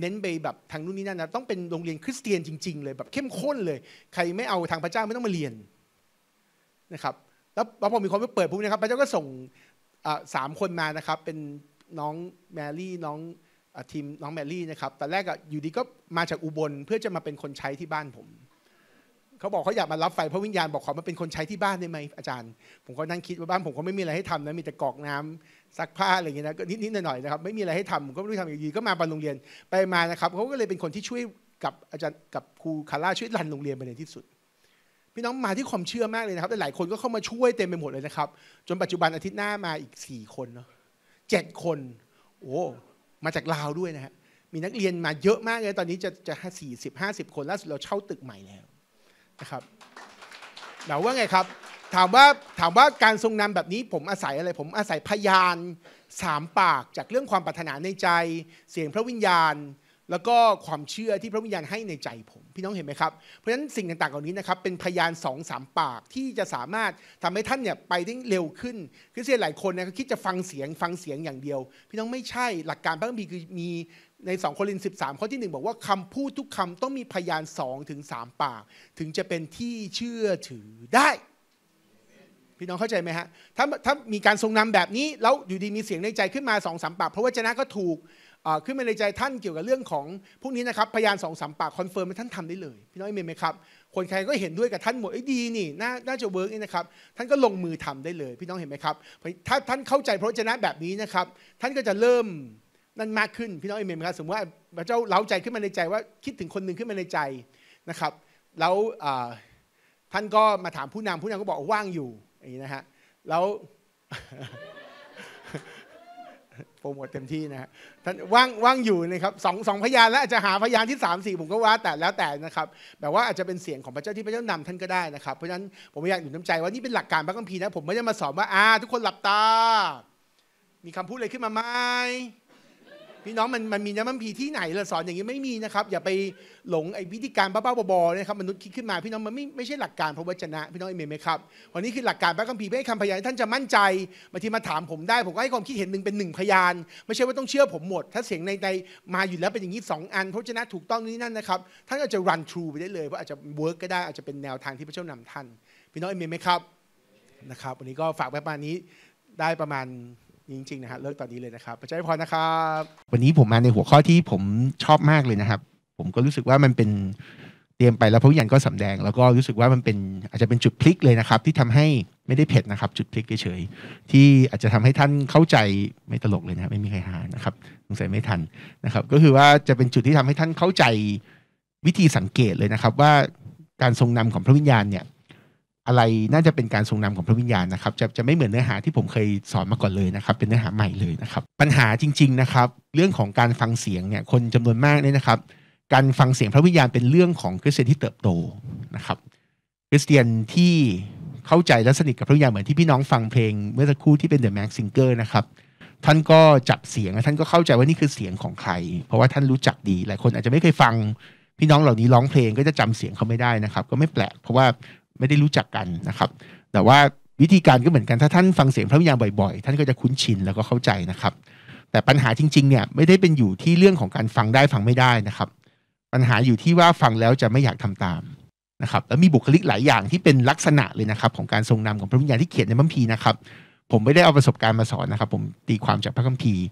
เน้นไปแบบทางนู่นนี่นั่นนะต้องเป็นโรงเรียนคริสเตียนจริงๆเลยแบบเข้มข้นเลย ใครไม่เอาทางพระเจ้าไม่ต้องมาเรียนนะครับแล้วพอมีความเปิดปุ๊บนะครับพระเจ้าก็ส่งสามคนมานะครับเป็นน้องแมรี่น้องทีมน้องแมรี่นะครับตอนแรกอยู่ดีก็มาจากอุบลเพื่อจะมาเป็นคนใช้ที่บ้านผมเขาบอกเขาอยากมารับไฟพระวิญญาณบอกขอมาเป็นคนใช้ที่บ้านได้ไหมอาจารย์ ผมก็นั่งคิดว่าบ้านผมก็ไม่มีอะไรให้ทำนะมีแต่กอกน้ำซักผ้าอะไรอย่างเงี้ยนะก็นิดๆหน่อยๆนะครับ ไม่มีอะไรให้ทำผมก็ไม่รู้ทำอย่างดีก็มาบรรโรงเรียนไปมานะครับเขาก็เลยเป็นคนที่ช่วยกับอาจารย์กับครูคาร่าช่วยรันโรงเรียนไปในที่สุดพี่น้องมาที่ความเชื่อมากเลยนะครับแต่หลายคนก็เข้ามาช่วยเต็มไปหมดเลยนะครับ จนปัจจุบันอาทิตย์หน้ามาอีก4คนเนาะเจ็ดคน โอ้มาจากลาวด้วยนะฮะมีนักเรียนมาเยอะมากเลย ตอนนี้จะจะสี่สิบห้าสิบคนล่าสุดเราเช่าตึกใหม่แล้วนะครับเราว่าไงครับ ถามว่าถามว่าการทรงนำแบบนี้ผมอาศัยอะไร ผมอาศัยพยานสามปากจากเรื่องความปรารถนาในใจ เสียงพระวิญญาณแล้วก็ความเชื่อที่พระวิญญาณให้ในใจผม พี่น้องเห็นไหมครับเพราะฉะนั้นสิ่งต่าง ๆเหล่านี้นะครับเป็นพยานสองสามปาก ที่จะสามารถทำให้ท่านเนี่ยไปได้เร็วขึ้นคือเสียหลายคนนะคิดจะฟังเสียงฟังเสียงอย่างเดียว พี่น้องไม่ใช่หลักการพระคัมภีร์คือมีในสองโครินธ์ามข้อที่หนึ่งบอกว่าคำพูดทุกคำต้องมีพยานสองถึงสามปาก ถึงจะเป็นที่เชื่อถือได้ พี่น้องเข้าใจไหมฮะถ้าถ้ามีการทรงนำแบบนี้แล้วอยู่ดีมีเสียงในใจขึ้นมาสองสามปากเพราะวจนะก็ถูกขึ้นมาในใจท่านเกี่ยวกับเรื่องของพวกนี้นะครับพยานสองสามปากคอนเฟิร์มให้ท่านทำได้เลย พี่น้องเมนไหมครับคนใครก็เห็นด้วยกับท่านหมดไอ้ดีนี่น่าจะเวิร์กนี่นะครับท่านก็ลงมือทำได้เลย พี่น้องเห็นไหมครับถ้าท่านเข้าใจพระเจนะแบบนี้นะครับท่านก็จะเริ่มนั่นมากขึ้น พี่น้องเอเมนครับสมมติว่าพระเจ้าเล้าใจขึ้นมาในใจว่าคิดถึงคนหนึ่งขึ้นมาในใจนะครับแล้วท่านก็มาถามผู้นำผู้นำก็บอกว่างอยู่อย่างนี้นะฮะแล้วโปรโมทเต็มที่นะฮะท่านว่างว่างอยู่นะครับสองสองพยานแล้วอาจจะหาพยานที่3ามสี่ผมก็ว่า แต่แล้วแต่นะครับแบบว่าอาจจะเป็นเสียงของพระเจ้าที่พระเจ้านำท่านก็ได้นะครับเพราะฉะนั้นผมอยากหนุนน้ำใจว่านี่เป็นหลักการพระคัมภีร์นะผมไม่ได้มาสอนว่าอ่าทุกคนหลับตา มีคำพูดอะไรขึ้นมาไหมพี่น้องมันมันมีน้ำมันพีที่ไหนเราสอนอย่างนี้ไม่มีนะครับ อย่าไปหลงไอ้วิธีการบ้าๆบอๆนะครับมนุษย์คิดขึ้นมาพี่น้องมันไม่ไม่ใช่หลักการพระวจนะ พี่น้องเอเมนไหมครับวันนี้คือหลักการพระคัมภีร์เพื่อให้คำพยานท่านจะมั่นใจบางทีมาถามผมได้ผมก็ให้ความคิดเห็นหนึ่งเป็นหนึ่งพยาน ไม่ใช่ว่าต้องเชื่อผมหมด ถ้าเสียงในในมาอยู่แล้วเป็นอย่างนี้สองอันพระวจนะถูกต้องนี้นั่นนะครับท่านอาจจะ run through ไปได้เลยว่าอาจจะ work ก็ได้อาจจะเป็นแนวทางที่พระเจ้านำท่าน พี่น้องเอเมนไหมครับนะครับวันนี้ก็ฝากไว้ประมาณนี้ได้ประมาณจริงๆนะฮะเลิกตอนนี้เลยนะครับประจัยพรนะครับวันนี้ผมมาในหัวข้อที่ผมชอบมากเลยนะครับผมก็รู้สึกว่ามันเป็นเตรียมไปแล้วพระวิญญาณก็สำแดง แล้วก็รู้สึกว่ามันเป็นอาจจะเป็นจุดพลิกเลยนะครับที่ทำให้ไม่ได้เผ็ดนะครับ จุดพลิกเฉยๆที่อาจจะทำให้ท่านเข้าใจไม่ตลกเลยนะไม่มีใครหานะครับสงสัยไม่ทันนะครับก็คือว่าจะเป็นจุดที่ทำให้ท่านเข้าใจวิธีสังเกตเลยนะครับว่าการทรงนำของพระวิญญาณเนี่ยอะไรน่าจะเป็นการทรงนำของพระวิญญาณนะครับจะจะไม่เหมือนเนื้อหาที่ผมเคยสอนมาก่อนเลยนะครับ เป็นเนื้อหาใหม่เลยนะครับ ปัญหาจริง ๆนะครับ เรื่องของการฟังเสียงเนี่ยคนจำนวนมากเนี่ยนะครับ การฟังเสียงพระวิญญาณเป็นเรื่องของคริสเตียนที่เติบโตนะครับ คริสเตียนที่เข้าใจและสนิทกับพระวิญญาณเหมือนที่พี่น้องฟังเพลง เมื่อสักครู่ที่เป็นเดอะแม็กซิงเกอร์นะครับท่านก็จับเสียงท่านก็เข้าใจว่านี่คือเสียงของใคร เพราะว่าท่านรู้จักดี หลายคนอาจจะไม่เคยฟังพี่น้องเหล่านี้ร้องเพลง ก็จะจำเสียงเขาไม่ได้นะครับ ก็ไม่แปลก เพราะว่าไม่ได้รู้จักกันนะครับ แต่ว่าวิธีการก็เหมือนกัน ถ้าท่านฟังเสียงพระวิญญาณบ่อยๆ ท่านก็จะคุ้นชินแล้วก็เข้าใจนะครับ แต่ปัญหาจริงๆ เนี่ยไม่ได้เป็นอยู่ที่เรื่องของการฟังได้ฟังไม่ได้นะครับ ปัญหาอยู่ที่ว่าฟังแล้วจะไม่อยากทำตามนะครับ แล้วมีบุคลิกหลายอย่างที่เป็นลักษณะเลยนะครับของการทรงนำของพระวิญญาณที่เขียนในบัมพีนะครับ ผมไม่ได้เอาประสบการณ์มาสอนนะครับ ผมตีความจากพระคัมภีร์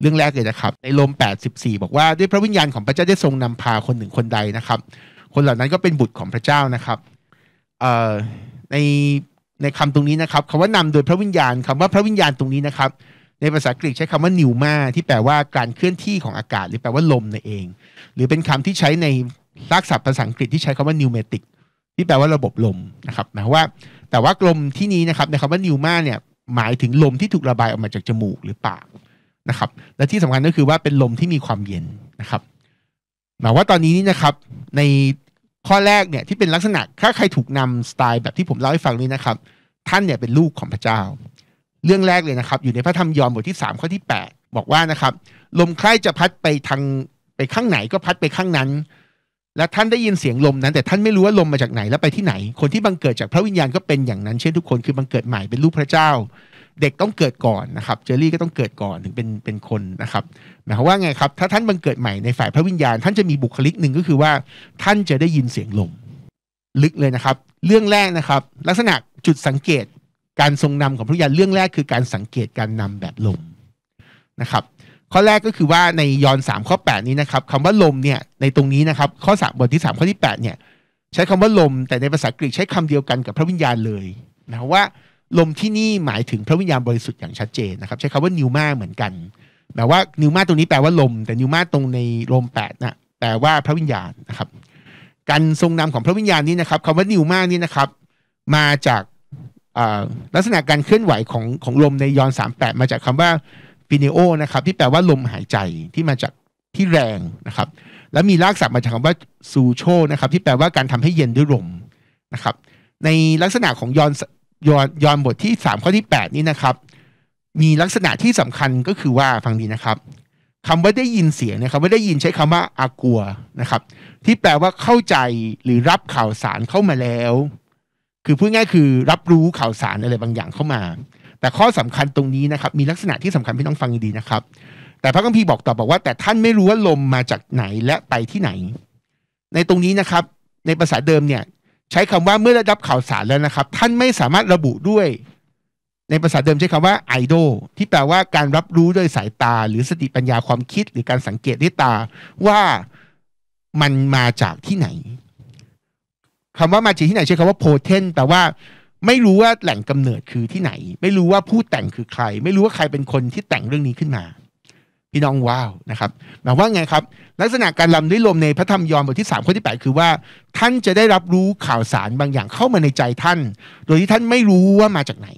เรื่องแรกเลยนะครับ ในโลม84 บอกว่าด้วยพระวิญญาณของพระเจ้าได้ทรงนำพาคนหนึ่งคนใดนะครับ คนเหล่านั้นก็เป็นบุตรของพระเจ้านะครับในในคำตรงนี้นะครับคำว่านำโดยพระวิญญาณคำว่าพระวิญญาณตรงนี้นะครับ ในภาษากรีกใช้คำว่านิวมาที่แปลว่าการเคลื่อนที่ของอากาศ หรือแปลว่าลมนั่นเอง หรือเป็นคำที่ใช้ในรักษาภาษาอังกฤษที่ใช้คำว่านิวเมติกที่แปลว่าระบบลมนะครับหมายว่าแต่ว่ากลมที่นี้นะครับในคำว่านิวมาเนี่ยหมายถึงลมที่ถูกระบายออกมาจากจมูกหรือปากนะครับ และที่สำคัญก็คือว่าเป็นลมที่มีความเย็นนะครับ หมายว่าตอนนี้นี่นะครับในข้อแรกเนี่ยที่เป็นลักษณะถ้าใครถูกนำสไตล์แบบที่ผมเล่าให้ฟังนี้นะครับท่านเนี่ยเป็นลูกของพระเจ้า เรื่องแรกเลยนะครับอยู่ในพระธรรมยอห์นบทที่3ข้อที่8 บอกว่านะครับลมใครจะพัดไปทางไปข้างไหนก็พัดไปข้างนั้น และท่านได้ยินเสียงลมนั้น แต่ท่านไม่รู้ว่าลมมาจากไหน และไปที่ไหนคนที่บังเกิดจากพระวิญญาณก็เป็นอย่างนั้นเช่นทุกคนคือบังเกิดใหม่เป็นลูกพระเจ้าเด็กต้องเกิดก่อนนะครับเจอรี่ก็ต้องเกิดก่อนถึงเป็นเป็นคนนะครับหมายความว่าไงครับถ้าท่านบังเกิดใหม่ในฝ่ายพระวิญญาณ ท่านจะมีบุคลิกหนึ่งก็คือว่า ท่านจะได้ยินเสียงลมลึกเลยนะครับ เรื่องแรกนะครับ ลักษณะจุดสังเกตการทรงนำของพระวิญญาณเรื่องแรกคือการสังเกตการนำแบบลมนะครับ ข้อแรกก็คือว่าในยอห์นสามข้อแปดนี้นะครับคำว่าลมเนี่ยในตรงนี้นะครับ ข้อสามบทที่สามข้อที่แปดเนี่ยใช้คำว่าลมแต่ในภาษากรีกใช้คำเดียวกันกับพระวิญญาณเลยนะว่าลมที่นี่หมายถึงพระวิญญาณบริสุทธิ์อย่างชัดเจนนะครับ ใช้คำว่านิวมาเหมือนกัน แปลว่านิวมาตรงนี้แปลว่าลม แต่นิวมาตรงในลมแปดนะแปลว่าพระวิญญาณนะครับการทรงนำของพระวิญญาณนี้นะครับคำว่านิวมานี่นะครับ มาจากลักษณะการเคลื่อนไหวของของลมในยอนสามแปดมาจากคำว่าฟิเนโอนะครับ ที่แปลว่าลมหายใจที่มาจากที่แรงนะครับ และมีลากศัพท์มาจากคำว่าซูโชนะครับ ที่แปลว่าการทำให้เย็นด้วยลมนะครับ ในลักษณะของยอนยอนยอนบทที่สามข้อที่แปดนี้นะครับ มีลักษณะที่สำคัญก็คือว่าฟังดีนะครับ คำว่าได้ยินเสียงนะครับว่าได้ยินใช้คำว่าอากัวนะครับที่แปลว่าเข้าใจหรือรับข่าวสารเข้ามาแล้ว คือพูดง่ายคือรับรู้ข่าวสารอะไรบางอย่างเข้ามา แต่ข้อสำคัญตรงนี้นะครับ มีลักษณะที่สำคัญพี่ต้องฟังดีนะครับ แต่พระคัมภีร์บอกต่อบอกว่า แต่ท่านไม่รู้ว่าลมมาจากไหนและไปที่ไหน ในตรงนี้นะครับในภาษาเดิมเนี่ยใช้คำว่าเมื่อได้รับข่าวสารแล้วนะครับ ท่านไม่สามารถระบุด้วย ในภาษาเดิมใช้คำว่าไอดอลที่แปลว่าการรับรู้ด้วยสายตาหรือสติปัญญาความคิด หรือการสังเกตด้วยตาว่ามันมาจากที่ไหน คำว่ามาจากที่ไหน ใช้คำว่าโพเทนแปลว่าไม่รู้ว่าแหล่งกำเนิดคือที่ไหน ไม่รู้ว่าผู้แต่งคือใคร ไม่รู้ว่าใครเป็นคนที่แต่งเรื่องนี้ขึ้นมาี่น้องว้าวนะครับหมายว่าไงครับลักษณะการลำด้วยลมในพระธรรมยอห์นบทที่3ข้อที่8คือว่าท่านจะได้รับรู้ข่าวสารบางอย่างเข้ามาในใจท่าน โดยที่ท่านไม่รู้ว่ามาจากไหน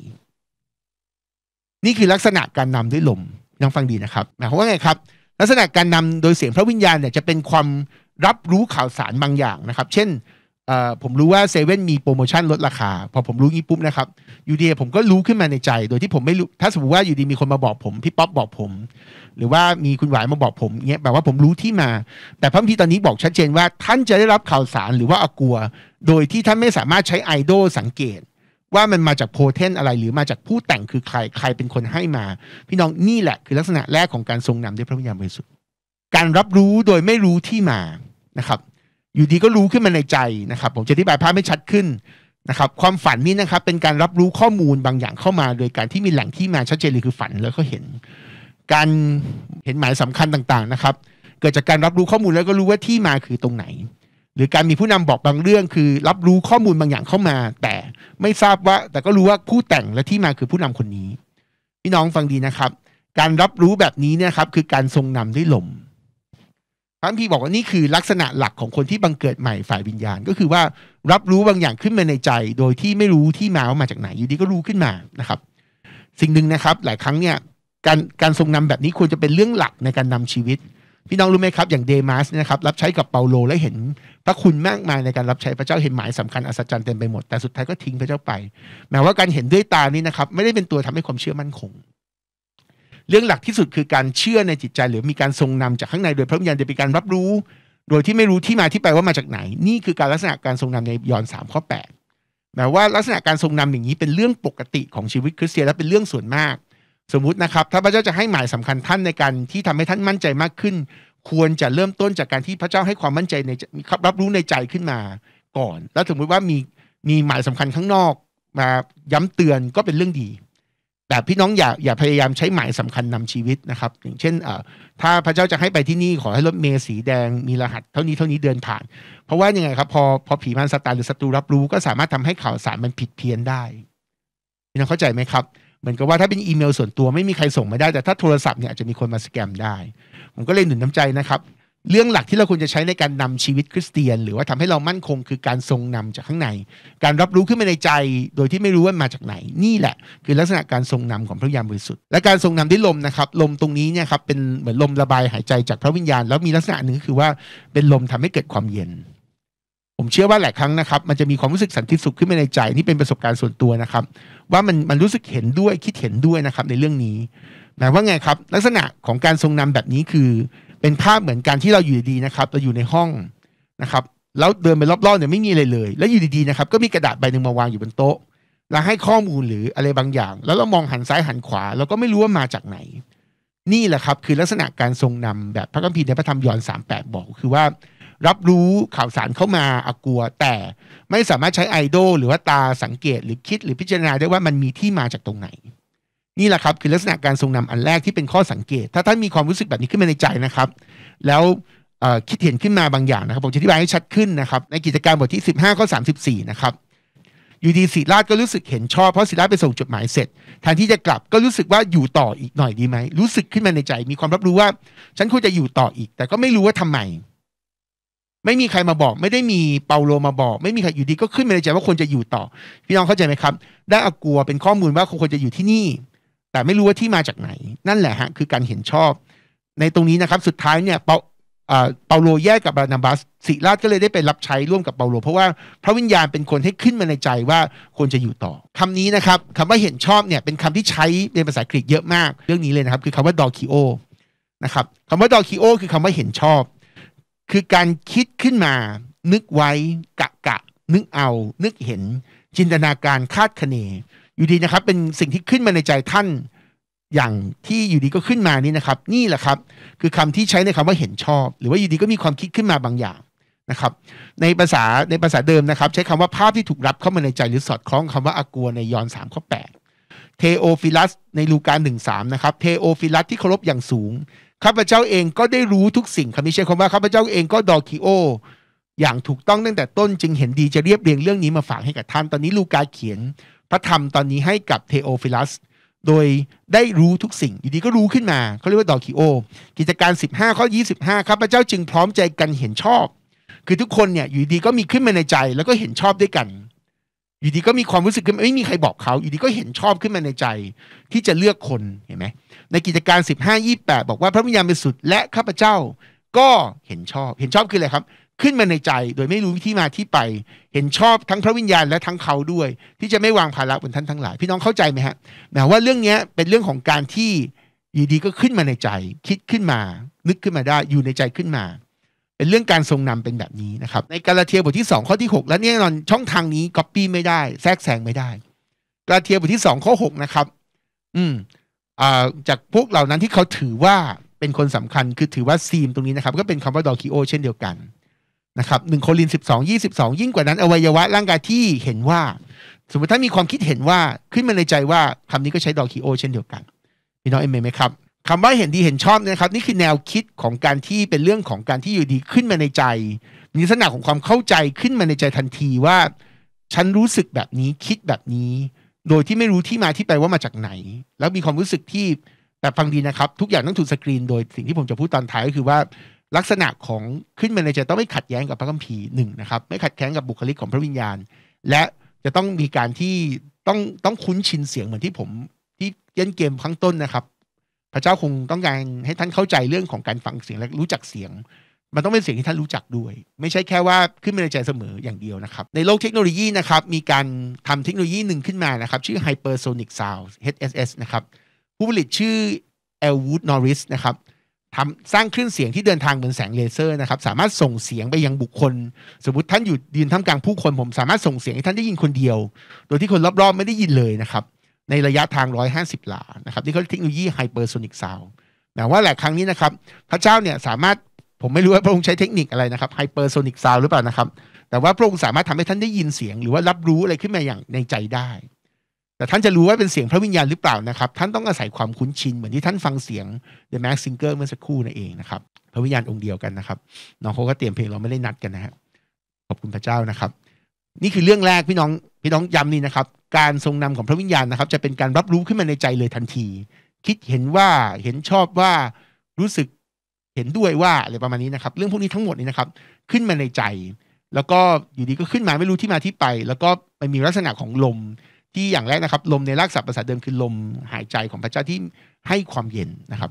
นี่คือลักษณะการนำด้วยลมน้องฟังดีนะครับหมายว่าไงครับ ลักษณะการนำโดยเสียงพระวิญญาณเนี่ยจะเป็นความรับรู้ข่าวสารบางอย่างนะครับ เช่นผมรู้ว่าเซเว่นมีโปรโมชั่นลดราคา พอผมรู้งี้ปุ๊บนะครับอยู่ดีผมก็รู้ขึ้นมาในใจ โดยที่ผมไม่รู้ ถ้าสมมติว่าอยู่ดีมีคนมาบอกผม พี่ป๊อปบอกผม หรือว่ามีคุณหวายมาบอกผมเงี้ยแบบว่าผมรู้ที่มา แต่พระพี่ตอนนี้บอกชัดเจนว่าท่านจะได้รับข่าวสารหรือว่าอากัว โดยที่ท่านไม่สามารถใช้ไอดอลสังเกต ว่ามันมาจากโพเทนอะไร หรือมาจากผู้แต่งคือใครใครเป็นคนให้มา พี่น้องนี่แหละคือลักษณะแรกของการทรงนำด้วยพระวิญญาณบริสุทธิ์การรับรู้โดยไม่รู้ที่มานะครับอยู่ดีก็รู้ขึ้นมาในใจนะครับ ผมจะอธิบายภาพไม่ชัดขึ้นนะครับ ความฝันนี้นะครับเป็นการรับรู้ข้อมูลบางอย่างเข้ามา โดยการที่มีแหล่งที่มาชัดเจนเลยคือฝันแล้วก็เห็น การเห็นหมายสำคัญต่างๆนะครับ เกิดจากการรับรู้ข้อมูลแล้วก็รู้ว่าที่มาคือตรงไหน หรือการมีผู้นำบอกบางเรื่อง คือรับรู้ข้อมูลบางอย่างเข้ามา แต่ไม่ทราบว่าแต่ก็รู้ว่าผู้แต่งและที่มาคือผู้นำคนนี้พี่น้องฟังดีนะครับ การรับรู้แบบนี้นะครับ คือการทรงนำด้วยลมพระพีบอกว่านี่คือลักษณะหลักของคนที่บังเกิดใหม่ฝ่ายวิญญาณ ก็คือว่ารับรู้บางอย่างขึ้นมาในใจ โดยที่ไม่รู้ที่มาว่ามาจากไหนอยู่ดีก็รู้ขึ้นมานะครับ สิ่งหนึ่งนะครับหลายครั้งเนี่ยการการทรงนำแบบนี้ควรจะเป็นเรื่องหลักในการนำชีวิต พี่น้องรู้ไหมครับ อย่างเดมัสนะครับรับใช้กับเปาโล และเห็นพระคุณมากมายในการรับใช้พระเจ้าเห็นหมายสำคัญอัศจรรย์เต็มไปหมดแต่สุดท้ายก็ทิ้งพระเจ้าไปแม้ว่าการเห็นด้วยตานี้นะครับไม่ได้เป็นตัวทำให้ความเชื่อมั่นคงเรื่องหลักที่สุดคือการเชื่อในจิตใจหรือมีการทรงนำจากข้างในโดยพระวิญญาณจะเป็นการรับรู้ โดยที่ไม่รู้ที่มาที่ไปว่ามาจากไหน นี่คือการลักษณะการทรงนำในยอห์นสามข้อแปดหมายว่าลักษณะการทรงนำอย่างนี้เป็นเรื่องปกติของชีวิตคริสเตียนและเป็นเรื่องส่วนมาก สมมตินะครับถ้าพระเจ้าจะให้หมายสำคัญท่านในการที่ทำให้ท่านมั่นใจมากขึ้น ควรจะเริ่มต้นจากการที่พระเจ้าให้ความมั่นใจในรับรู้ในใจขึ้นมาก่อน แล้วสมมติว่ามีมีหมายสำคัญข้างนอก มาย้ำเตือนก็เป็นเรื่องดีแต่พี่น้องอย่าอย่าพยายามใช้ หมายสำคัญนำชีวิตนะครับ อย่างเช่นถ้าพระเจ้าจะให้ไปที่นี่ขอให้รถเมล์สีแดงมีรหัสเท่านี้เท่านี้เดินผ่านเพราะว่ายังไงครับ พอพอผีมันสตาร์หรือศัตรูรับรู้ก็สามารถทำให้ข่าวสารมันผิดเพี้ยนได้พี่น้องเข้าใจไหมครับเหมือนกับว่าถ้าเป็นอีเมลส่วนตัวไม่มีใครส่งมาได้ แต่ถ้าโทรศัพท์เนี่ยจะมีคนมาสแกมได้ ผมก็เลยหนุนน้ำใจนะครับเรื่องหลักที่เราควรจะใช้ในการนำชีวิตคริสเตียน หรือว่าทำให้เรามั่นคง คือการทรงนำจากข้างใน การรับรู้ขึ้นมาในใจโดยที่ไม่รู้ว่ามาจากไหน นี่แหละ คือลักษณะการทรงนำของพระยามบริสุทธิ์และการทรงนำด้วยลมนะครับ ลมตรงนี้เนี่ยครับเป็นเหมือนลมระบายหายใจจากพระวิญญาณ แล้วมีลักษณะหนึ่งคือว่าเป็นลมทำให้เกิดความเย็น ผมเชื่อว่าหลายครั้งนะครับ มันจะมีความรู้สึกสันติสุขขึ้นมาในใจ นี่เป็นประสบการณ์ส่วนตัวนะครับ ว่ามันมันรู้สึกเห็นด้วยคิดเห็นด้วยนะครับ ในเรื่องนี้หมายว่าไงครับลักษณะของการทรงนำแบบนี้คือเป็นภาพเหมือนกันที่เราอยู่ดีๆนะครับเราอยู่ในห้องนะครับ แล้วเดินไปรอบ ๆเนี่ยไม่มีอะไรเลย แล้วอยู่ดีๆนะครับก็มีกระดาษใบหนึ่งมาวางอยู่บนโต๊ะ แล้วให้ข้อมูลหรืออะไรบางอย่าง แล้วเรามองหันซ้ายหันขวาเราก็ไม่รู้ว่ามาจากไหน นี่แหละครับคือลักษณะการทรงนำแบบพระคัมภีร์ในพระธรรมยอห์นสามแปดบอก คือว่ารับรู้ข่าวสารเข้ามาอากลัว แต่ไม่สามารถใช้ไอดอลหรือว่าตาสังเกต หรือคิดหรือพิจารณาได้ว่ามันมีที่มาจากตรงไหนนี่แหละครับคือลักษณะการทรงนำอันแรกที่เป็นข้อสังเกต ถ้าท่านมีความรู้สึกแบบนี้ขึ้นมาในใจนะครับ แล้วคิดเห็นขึ้นมาบางอย่างนะครับผมจะอธิบายให้ชัดขึ้นนะครับ ในกิจการบทที่15ข้อ34 นะครับอยู่ดีศิราชก็รู้สึก เห็นชอบเพราะศิราชไปส่งจดหมายเสร็จแทนที่จะกลับก็รู้สึกว่าอยู่ต่ออีกหน่อยดีไหมรู้สึกขึ้นมาในใจ มีความรับรู้ว่าฉันควรจะอยู่ต่ออีก แต่ก็ไม่รู้ว่าทำไมไม่มีใครมาบอก ไม่ได้มีเปาโลมาบอก ไม่มีใครอยู่ดีก็ขึ้นมาในใจว่าควรจะอยู่ต่อ พี่น้องเข้าใจไหมครับได้อากัวเป็นข้อมูลว่าควรจะอยู่ที่นี่แต่ไม่รู้ว่าที่มาจากไหน นั่นแหละฮะคือการเห็นชอบ ในตรงนี้นะครับสุดท้ายเนี่ยเปาเปาโลแยกกับบานาบัสสิราชก็เลยได้ไปรับใช้ร่วมกับเปาโลเพราะว่าพระวิญญาณเป็นคนให้ขึ้นมาในใจว่าควรจะอยู่ต่อ คำนี้นะครับคำว่าเห็นชอบเนี่ยเป็นคำที่ใช้ในภาษากรีกเยอะมาก เรื่องนี้เลยนะครับคือคำว่าดอคิโอนะครับคำว่าดอคิโอคือคำว่าเห็นชอบ คือการคิดขึ้นมา นึกไว้กะกะนึกเอา นึกเห็นจินตนาการคาดคะเนอยู่ดีนะครับ เป็นสิ่งที่ขึ้นมาในใจท่านอย่างที่อยู่ดีก็ขึ้นมานี่นะครับ นี่แหละครับ คือคำที่ใช้ในคำว่าเห็นชอบ หรือว่าอยู่ดีก็มีความคิดขึ้นมาบางอย่างนะครับในภาษาในภาษาเดิมนะครับใช้คำว่าภาพที่ถูกรับเข้ามาในใจหรือสอดคล้องคำว่าอากัวในยอนสามข้อแปดเทโอฟิลัสในลูกาหนึ่งสามนะครับเทโอฟิลัสที่เคารพอย่างสูงข้าพเจ้าเองก็ได้รู้ทุกสิ่งคำนี้ใช้คำว่าข้าพเจ้าเองก็ดอคิโออย่างถูกต้องตั้งแต่ต้นจึงเห็นดีจะเรียบเรียงเรื่องนี้มาฝากให้กับท่านตอนนี้ลูกาเขียนพระธรรมตอนนี้ให้กับเทโอฟิลัสโดยได้รู้ทุกสิ่ง อยู่ดีก็รู้ขึ้นมา เขาเรียกว่าดอคิโอ กิจการ 15 ข้อ 25 ครับ พระเจ้าจึงพร้อมใจกันเห็นชอบ คือทุกคนเนี่ยอยู่ดีก็มีขึ้นมาในใจ แล้วก็เห็นชอบด้วยกัน อยู่ดีก็มีความรู้สึกขึ้นไม่มีใครบอกเขา อยู่ดีก็เห็นชอบขึ้นมาในใจ ที่จะเลือกคน เห็นไหม ในกิจการ 15 28 บอกว่าพระวิญญาณเป็นสุดและข้าพเจ้าก็เห็นชอบ เห็นชอบคืออะไรครับขึ้นมาในใจ โดยไม่รู้ที่มาที่ไป เห็นชอบทั้งพระวิญญาณและทั้งเขาด้วย ที่จะไม่วางภาระบนท่านทั้งหลาย พี่น้องเข้าใจไหมฮะ หมายว่าเรื่องนี้เป็นเรื่องของการที่อยู่ดีก็ขึ้นมาในใจ คิดขึ้นมา นึกขึ้นมาได้อยู่ในใจขึ้นมา เป็นเรื่องการทรงนำเป็นแบบนี้นะครับ ในกาลาเทียบทที่2ข้อที่6 และแน่นอนช่องทางนี้ก๊อปปี้ไม่ได้ แทรกแซงไม่ได้กาลาเทียบทที่2ข้อ6 นะครับ อืมอ่าจากพวกเหล่านั้นที่เขาถือว่าเป็นคนสำคัญคือถือว่าซีมตรงนี้นะครับก็เป็นคำว่าดอคิโอเช่นเดียวกันนะครับหนึ่งโคลินสิบองยี่สิบสองยิ่งกว่านั้น อวัยวะร่างกายที่เห็นว่า สมมติถ้ามีความคิดเห็นว่าขึ้นมาในใจว่า คำนี้ก็ใช้ดอกคีโอเช่นเดียวกันพี่น้องเอ็มไหมครับคำว่าเห็นดีเห็นชอบนะครับ นี่คือแนวคิดของการที่เป็นเรื่องของการที่อยู่ดีขึ้นมาในใจ มีลักษณะของความเข้าใจขึ้นมาในใจทันทีว่า ฉันรู้สึกแบบนี้คิดแบบนี้ โดยที่ไม่รู้ที่มาที่ไปว่ามาจากไหน แล้วมีความรู้สึกที่แต่ฟังดีนะครับ ทุกอย่างต้องถูกสกรีนโดย สิ่งที่ผมจะพูดตอนท้ายก็คือว่าลักษณะของขึ้นมาลยจะต้องไม่ขัดแย้งกับพระคัมภีร์หนึ่งนะครับ ไม่ขัดแย้งกับบุคลิกของพระวิญญาณ และจะต้องมีการที่ต้องต้องคุ้นชินเสียงเหมือนที่ผม ที่เล่นเกมข้างต้นนะครับ พระเจ้าคงต้องการให้ท่านเข้าใจเรื่องของการฟังเสียงและรู้จักเสียง มันต้องเป็นเสียงที่ท่านรู้จักด้วย ไม่ใช่แค่ว่าขึ้นมาในใจเสมออย่างเดียวนะครับ ในโลกเทคโนโลยีนะครับ มีการทำเทคโนโลยีหนึ่งขึ้นมานะครับ ชื่อ Hypersonic Sound HSS นะครับ ผู้ผลิตชื่อ Elwood Norris นะครับทำสร้างคลื่นเสียงที่เดินทางเหมือนแสงเลเซอร์นะครับสามารถส่งเสียงไปยังบุคคล สมมติท่านอยู่ยืนท่ามกลางผู้คนผม สามารถส่งเสียงให้ท่านได้ยินคนเดียว โดยที่คนรอบๆไม่ได้ยินเลยนะครับในระยะทาง 150 หลานะครับนี่เขาเทคโนโลยีไฮเปอร์โซนิกซาว์แต่ว่าแหละครั้งนี้นะครับพระเจ้าเนี่ยสามารถผมไม่รู้ว่าพระองค์ใช้เทคนิคอะไรนะครับไฮเปอร์โซนิกซาว์หรือเปล่านะครับ แต่ว่าพระองค์สามารถทำให้ท่านได้ยินเสียง หรือว่ารับรู้อะไรขึ้นมาอย่างในใจได้แต่ท่านจะรู้ว่าเป็นเสียงพระวิญญาณหรือเปล่านะครับ ท่านต้องอาศัยความคุ้นชินเหมือนที่ท่านฟังเสียง The Max Singer เมื่อสักครู่นั่นเองนะครับ พระวิญญาณองค์เดียวกันนะครับน้องเขาก็เตรียมเพลงเราไม่ได้นัดกันนะฮะขอบคุณพระเจ้านะครับ นี่คือเรื่องแรกพี่น้องพี่น้องย้ำนี่นะครับ การทรงนำของพระวิญญาณนะครับ จะเป็นการรับรู้ขึ้นมาในใจเลยทันที คิดเห็นว่าเห็นชอบว่ารู้สึกเห็นด้วยว่าอะไรประมาณนี้นะครับ เรื่องพวกนี้ทั้งหมดนี้นะครับ ขึ้นมาในใจ แล้วก็อยู่ดีก็ขึ้นมาไม่รู้ที่มาที่ไป แล้วก็ไปมีลักษณะของลมที่อย่างแรกนะครับลมในรากศัพท์ภาษาเดิมคือลมหายใจของพระเจ้าที่ให้ความเย็นนะครับ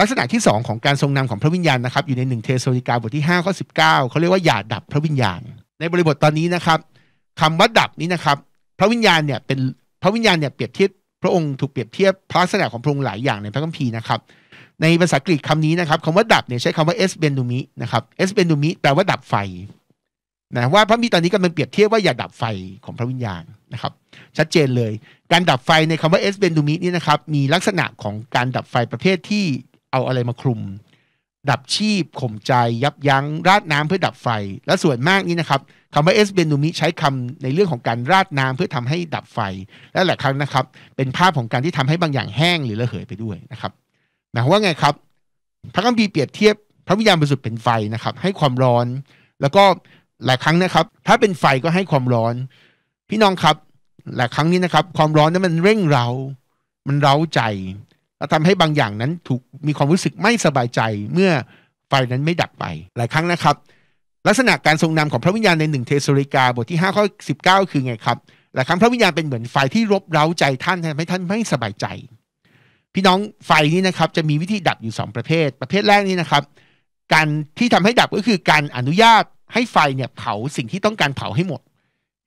ลักษณะที่ 2 ของการทรงนำของพระวิญญาณนะครับอยู่ในหนึ่งเทสโลนิกาบทที่5ข้อ19เขาเรียกว่าอย่าดับพระวิญญาณในบริบทตอนนี้นะครับคำว่าดับนี้นะครับพระวิญญาณเนี่ยเป็นพระวิญญาณเนี่ยเปรียบเทียบพระองค์ถูกเปรียบเทียบพระลักษณะของพระองค์หลายอย่างในพระคัมภีร์นะครับในภาษากรีกคำนี้นะครับคำว่าดับเนี่ยใช้คำว่าเอสเบนดูมินะครับเอสเบนดูมิแปลว่าดับไฟนะว่าพระมีตอนนี้กำลังเปรียบเทียบว่าอย่าดับไฟของพระวิญญาณนะครับ ชัดเจนเลย การดับไฟในคำว่าเอสเบนดูมินี่นะครับมีลักษณะของการดับไฟประเภทที่เอาอะไรมาคลุม ดับชีพข่มใจ ยับยั้ง ราดน้ำเพื่อดับไฟและส่วนมากนี่นะครับคำว่าเอสเบนูมิใช้คำในเรื่องของการราดน้ำ เพื่อทำให้ดับไฟและหลายครั้งนะครับ เป็นภาพของการที่ทำให้บางอย่างแห้งหรือระเหยไปด้วยนะครับหมายความว่าไงครับพระคัมภีร์เปรียบเทียบ พระวิญญาณบริสุทธิ์เป็นไฟนะครับให้ความร้อนแล้วก็หลายครั้งนะครับ ถ้าเป็นไฟก็ให้ความร้อน พี่น้องครับ หลายครั้งนี้นะครับ ความร้อนนั้นมันเร่งเรา มันเร้าใจ และทำให้บางอย่างนั้นถูกมีความรู้สึกไม่สบายใจ เมื่อไฟนั้นไม่ดับไป หลายครั้งนะครับ ลักษณะการทรงนำของพระวิญญาณในหนึ่งเทสโลิกาบทที่5ข้อ้าคือไงครับหลายครั้งพระวิญญาณเป็นเหมือนไฟที่รบเร้าใจท่านทำให้ท่านไม่สบายใจ พี่น้องไฟนี้นะครับจะมีวิธีดับอยู่ 2 ประเภทประเภทแรกนี้นะครับ การที่ทำให้ดับก็คือการอนุญาตให้ไฟเนี่ยเผาสิ่งที่ต้องการเผาให้หมด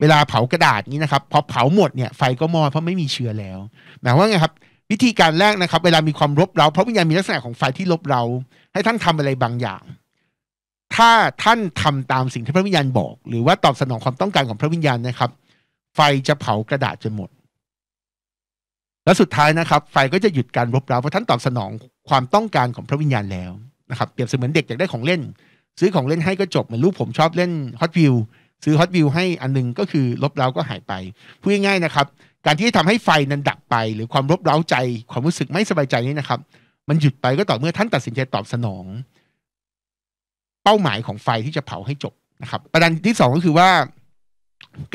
เวลาเผากระดาษนี้นะครับพอเผาหมดเนี่ยไฟก็มอดเพราะไม่มีเชื้อแล้วหมายว่าไงครับวิธีการแรกนะครับ เวลามีความรบเราเพราะวิญญาณมีลักษณะของไฟที่รบเรา ให้ท่านทำอะไรบางอย่าง ถ้าท่านทำตามสิ่งที่พระวิญญาณบอกหรือ ว่าตอบสนองความต้องการของพระวิญญาณนะครับ ไฟจะเผากระดาษจนหมด และสุดท้ายนะครับ ไฟก็จะหยุดการรบเรา เพราะท่านตอบสนองความต้องการของพระวิญญาณแล้วนะครับเปรียบเสมือนเด็กอยากได้ของเล่นซื้อของเล่นให้ก็จบเหมือนลูกผมชอบเล่นฮอตวิวซื้อฮอตวิวให้อันนึงก็คือลบเล้าก็หายไป พูดง่ายๆนะครับ การที่ทำให้ไฟนั้นดับไป หรือความลบเล้าใจ ความรู้สึกไม่สบายใจนี้นะครับ มันหยุดไปก็ต่อเมื่อท่านตัดสินใจตอบสนอง เป้าหมายของไฟที่จะเผาให้จบนะครับ ประเด็นที่ 2 ก็คือว่า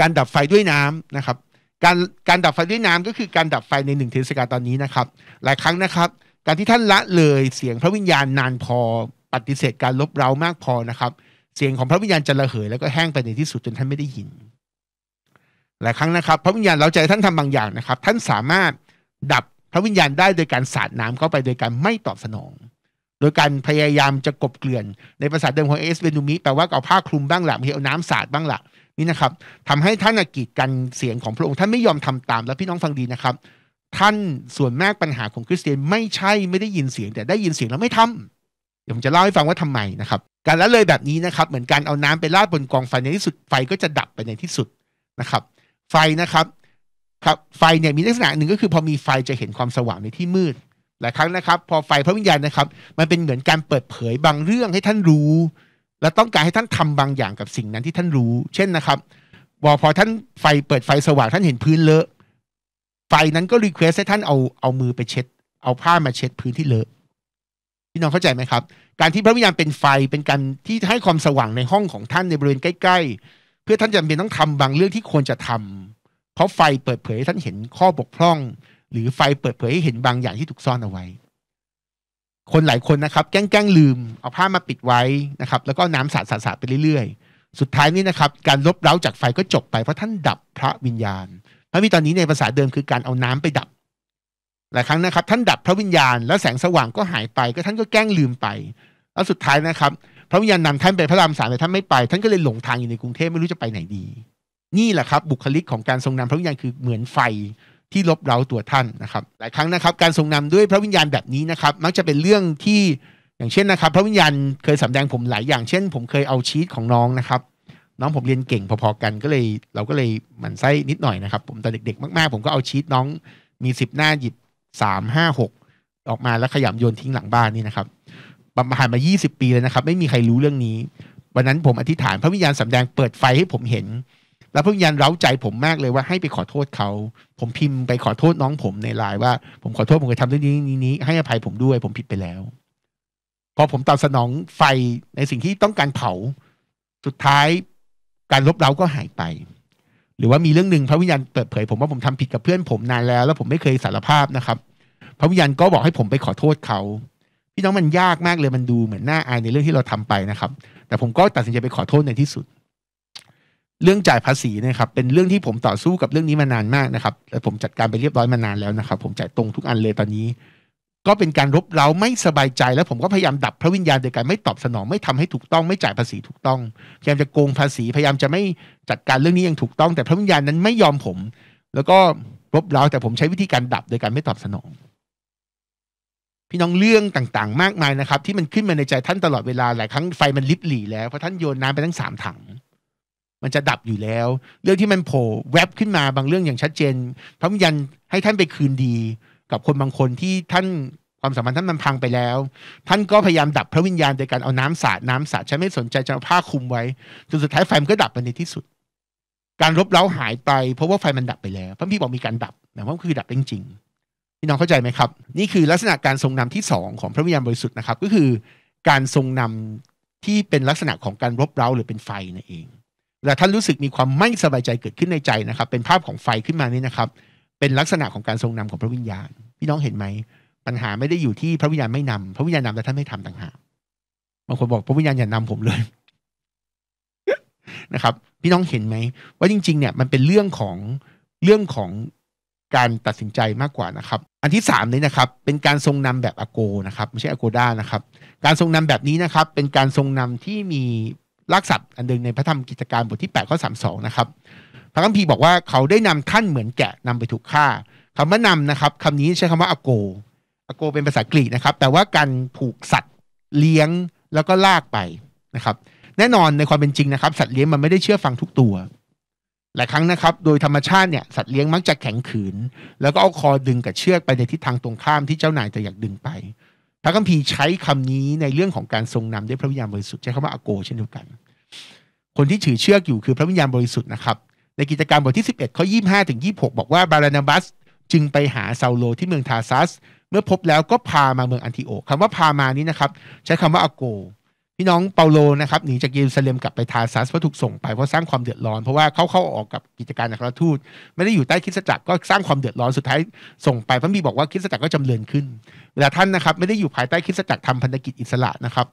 การดับไฟด้วยน้ำนะครับ การการดับไฟด้วยน้ำก็คือการดับไฟในหนึ่งเทศกาลตอนนี้นะครับหลายครั้งนะครับ การที่ท่านละเลยเสียงพระวิญญาณนานพอปฏิเสธการลบเรามากพอนะครับ เสียงของพระวิญญาณจะระเหยแล้วก็แห้งไปในที่สุดจนท่านไม่ได้ยินหลายครั้งนะครับ พระวิญญาณเราใจท่านทำบางอย่างนะครับ ท่านสามารถดับพระวิญญาณได้โดยการสาดน้ำเข้าไปโดยการไม่ตอบสนอง โดยการพยายามจะกบเกลื่อนในภาษาเดิมของเอสเวนูมิแปลว่าเอาผ้าคลุมบ้างหละมีเอาน้ำสาดบ้างหละนี่นะครับทำให้ท่านกีดกันเสียงของพระองค์ท่านไม่ยอมทำตาม แล้วพี่น้องฟังดีนะครับ ท่านส่วนมากปัญหาของคริสเตียนไม่ใช่ไม่ได้ยินเสียง แต่ได้ยินเสียงแล้วไม่ทำเดี๋ยวผมจะเล่าให้ฟังว่าทำไมนะครับการละเลยแบบนี้นะครับ เหมือนการเอาน้ำไปราดบนกองไฟในที่สุดไฟก็จะดับไปในที่สุดนะครับ ไฟนะครับครับไฟเนี่ยมีลักษณะหนึ่งก็คือพอมีไฟจะเห็นความสว่างในที่มืดหลายครั้งนะครับ พอไฟพระวิญญาณนะครับ มันเป็นเหมือนการเปิดเผยบางเรื่องให้ท่านรู้ และต้องการให้ท่านทำบางอย่างกับสิ่งนั้นที่ท่านรู้ เช่นนะครับบอพอท่านไฟเปิดไฟสว่างท่านเห็นพื้นเลอะไฟนั้นก็รีเควสให้ท่านเอา เอามือไปเช็ดเอาผ้ามาเช็ดพื้นที่เลอะพี่น้องเข้าใจไหมครับ การที่พระวิญญาณเป็นไฟเป็นการที่ให้ความสว่างในห้องของท่านในบริเวณใกล้ๆเพื่อท่านจำเป็นต้องทำบางเรื่องที่ควรจะทำ เพราะไฟเปิดเผยให้ท่านเห็นข้อบกพร่อง หรือไฟเปิดเผยให้เห็นบางอย่างที่ถูกซ่อนเอาไว้ คนหลายคนนะครับ แกล้งลืมเอาผ้ามาปิดไว้นะครับแล้วก็น้ำสาดสาดไปเรื่อยๆ สุดท้ายนี่นะครับการลบเล้าจากไฟก็จบไปเพราะท่านดับพระวิญญาณพระวิตอนนี้ในภาษาเดิมคือการเอาน้ำไปดับหลายครั้งนะครับ ท่านดับพระวิญญาณ แล้วแสงสว่างก็หายไปก็ท่านก็แกล้งลืมไป แล้วสุดท้ายนะครับพระวิญญาณนำท่านไปพระรามสามแต่ท่านไม่ไป ท่านก็เลยหลงทางอยู่ในกรุงเทพไม่รู้จะไปไหนดี นี่แหละครับบุคลิกของการทรงนำพระวิญญาณคือเหมือนไฟที่ลบเราตัวท่านนะครับ หลายครั้งนะครับ การทรงนำด้วยพระวิญญาณแบบนี้นะครับมักจะเป็นเรื่องที่อย่างเช่นนะครับ พระวิญญาณเคยสำแดงผมหลายอย่างเช่นผมเคยเอาชีตของน้องนะครับ น้องผมเรียนเก่งพอๆกันก็เลยเราก็เลยหมั่นไส้นิดหน่อยนะครับ ผมตอนเด็กๆ มาก ๆผมก็เอาชีตน้องมีสิบหน้าหยิบสามห้าหกออกมาแล้วขยำโยนทิ้งหลังบ้านนี่นะครับผ่านมา 20 ปีแล้วนะครับ ไม่มีใครรู้เรื่องนี้ วันนั้นผมอธิษฐาน พระวิญญาณสำแดงเปิดไฟให้ผมเห็น แล้วพระวิญญาณเร้าใจผมมากเลยว่า ให้ไปขอโทษเขา ผมพิมพ์ไปขอโทษน้องผมในไลน์ว่าผมขอโทษผมเคยทำเรื่องนี้นี้นี้ให้อภัยผมด้วยผมผิดไปแล้ว พอผมตอบสนองไฟในสิ่งที่ต้องการเผาสุดท้ายการลบเล้าก็หายไปหรือว่ามีเรื่องหนึ่งพระวิญญาณเปิดเผยผมว่าผมทำผิดกับเพื่อนผมนานแล้วแล้ว ผมไม่เคยสารภาพนะครับพระวิญญาณก็บอกให้ผมไปขอโทษเขา พี่น้องมันยากมากเลยมันดูเหมือนหน้าอายในเรื่องที่เราทำไปนะครับ แต่ผมก็ตัดสินใจไปขอโทษในที่สุด เรื่องจ่ายภาษีนะครับ เป็นเรื่องที่ผมต่อสู้กับเรื่องนี้มานานมากนะครับและผมจัดการไปเรียบร้อยมานานแล้วนะครับ ผมจ่ายตรงทุกอันเลยตอนนี้ก็เป็นการรบเราไม่สบายใจแล้วผมก็พยายาม ดับพระวิญญาณโดยการไม่ตอบสนอง ไม่ทำให้ถูกต้องไม่จ่ายภาษีถูกต้องพยายามจะโกงภาษีพยายามจะไม่จัดการเรื่องนี้อย่างถูกต้องแต่พระวิญญาณนั้นไม่ยอมผม แล้วก็รบเราแต่ผมใช้วิธีการดับโดยการไม่ตอบสนอง พี่น้องเรื่องต่างๆมากมายนะครับ ที่มันขึ้นมาในใจท่านตลอดเวลาหลายครั้งไฟมันลิบหลี่แล้วเพราะท่านโยนน้ำไปทั้งสามถังมันจะดับอยู่แล้ว เรื่องที่มันโผล่แวบขึ้นมาบางเรื่องอย่างชัดเจนพระวิญญาณให้ท่านไปคืนดีกับคนบางคนที่ท่านความสัมพันธ์ท่านมันพังไปแล้ว ท่านก็พยายามดับพระวิญญาณโดยการเอาน้ำสาดน้ำสาดฉันไม่สนใจจะเอาผ้าคลุมไว้จนสุดท้ายไฟมันก็ดับไปในที่สุด การรบเล้าหายไปเพราะว่าไฟมันดับไปแล้วพระพี่บอกมีการดับต่ว่าคือดับจริงๆพี่น้องเข้าใจไหมครับ นี่คือลักษณะการทรงนำที่สองของพระวิญญาณบริสุทธิ์นะครับ ก็คือ การทรงนำที่เป็นลักษณะของการรบเร้าหรือเป็นไฟนั่นเองแตลท่านรู้สึกมีความไม่สบายใจเกิดขึ้นในใจนะครับ เป็นภาพของไฟขึ้นมานี่นะครับเป็นลักษณะของการทรงนำของพระวิญญาณ พี่น้องเห็นไหม ปัญหาไม่ได้อยู่ที่พระวิญญาณไม่นำพระวิญญาณนำแต่ท่านไม่ทำต่างหากบางคนบอกพระวิญญาณอย่านำผมเลยนะครับ พี่น้องเห็นไหม ว่าจริง ๆ เนี่ยมันเป็นเรื่องของเรื่องของการตัดสินใจมากกว่านะครับ อันที่สามนี้นะครับ เป็นการทรงนำแบบอโก นะครับ ไม่ใช่อโกด้านะครับ การทรงนำแบบนี้นะครับ เป็นการทรงนำที่มีลักษณะอันหนึ่งในพระธรรมกิจการบทที่8ข้อ32นะครับพระคัมภีร์บอกว่าเขาได้นำท่านเหมือนแกะนำไปถูกฆ่าคำว่านำนะครับคำนี้ใช้คำว่า อโก อโกเป็นภาษากรีกนะครับ แต่ว่าการถูกสัตว์เลี้ยงแล้วก็ลากไปนะครับ แน่นอนในความเป็นจริงนะครับ สัตว์เลี้ยงมันไม่ได้เชื่อฟังทุกตัว หลายครั้งนะครับ โดยธรรมชาติเนี่ยสัตว์เลี้ยงมักจะแข็งขืน แล้วก็เอาคอดึงกับเชือกไปในทิศทางตรงข้ามที่เจ้านายจะอยากดึงไปพระคัมภีร์ใช้คำนี้ในเรื่องของการทรงนำด้วยพระวิญญาณบริสุทธิ์ ใช้คำว่าอโก เช่นเดียวกัน คนที่ถือเชือกอยู่คือพระวิญญาณบริสุทธิ์นะครับในกิจกรรมบทที่ 11ข้อ25ถึง26 บอกว่าบารานาบัส จึงไปหาซาโลที่เมืองทาซัส เมื่อพบแล้วก็พามาเมืองอันติโอคำว่าพามานี้นะครับ ใช้คำว่าอโกพี่น้องเปาโลนะครับหนีจากเยรูซาเล็มกลับไปทาซัสเพราะถูกส่งไปเพราะสร้างความเดือดร้อนเพราะว่าเขาเข้าออกกับกิจการอัครทูตไม่ได้อยู่ใต้คิดสจักรก็สร้างความเดือดร้อนสุดท้ายส่งไปพระมีบอกว่าคิดสจักรก็จำเริญขึ้น เวลาท่านนะครับไม่ได้อยู่ภายใต้คิดสจักรทำพันธกิจอิสระนะครับ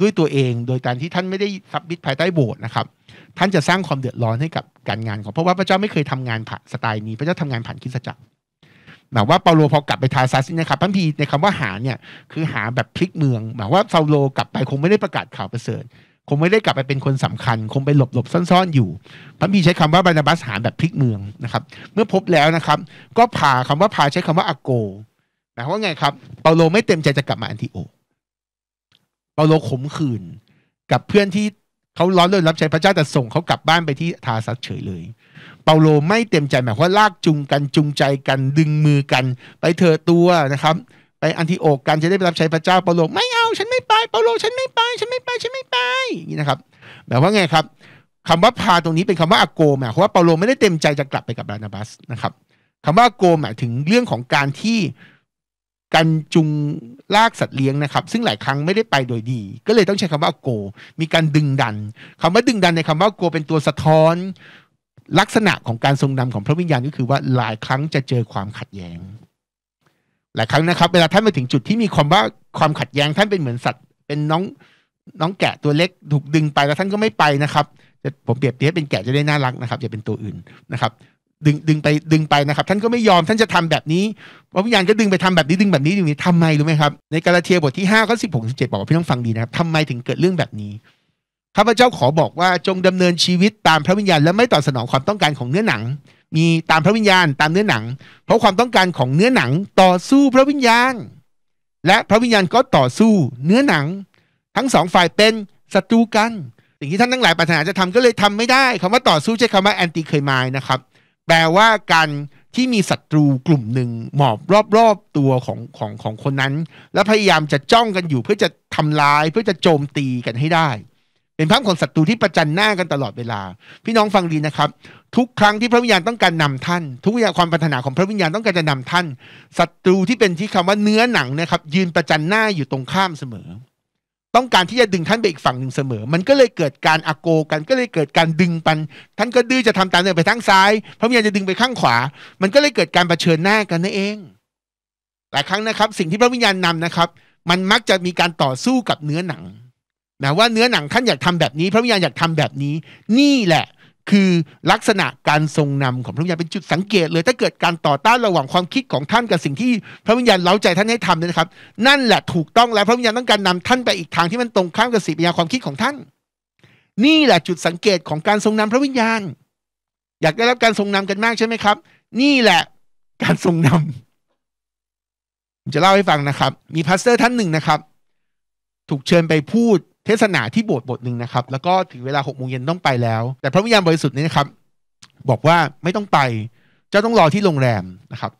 ด้วยตัวเองโดยการที่ท่านไม่ได้ทับบิดภายใต้โบสถ์นะครับท่านจะสร้างความเดือดร้อนให้กับการงานของ เพราะว่าพระเจ้าไม่เคยทำงานผ่านสไตล์นี้พระเจ้าทำงานผ่านคิดสจักรหมายว่าเปาโลพอกลับไปทาซัสนะครับพันพีในคำว่าหาเนี่ยคือหาแบบพลิกเมือง หมายว่าเปาโลกลับไปคงไม่ได้ประกาศข่าวประเสริฐคงไม่ได้กลับไปเป็นคนสำคัญ คงไปหลบหลบซ่อนๆ อยู่พันพีใช้คำว่าบรนาบัสหาแบบพลิกเมืองนะครับ เมื่อพบแล้วนะครับ ก็พาคำว่าพาใช้คำว่าอโกหมายว่าไงครับเปาโลไม่เต็มใจจะกลับมาอันติโอ เปาโลขมขื่นกับเพื่อนที่เขาร้อนเล่นรับใช้พระเจ้าแต่ส่งเขากลับบ้านไปที่ทาซัสเฉยเลยเปาโลไม่เต็มใจหมายว่าลากจุงกันจุงใจกัน ดึงมือกันไปเถอะตัวนะครับไปอันทิโอกกันจะได้ไปรับใช้พระเจ้าเปาโลไม่เอาฉันไม่ไปเปาโลฉันไม่ไปฉันไม่ไปฉันไม่ไปนี่นะครับแายว่าไงครับ คำว่าพาตรงนี้เป็นคำว่าอโกหมายความว่าเปาโลไม่ได้เต็มใจจะกลับไปกับบานาบัสนะครับ คำว่าโก หมายถึงเรื่องของการที่การจุงลากสัตว์เลี้ยงนะครับ ซึ่งหลายครั้งไม่ได้ไปโดยดี ก็เลยต้องใช้คำว่าโก มีการดึงดัน คำว่าดึงดัน ในคำว่าโกเป็นตัวสะท้อนลักษณะของการทรงนำของพระวิญญาณก็คือว่าหลายครั้งจะเจอความขัดแย้งหลายครั้งนะครับ เวลาท่านไปถึงจุดที่มีความว่าความขัดแย้งท่านเป็นเหมือนสัตว์ เป็นน้องน้องแกะตัวเล็กถูกดึงไปแล้วท่านก็ไม่ไปนะครับผมเปรียบเทียบเป็นแกะจะได้น่ารักนะครับอย่าเป็นตัวอื่นนะครับ ดึงดึงไปดึงไปนะครับ ท่านก็ไม่ยอม ท่านจะทำแบบนี้ พระวิญญาณก็ดึงไปทำแบบนี้ดึงแบบนี้ดึงนี้ทำไมรู้ไหมครับในกาลาเทียบทที่5้าข้อสิบหกสิบเจ็ดบอกว่าพี่น้องฟังดีนะครับทำไมถึงเกิดเรื่องแบบนี้ข้าพเจ้าขอบอกว่าจงดำเนินชีวิตตามพระวิญญาณและไม่ตอบสนองความต้องการของเนื้อหนัง มีตามพระวิญญาณตามเนื้อหนัง เพราะความต้องการของเนื้อหนังต่อสู้พระวิญญาณ และพระวิญญาณก็ต่อสู้เนื้อหนัง ทั้งสองฝ่ายเป็นศัตรูกันสิ่งที่ท่านทั้งหลายปรารถนาจะทำก็เลยทำไม่ได้ คำว่าต่อสู้ใช้คำว่าแอนติเคยมายนะครับแปลว่าการที่มีศัตรูกลุ่มหนึ่งหมอบรอบๆตัวของของของคนนั้น และพยายามจะจ้องกันอยู่เพื่อจะทำลายเพื่อจะโจมตีกันให้ได้เป็นภาพของศัตรูที่ประจันหน้ากันตลอดเวลา พี่น้องฟังดีนะครับ ทุกครั้งที่พระวิญญาณต้องการนำท่าน ทุกอย่างความปรารถนาของพระวิญญาณต้องการจะนำท่านศัตรูที่เป็นที่คำว่าเนื้อหนังนะครับ ยืนประจันหน้าอยู่ตรงข้ามเสมอ ต้องการที่จะดึงท่านไปอีกฝั่งหนึ่งเสมอ มันก็เลยเกิดการอโกกันก็เลยเกิดการดึงปัน ท่านก็ดื้อจะทำตามเดินไปทางซ้าย พระวิญญาณจะดึงไปข้างขวา มันก็เลยเกิดการรเผชิญหน้ากันนั่นเองหลายครั้งนะครับ สิ่งที่พระวิญญาณนำนะครับ มันมักจะมีการต่อสู้กับเนื้อหนังนะว่าเนื้อหนังท่านอยากทำแบบนี้ พระวิญญาณอยากทำแบบนี้ นี่แหละคือลักษณะการทรงนำ ของพระวิญญาณเป็นจุดสังเกต เลยถ้าเกิดการต่อต้านระหว่างความคิดของท่านกับสิ่งที่ พระวิญญาณเล้าใจท่านให้ทำนะครับ นั่นแหละถูกต้องแล้วพระวิญญาณต้องการนำท่านไปอีกทางที่มันตรงข้ามกับสิ่งปัญญาความคิดของท่าน นี่แหละจุดสังเกตของการทรงนำพระวิญญาณ อยากได้รับการทรงนำกันมากใช่ไหมครับ นี่แหละการทรงนำ จะเล่าให้ฟังนะครับ มีพาสเตอร์ท่านหนึ่งนะครับ ถูกเชิญไปพูดเทศนาที่โบสถ์บทหนึ่งนะครับ แล้วก็ถึงเวลาหกโมงเย็นต้องไปแล้ว แต่พระวิญญาณบริสุทธิ์นี่นะครับ บอกว่าไม่ต้องไปเจ้าต้องรอที่โรงแรมนะครับ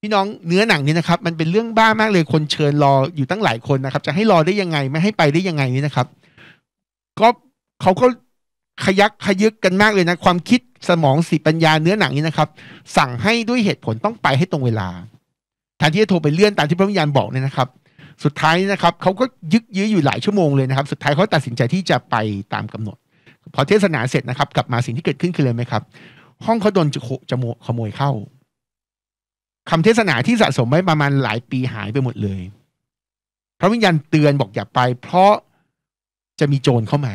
พี่น้องเนื้อหนังนี่นะครับ มันเป็นเรื่องบ้ามากเลยคนเชิญรออยู่ตั้งหลายคนนะครับ จะให้รอได้ยังไงไม่ให้ไปได้ยังไงนี่นะครับ ก็เขาก็ขยักขยึกกันมากเลยนะความคิดสมองสิปัญญาเนื้อหนังนี้นะครับ สั่งให้ด้วยเหตุผลต้องไปให้ตรงเวลาแทนที่จะโทรไปเลื่อนตามที่พระวิญญาณบอกเนี่ยนะครับสุดท้ายนะครับเขาก็ยึกยื้ออยู่หลายชั่วโมงเลยนะครับสุดท้ายเขาตัดสินใจที่จะไปตามกำหนดพอเทศนาเสร็จนะครับ กลับมาสิ่งที่เกิดขึ้นคืออะไรไหมครับ ห้องเขาโดนจะขโมยเข้า คำเทศนาที่สะสมไว้ประมาณหลายปีหายไปหมดเลยพระวิญญาณเตือนบอกอย่าไป เพราะจะมีโจรเข้ามา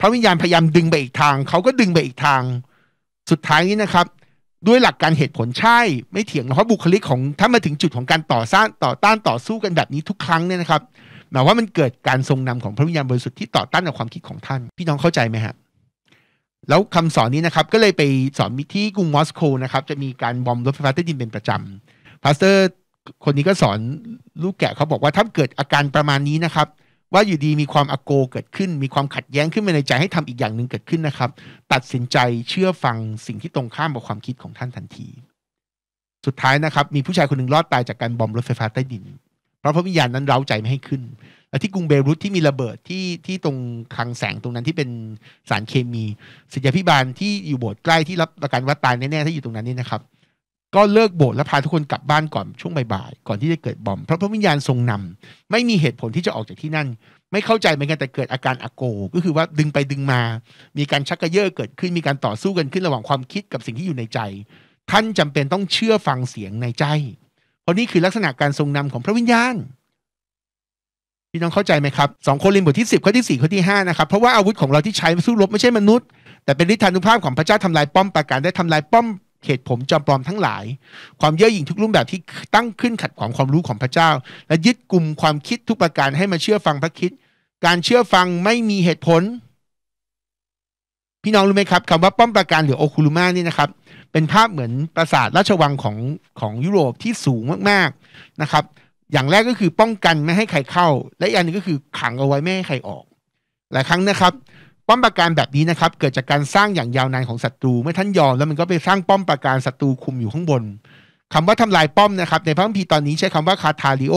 พระวิญญาณพยายามดึงไปอีกทางเขาก็ดึงไปอีกทาง สุดท้ายนี้นะครับด้วยหลักการเหตุผลใช่ไม่เถียงเพราะบุคลิกของ ถ้ามาถึงจุดของการต่อสร้างต่อต้านต่อสู้กันแบบนี้ทุกครั้งเนี่ยนะครับหมายว่ามันเกิดการทรงนำของพระวิญญาณบริสุทธิ์ที่ต่อต้านกับความคิดของท่าน พี่น้องเข้าใจไหมฮะ แล้วคำสอนนี้นะครับก็เลยไปสอนที่กรุงมอสโกนะครับ จะมีการบอมรถไฟฟ้าใต้ดิน เป็นประจำพาสเตอร์คนนี้ก็สอนลูกแกะเขาบอกว่าถ้าเกิดอาการประมาณนี้นะครับว่าอยู่ดีมีความอโกเกิดขึ้น มีความขัดแย้งขึ้นมาในใจให้ทำอีกอย่างหนึ่งเกิดขึ้นนะครับ ตัดสินใจเชื่อฟังสิ่งที่ตรงข้ามกับความคิดของท่านทันที สุดท้ายนะครับมีผู้ชายคนหนึ่งรอดตายจากการบอมรถไฟฟ้าใต้ดิน เพราะพระวิญญาณนั้นเร้าใจไม่ให้ขึ้น และที่กรุงเบรุตที่มีระเบิดที่ที่ตรงคลังแสงตรงนั้นที่เป็นสารเคมีศิษยาพิบาลที่อยู่โบสถ์ใกล้ที่รับประกันว่าตายแน่ๆถ้าอยู่ตรงนั้นนี่นะครับก็เลิกโบสถ์และพาทุกคนกลับบ้านก่อนช่วงบ่ายๆ ก่อนที่จะเกิดบอมเพราะพระวิญญาณทรงนำไม่มีเหตุผลที่จะออกจากที่นั่น ไม่เข้าใจเหมือนกันแต่เกิดอาการอโก ก็คือว่าดึงไปดึงมา มีการชักกระเยาะเกิดขึ้นมีการต่อสู้กันขึ้นระหว่างความคิดกับสิ่งที่อยู่ในใจ ท่านจำเป็นต้องเชื่อฟังเสียงในใจ เพราะนี่คือลักษณะการทรงนำของพระวิญญาณพี่น้องเข้าใจไหมครับสองโครินธ์บทที่10ข้อที่4ข้อที่5นะครับเพราะว่าอาวุธของเราที่ใช้สู้รบไม่ใช่มนุษย์ แต่เป็นฤทธานุภาพของพระเจ้าทำลายป้อมปราการได้ทำลายป้อมเขตผมจอมปลอมทั้งหลาย ความเย่อหยิ่งทุกรูปแบบที่ตั้งขึ้นขัดขวางความรู้ของพระเจ้า และยึดกลุ่มความคิดทุกประการให้มาเชื่อฟังพระคิด การเชื่อฟังไม่มีเหตุผล พี่น้องรู้ไหมครับคำว่าป้อมประการหรือโอคูลูมานี่นะครับเป็นภาพเหมือนปราสาทราชวังของของยุโรปที่สูงมากๆนะครับ อย่างแรกก็คือป้องกันไม่ให้ใครเข้า และอีกอันนึงก็คือขังเอาไว้ไม่ให้ใครออกหลายครั้งนะครับป้อมปราการแบบนี้นะครับ เกิดจากการสร้างอย่างยาวนานของศัตรูเมื่อท่านยอมแล้วมันก็ไปสร้างป้อมปราการศัตรูคุมอยู่ข้างบน คำว่าทำลายป้อมนะครับ ในพระคัมภีร์ตอนนี้ใช้คำว่า คาทาริโอ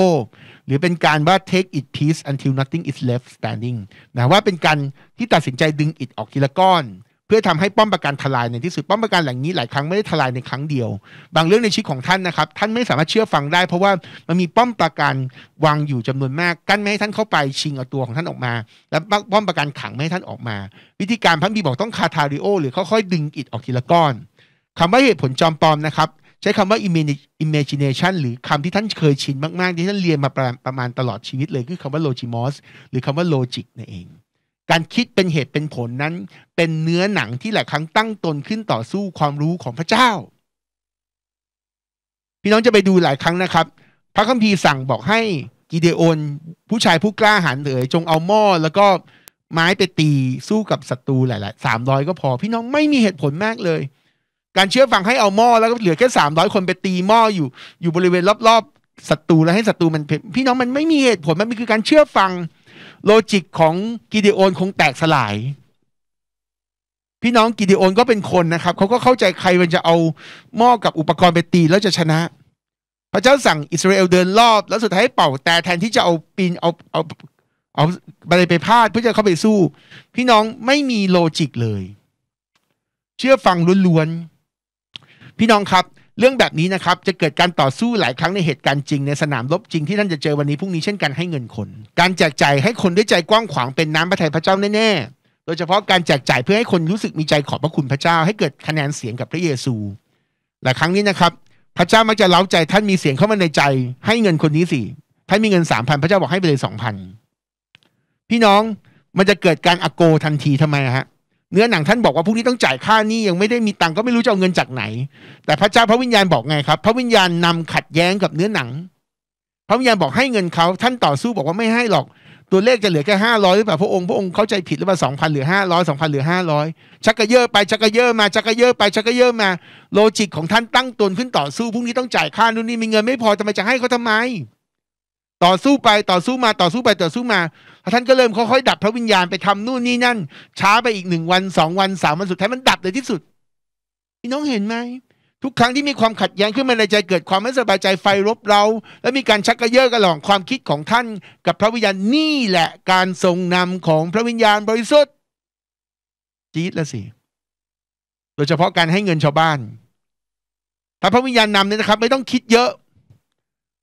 หรือเป็นการว่า take it piece until nothing is left standing นะว่าเป็นการที่ตัดสินใจดึงอิดออกทีละก้อนเพื่อทำให้ป้อมปราการทลายในที่สุดป้อมปราการหลังนี้หลายครั้งไม่ได้ทลายในครั้งเดียว บางเรื่องในชีวิตของท่านนะครับท่านไม่สามารถเชื่อฟังได้ เพราะว่ามันมีป้อมปราการวางอยู่จำนวนมาก กั้นไม่ให้ท่านเข้าไปชิงเอาตัวของท่านออกมา และป้อมปราการขังไม่ให้ท่านออกมา วิธีการพันบีบอกต้องคาทาริโอหรือค่อยๆดึงอิดออกทีละก้อนคำว่าเหตุผลจอมปลอมนะครับใช้คำว่า imagination หรือคำที่ท่านเคยชินมากๆที่ท่านเรียนมาประประมาณตลอดชีวิตเลยคือคำว่า logimos หรือคำว่า logic นั่นเองการคิดเป็นเหตุเป็นผลนั้นเป็นเนื้อหนังที่หลายครั้งตั้งตนขึ้นต่อสู้ความรู้ของพระเจ้า พี่น้องจะไปดูหลายครั้งนะครับ พระคัมภีร์สั่งบอกให้กิเดโอนผู้ชายผู้กล้าหาญเอยจงเอาหม้อ แล้วก็ไม้ไปตีสู้กับศัตรูหลายๆสามร้อยก็พอ พี่น้องไม่มีเหตุผลมากเลย การเชื่อฟังให้เอาหม้อแล้วก็เหลือแค่สามร้อยคนไปตีหม้ออยู่อยู่บริเวณ รอบๆศัตรูแล้วให้ศัตรูมันพี่น้องมันไม่มีเหตุผลมันคือการเชื่อฟังโลจิกของกิเดโอนคงแตกสลาย พี่น้องกิเดโอนก็เป็นคนนะครับ เขาก็เข้าใจใครมันจะเอาหม้อกับอุปกรณ์ไปตีแล้วจะชนะ พระเจ้าสั่งอิสราเอลเดินรอบแล้วสุดท้ายเป่าแต่แทนที่จะเอาปีนเอาเอาเอาอะไรไปพาดเพื่อจะเข้าไปสู้ พี่น้องไม่มีโลจิกเลย เชื่อฟังล้วนๆ พี่น้องครับเรื่องแบบนี้นะครับจะเกิดการต่อสู้หลายครั้งในเหตุการณ์จริงในสนามรบจริงที่ท่านจะเจอวันนี้พรุ่งนี้เช่นกันให้เงินคน การแจกใจ่ายให้คนด้วยใจกว้างขวางเป็นน้ำพระทัยพระเจ้าแน่ๆโดยเฉพาะการแจกจ่ายเพื่อให้คนรู้สึกมีใจขอบพระคุณพระเจ้า ให้เกิดคะแนนเสียงกับพระเยซูหลายครั้งนี้นะครับ พระเจ้ามักจะเล้าใจท่านมีเสียงเข้ามาในใจให้เงินคนนี้สิท่านมีเงินสามพันพระเจ้าบอกให้ไปเลยสองพันพี่น้องมันจะเกิดการอโกทันทีทำไมฮะเนื้อหนังท่านบอกว่าพวกนี้ต้องจ่ายค่านี้ยังไม่ได้มีตังก็ไม่รู้จะเอาเงินจากไหน แต่พระเจ้าพระวิญญาณบอกไงครับ พระวิญญาณนำขัดแย้งกับเนื้อหนัง พระวิญญาณบอกให้เงินเขาท่านต่อสู้บอกว่าไม่ให้หรอก ตัวเลขจะเหลือแค่ห้าร้อยหรือเปล่าพระองค์พระองค์เข้าใจผิดหรือเปล่าสองพันหรือห้าร้อยสองพันหรือห้าร้อยชักกระเยอะไปชักกระเยอะมาชักกระเยอะไปชักกระเยอะมาโลจิกของท่านตั้งตนขึ้นต่อสู้พรุ่งนี้ต้องจ่ายค่านู่นนี่มีเงินไม่พอทำไมจะให้เขาทำไมต่อสู้ไปต่อสู้มาต่อสู้ไปต่อสู้มาพระท่านก็เริ่มค่อยๆดับพระวิญญาณ ไปทำนู่นนี่นั่น ช้าไปอีกหนึ่งวัน สองวันสามวันสุดท้ายมันดับเลยที่สุดพี่น้องเห็นไหม ทุกครั้งที่มีความขัดแย้งขึ้นมาในใจเกิดความไม่สบายใจไฟรบเรา และมีการชักกระเยอะกระหล่องความคิดของท่าน กับพระวิญญาณนี่แหละการทรงนำของพระวิญญาณบริสุทธิ์จี๊ดละสิโดยเฉพาะการให้เงินชาวบ้าน ถ้าพระวิญญาณนำเนี่ยนะครับ ไม่ต้องคิดเยอะ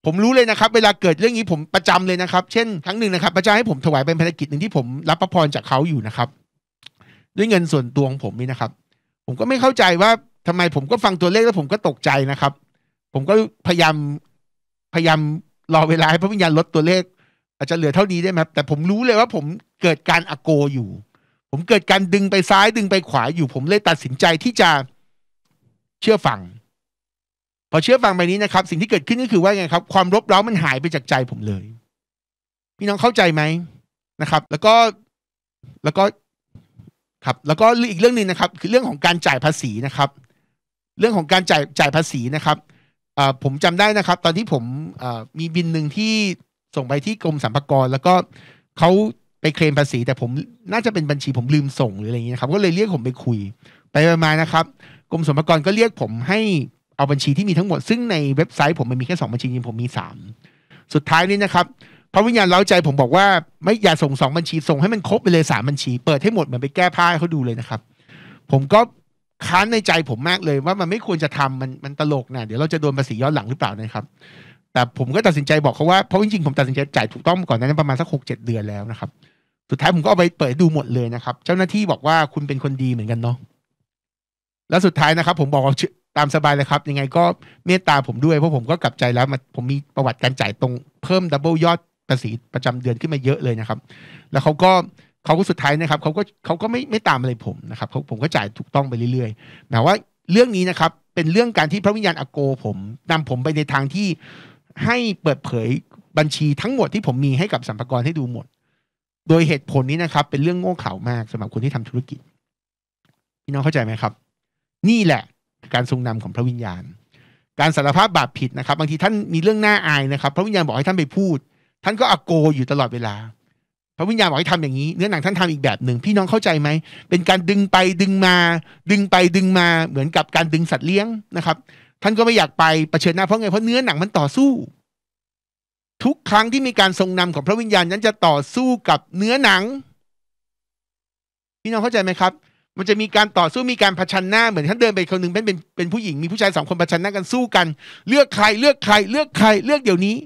ผมรู้เลยนะครับ เวลาเกิดเรื่องนี้ผมประจำเลยนะครับ เช่น ครั้งหนึ่งนะครับพระเจ้าให้ผมถวายเป็นภารกิจหนึ่งที่ผมรับพระพรจากเขาอยู่นะครับ ด้วยเงินส่วนตัวของผมนี่นะครับ ผมก็ไม่เข้าใจว่าทำไมผมก็ฟังตัวเลขแล้วผมก็ตกใจนะครับ ผมก็พยายาม พยายามรอเวลาให้พระวิญญาณลดตัวเลข อาจจะเหลือเท่านี้ได้ไหมแต่ผมรู้เลยว่าผมเกิดการอโกอยู่ ผมเกิดการดึงไปซ้ายดึงไปขวาอยู่ ผมเลยตัดสินใจที่จะเชื่อฟังพอเชื่อฟังไปนี้นะครับ สิ่งที่เกิดขึ้นก็คือว่าไงครับความรบเร้ามันหายไปจากใจผมเลย พี่น้องเข้าใจไหมนะครับ แล้วก็แล้วก็ครับ แล้วก็อีกเรื่องหนึ่งนะครับ คือเรื่องของการจ่ายภาษีนะครับ เรื่องของการจ่ายจ่ายภาษีนะครับผมจำได้นะครับ ตอนที่ผมมีบินหนึ่งที่ส่งไปที่กรมสรรพากรแล้วก็เขาไปเคลมภาษี แต่ผมน่าจะเป็นบัญชีผมลืมส่งหรืออะไรอย่างนี้ยครับ ก็เลยเรียกผมไปคุยไปมานะครับ กรมสรรพากรก็เรียกผมให้เอาบัญชีที่มีทั้งหมดซึ่งในเว็บไซต์ผมมันมีแค่สองบัญชี จริงผมมีสามสุดท้ายนี่นะครับพระวิญญาณเล้าใจผมบอกว่าไม่อย่าส่งสองบัญชี ส่งให้มันครบไปเลยสามบัญชี เปิดให้หมดเหมือนไปแก้ผ้าเขาดูเลยนะครับ ผมก็ค้านในใจผมมากเลยว่ามันไม่ควรจะทำมันมันตลกนะเดี๋ยวเราจะโดนภาษีย้อนหลังหรือเปล่านะครับ แต่ผมก็ตัดสินใจบอกเขาว่าเพราะจริงๆผมตัดสินใจจ่ายถูกต้องก่อนนั้นประมาณสักหกเจ็ดเดือนแล้วนะครับ สุดท้ายผมก็เอาไปเปิดดูหมดเลยนะครับ เจ้าหน้าที่บอกว่าคุณเป็นคนดีเหมือนกันเนาะแล้วสุดท้ายนะครับ ผมบอกว่าตามสบายเลยครับ ยังไงก็เมตตาผมด้วยเพราะผมก็กลับใจแล้วมาผมมีประวัติการจ่ายตรงเพิ่มดับเบิลยอดภาษีประจำเดือนขึ้นมาเยอะเลยนะครับ แล้วเขาก็เขาก็สุดท้ายนะครับ เขาก็เขาก็ไม่ไม่ตามอะไรผมนะครับเขาผมก็จ่ายถูกต้องไปเรื่อย ๆ หมายว่าเรื่องนี้นะครับ เป็นเรื่องการที่พระวิญญาณอโกผม นำผมไปในทางที่ให้เปิดเผยบัญชีทั้งหมด ที่ผมมีให้กับสัมภากรให้ดูหมด โดยเหตุผลนี้นะครับ เป็นเรื่องโง่เขลามากสำหรับคนที่ทำธุรกิจพี่น้องเข้าใจไหมครับ นี่แหละการทรงนำของพระวิญญาณ การสารภาพบาปผิดนะครับ บางทีท่านมีเรื่องน่าอายนะครับ พระวิญญาณบอกให้ท่านไปพูด ท่านก็อโกอยู่ตลอดเวลา พระวิญญาณบอกให้ทำอย่างนี้ เนื้อหนัง ท่านทำอีกแบบหนึ่งพี่น้องเข้าใจไหมเป็นการดึงไปดึงมา ดึงไปดึงมาเหมือนกับการดึงสัตว์เลี้ยงนะครับ ท่านก็ไม่อยากไปประเชิญหน้าเพราะไงเพราะเนื้อหนังมันต่อสู้ ทุกครั้งที่มีการทรงนำของพระวิญญาณนั้นจะต่อสู้กับเนื้อหนังพี่น้องเข้าใจไหมครับมันจะมีการต่อสู้มีการผชันหน้า เหมือนท่านเดินไปคนหนึ่งเป็นเป็นเป็นผู้หญิงมีผู้ชายสองคนผชันหน้ากันสู้กัน เลือกใครเลือกใครเลือกใครเลือกเดี๋ยวนี้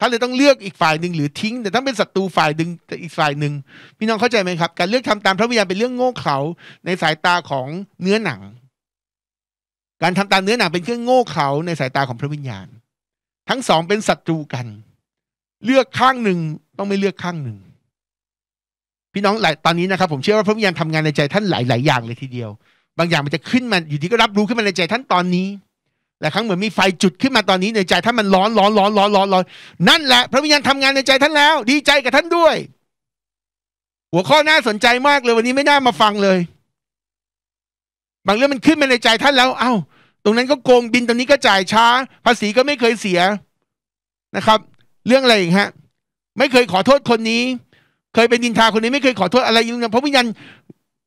ท่านเลยต้องเลือกอีกฝ่ายหนึ่งหรือทิ้ง แต่ถ้าเป็นศัตรูฝ่ายหนึ่งแต่อีกฝ่ายหนึ่งพี่น้องเข้าใจไหมครับ การเลือกทำตามพระวิญญาณเป็นเรื่องโง่เขลาในสายตาของเนื้อหนัง การทำตามเนื้อหนังเป็นเครื่องโง่เขลาในสายตาของพระวิญญาณ ทั้งสองเป็นศัตรูกัน เลือกข้างหนึ่งต้องไม่เลือกข้างหนึ่งี่น้องหลายตอนนี้นะครับผมเชื่อว่าพระวิญญาณทำงานในใจ ท่านหลายๆอย่าง เลยทีเดียว บางอย่างมันจะขึ้นมาอยู่ดีก็รับรู้ขึ้นมาในใจท่านตอนนี้หลายครั้งเหมือนมีไฟจุดขึ้นมาตอนนี้ในใจท่านมันร้อนร้อนร้อนร้อนร้อนร้อนนั่นแหละ พระวิญญาณทำงานในใจท่านแล้ว ดีใจกับท่านด้วย หัวข้อน่าสนใจมากเลย วันนี้ไม่น่ามาฟังเลย บางเรื่องมันขึ้นมาในใจท่านแล้วเอา้าตรงนั้นก็โกงบินตรงนี้ก็จ่ายช้า ภาษีก็ไม่เคยเสียนะครับ เรื่องอะไรอีกฮะ ไม่เคยขอโทษคนนี้เคยเป็นดินทา คนนี้ไม่เคยขอโทษอะไรยืนยันเพราะวิญญาณ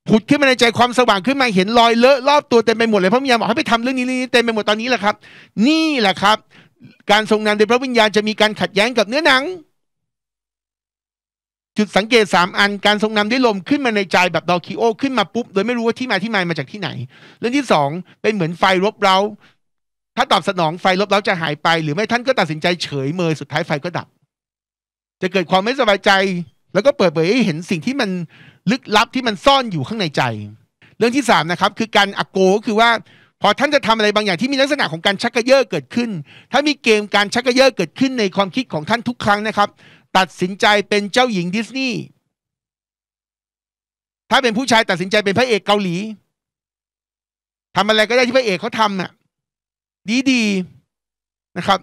ผุดขึ้นมาในใจความสว่างขึ้นมาเห็นรอยเลอะรอบตัวเต็มไปหมดเลยพระวิญญาณบอกให้ไปทำเรื่องนี้นี้เต็มไปหมดตอนนี้แหละครับ นี่แหละครับ การทรงนำโดยพระวิญญาณจะมีการขัดแย้งกับเนื้อหนัง จุดสังเกตสามอัน การทรงนำด้วยลมขึ้นมาในใจแบบดอคิโอ ขึ้นมาปุ๊บโดยไม่รู้ว่าที่มาที่มามาจากที่ไหน เรื่องที่สองเป็นเหมือนไฟรบเรา ถ้าตอบสนองไฟรบเราจะหายไป หรือไม่ท่านก็ตัดสินใจเฉยเมยสุดท้ายไฟก็ดับ จะเกิดความไม่สบายใจแล้วก็เปิดเผยให้เห็นสิ่งที่มันลึกลับที่มันซ่อนอยู่ข้างในใจ เรื่องที่3นะครับ คือการอโกก็คือว่า พอท่านจะทำอะไรบางอย่างที่มีลักษณะของการชักกระเยอะเกิดขึ้น ถ้ามีเกมการชักกระเยอะเกิดขึ้นในความคิดของท่านทุกครั้งนะครับ ตัดสินใจเป็นเจ้าหญิงดิสนีย์ ถ้าเป็นผู้ชายตัดสินใจเป็นพระเอกเกาหลี ทำอะไรก็ได้ที่พระเอกเขาทำอ่ะดีดีนะครับ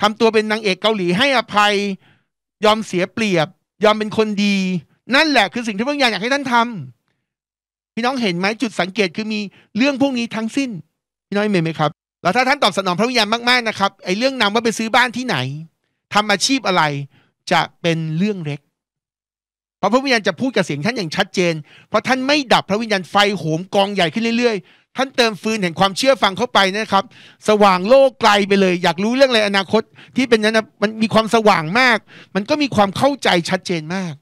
ทำตัวเป็นนางเอกเกาหลีให้อภัยยอมเสียเปรียบยอม เป็นคนดีนั่นแหละคือสิ่งที่พระวิญญาณอยากให้ท่านทำ พี่น้องเห็นไหมจุดสังเกตคือมีเรื่องพวกนี้ทั้งสิ้น พี่น้องเม็นไหมครับ แล้วถ้าท่านตอบสนองพระวิญญาณมากๆนะครับ ไอ้เรื่องนำว่าไปซื้อบ้านที่ไหน ทำอาชีพอะไรจะเป็นเรื่องเล็ก เพราะพระวิญญาณจะพูดกับเสียงท่านอย่างชัดเจน เพราะท่านไม่ดับพระวิญญาณไฟโหมกองใหญ่ขึ้นเรื่อยท่านเติมฟืนแห่งความเชื่อฟังเข้าไปนะครับ สว่างโลกไกลไปเลย อยากรู้เรื่องอะไรอนาคตที่เป็นนั้นมันมีความสว่างมาก มันก็มีความเข้าใจชัดเจนมาก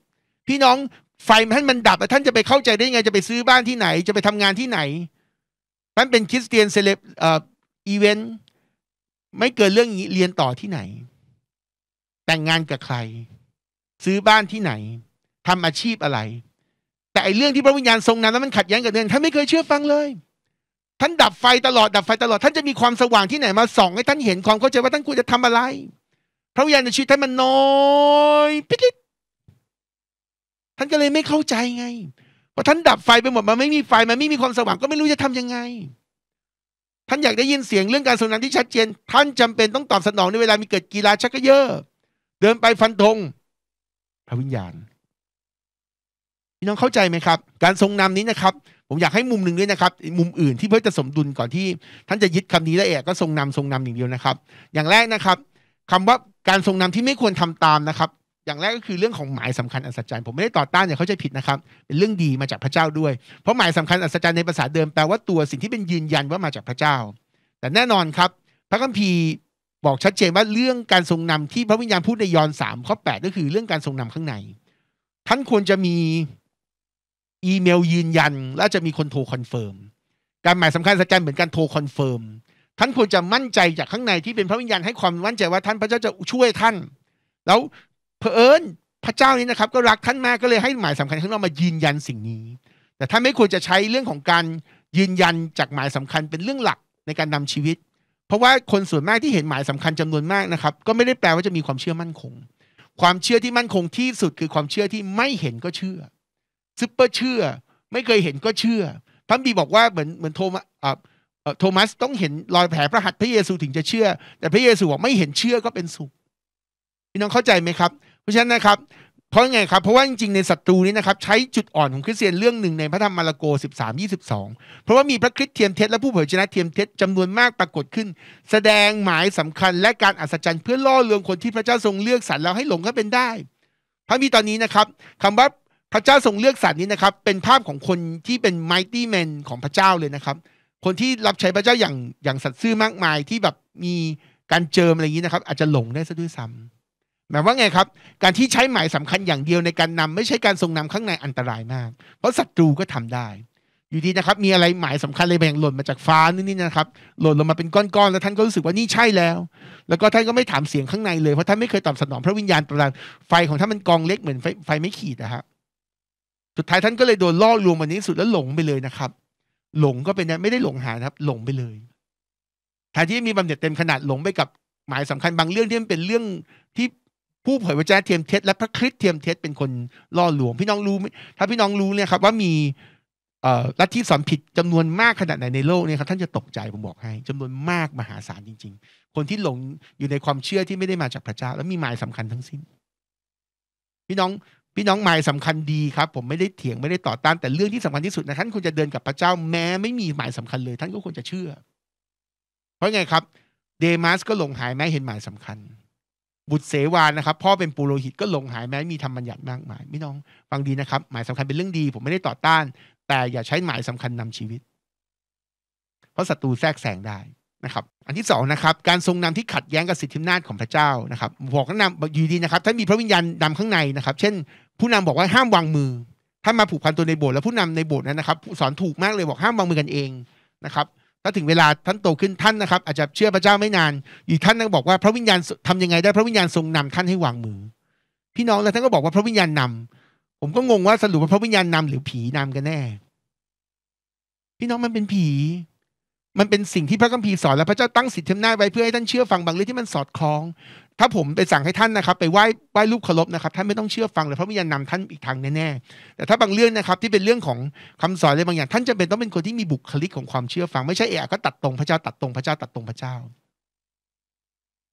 พี่น้องไฟท่านมันดับแล้วท่านจะไปเข้าใจได้ไงจะไปซื้อบ้านที่ไหน จะไปทำงานที่ไหนท่านเป็นคริสเตียนเซเลบเอ่ออีเวนต์ไม่เกิดเรื่องนี้เรียนต่อที่ไหน แต่งงานกับใคร ซื้อบ้านที่ไหน ทำอาชีพอะไร แต่ไอเรื่องที่พระวิญญาณทรงนำนแล้วมันขัดแย้งกับเดินท่านไม่เคยเชื่อฟังเลยท่านดับไฟตลอดดับไฟตลอดท่านจะมีความสว่างที่ไหนมาส่องให้ท่านเห็น ความเข้าใจว่าท่านควรจะทำอะไร พระวิญญาณในชีวิตท่านมันน้อยพิกท่านก็เลยไม่เข้าใจไงพอท่านดับไฟไปหมดมันไม่มีไฟ มันไม่มีความสว่างก็ไม่รู้จะทํำยังไง ท่านอยากได้ยินเสียงเรื่องการสนทนาที่ชัดเจน ท่านจำเป็นต้องตอบสนองในเวลา มีเกิดกีฬาชักเยอะเดินไปฟันธงพระวิญญาณพี่น้องเข้าใจไหมครับ การทรงนำนี้นะครับผมอยากให้มุมหนึ่งด้วยนะครับมุมอื่นที่เพื่อจะสมดุลก่อนที่ ท่านจะยึดคำนี้ได้เอกก็ทรงนำทรงนำอย่างเดียวนะครับ อย่างแรกนะครับ คำว่าการทรงนำที่ไม่ควรทำตามนะครับ อย่างแรกก็คือเรื่องของหมายสำคัญอัศจรรย์ผมไม่ได้ต่อต้านอย่าเข้าใจผิดนะครับเป็นเรื่องดีมาจากพระเจ้าด้วยเพราะหมายสำคัญอัศจรรย์ในภาษาเดิมแปลว่าตัวสิ่งที่เป็นยืนยันว่ามาจากพระเจ้า แต่แน่นอนครับ พระคัมภีร์บอกชัดเจนว่าเรื่องการทรงนำที่พระวิญญาณพูดในยอห์นสามข้อแปดก็คือเรื่องการทรงนำข้างใน ท่านควรจะมีอีเมลยืนยันและจะมีคนโทรคอนเฟิร์มการหมายสำคัญสแกจเหมือนการโทรคอนเฟิร์มท่านควรจะมั่นใจจากข้างในที่เป็นพระวิญญาณให้ความมั่นใจว่าท่านพระเจ้าจะช่วยท่าน แล้วเพอเอิญพระเจ้านี้นะครับ ก็รักท่านมากก็เลยให้หมายสำคัญข้างนอกมายืนยันสิ่งนี้ แต่ท่านไม่ควรจะใช้เรื่องของการยืนยันจากหมายสำคัญเป็นเรื่องหลักในการนำชีวิต เพราะว่าคนส่วนมากที่เห็นหมายสำคัญจำนวนมากนะครับก็ไม่ได้แปลว่าจะมีความเชื่อมั่นคง ความเชื่อที่มั่นคงที่สุดคือความเชื่อที่ไม่เห็นก็เชื่อซุปเปอร์เชื่อไม่เคยเห็นก็เชื่อพระบีบอกว่าเหมือนเหมือนโทมัสโทมัสต้องเห็นรอยแผลพระหัตถ์พระเยซูถึงจะเชื่อ แต่พระเยซูบอกไม่เห็นเชื่อก็เป็นสุขพี่น้องเข้าใจไหมครับ เพราะฉะนั้นนะครับเพราะไงครับเพราะว่าจริงๆในศัตรูนี้นะครับ ใช้จุดอ่อนของคริสเตียนเรื่องหนึ่งในพระธรรมมาระโก13 22 เพราะว่ามีพระคริสต์เทียมเท็จและผู้เผยชนะเทียมเท็จจำนวนมากปรากฏขึ้น แสดงหมายสำคัญและการอัศจรรย์เพื่อล่อลวงคนที่พระเจ้าทรงเลือกสรรแล้ว ให้หลงก็เป็นได้พระมีตอนนี้นะครับคำว่าพระเจ้าทรงเลือกสัตว์นี้นะครับ เป็นภาพของคนที่เป็นไมตี้แมนของพระเจ้าเลยนะครับ คนที่รับใช้พระเจ้าอย่างอย่างสัตย์ซื่อมากมายที่แบบมีการเจิมอะไรอย่างนี้นะครับ อาจจะหลงได้ซะด้วยซ้ำหมายว่าไงครับการที่ใช้หมายสำคัญอย่างเดียวในการนำไม่ใช่การทรงนำข้างในอันตรายมาก เพราะศัตรูก็ทำได้ อยู่ดีนะครับมีอะไรหมายสำคัญอะไรบาง่งหล่นมาจากฟ้านี่นะครับหล่นลงมาเป็นก้อนๆแล้วท่านก็รู้สึกว่านี่ใช่แล้ว แล้วก็ท่านก็ไม่ถามเสียงข้างในเลยเพราะท่านไม่เคยตอบสนองพระวิญญาณประดานไฟของท่านมันกองเล็กเหมือนไฟไฟไม่ขีดนะครับสุดท้ายท่านก็เลยโดนล่อลวงมานี่สุดแล้วหลงไปเลยนะครับ หลงก็เป็นไม่ได้หลงหายครับ หลงไปเลยทานที่มีบำเหน็จเต็มขนาดหลงไปกับหมายสำคัญบางเรื่องที่มันเป็นเรื่องที่ผู้เผยพระเจ้าเทียมเท็จและพระคริสต์เทียมเท็จเป็นคนล่อลวง พี่น้องรู้ถ้าพี่น้องรู้เนี่ยครับ ว่ามีลัทธิสอนผิดจำนวนมากขนาดไหนในโลกเนี่ยครับ ท่านจะตกใจผมบอกให้ จำนวนมากมหาศาลจริง ๆ คนที่หลงอยู่ในความเชื่อที่ไม่ได้มาจากพระเจ้า แล้วมีหมายสำคัญทั้งสิ้น พี่น้องพี่น้องหมายสำคัญดีครับ ผมไม่ได้เถียงไม่ได้ต่อต้าน แต่เรื่องที่สำคัญที่สุดนะ ท่านควรจะเดินกับพระเจ้าแม้ไม่มีหมายสำคัญเลย ท่านก็ควรจะเชื่อ เพราะไงครับ เดมัสก็หลงหายแม้เห็นหมายสำคัญ บุตรเสวานะครับพ่อเป็นปุโรหิตก็หลงหายแม้ มีธรรมบัญญัติมากมายพี่น้องฟังดีนะครับ หมายสำคัญเป็นเรื่องดี ผมไม่ได้ต่อต้าน แต่อย่าใช้หมายสำคัญนำชีวิต เพราะศัตรูแทรกแซงได้นะครับ อันที่สองนะครับ การทรงนำที่ขัดแย้งกับสิทธิอำนาจของพระเจ้านะครับบอกนำอยู่ดีนะครับท่านมีพระวิญญาณนำข้างในนะครับ เช่นผู้นำบอกว่าห้ามวางมือ ถ้ามาผูกพันตัวในโบสถ์แล้วผู้นำในโบสถ์นั้นนะครับสอนถูกมากเลยบอกห้ามวางมือกันเองนะครับถ้าถึงเวลาท่านโตขึ้นท่านนะครับ อาจจะเชื่อพระเจ้าไม่นาน อีกท่านก็บอกว่าพระวิญญาณทำยังไงได้พระวิญญาณทรงนำท่านให้วางมือ พี่น้องแล้วท่านก็บอกว่าพระวิญญาณนำผมก็งงว่าสรุปว่าพระวิญญาณนำหรือผีนำกันแน่ พี่น้องมันเป็นผี มันเป็นสิ่งที่พระคัมภีร์สอนและพระเจ้าตั้งสิทธิอำนาจไว้เพื่อให้ท่านเชื่อฟังบางเรื่องที่มันสอดคล้องถ้าผมไปสั่งให้ท่านนะครับ ไปไหว้ไหว้รูปเคารพนะครับ ท่านไม่ต้องเชื่อฟังเลยเพราะวิญญาณนำท่านอีกทางแน่ๆแต่ถ้าบางเรื่องนะครับ ที่เป็นเรื่องของคำสอนอะไรบางอย่าง ท่านจะเป็นต้องเป็นคนที่มีบุคลิกของความเชื่อฟัง ไม่ใช่เอะก็ตัดตรงพระเจ้า ตัดตรงพระเจ้า ตัดตรงพระเจ้า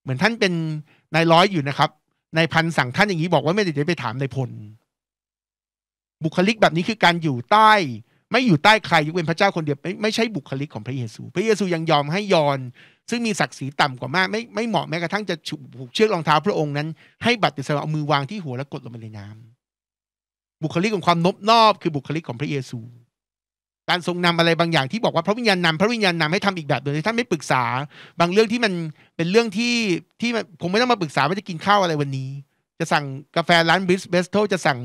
เหมือนท่านเป็นนายร้อยอยู่นะครับนายพันสั่งท่านอย่างนี้บอกว่าไม่ได้ไปถามนายพลบุคลิกแบบนี้คือการอยู่ใต้ ไม่อยู่ใต้ใครยกเว้นพระเจ้าคนเดียวไม่ใช่บุคลิกของพระเยซูพระเยซูยังยอมให้ยอนซึ่งมีศักดิ์ศรีต่ำกว่ามากไม่ไม่เหมาะแม้กระทั่งจะผูกเชือกรองเท้าพระองค์นั้นให้บัติสละเอามือวางที่หัวแล้วกดลงไปในน้ำ บุคลิกของความนบนอบคือบุคลิกของพระเยซู การทรงนำอะไรบางอย่างที่บอกว่าพระวิญญาณนำพระวิญญาณนำให้ทำอีกแบบโดยที่ท่านไม่ปรึกษา บางเรื่องที่มันเป็นเรื่องที่ที่ผมไม่ต้องมาปรึกษาว่าจะกินข้าวอะไรวันนี้ จะสั่งกาแฟร้านบริสเบสโตจะสั่ง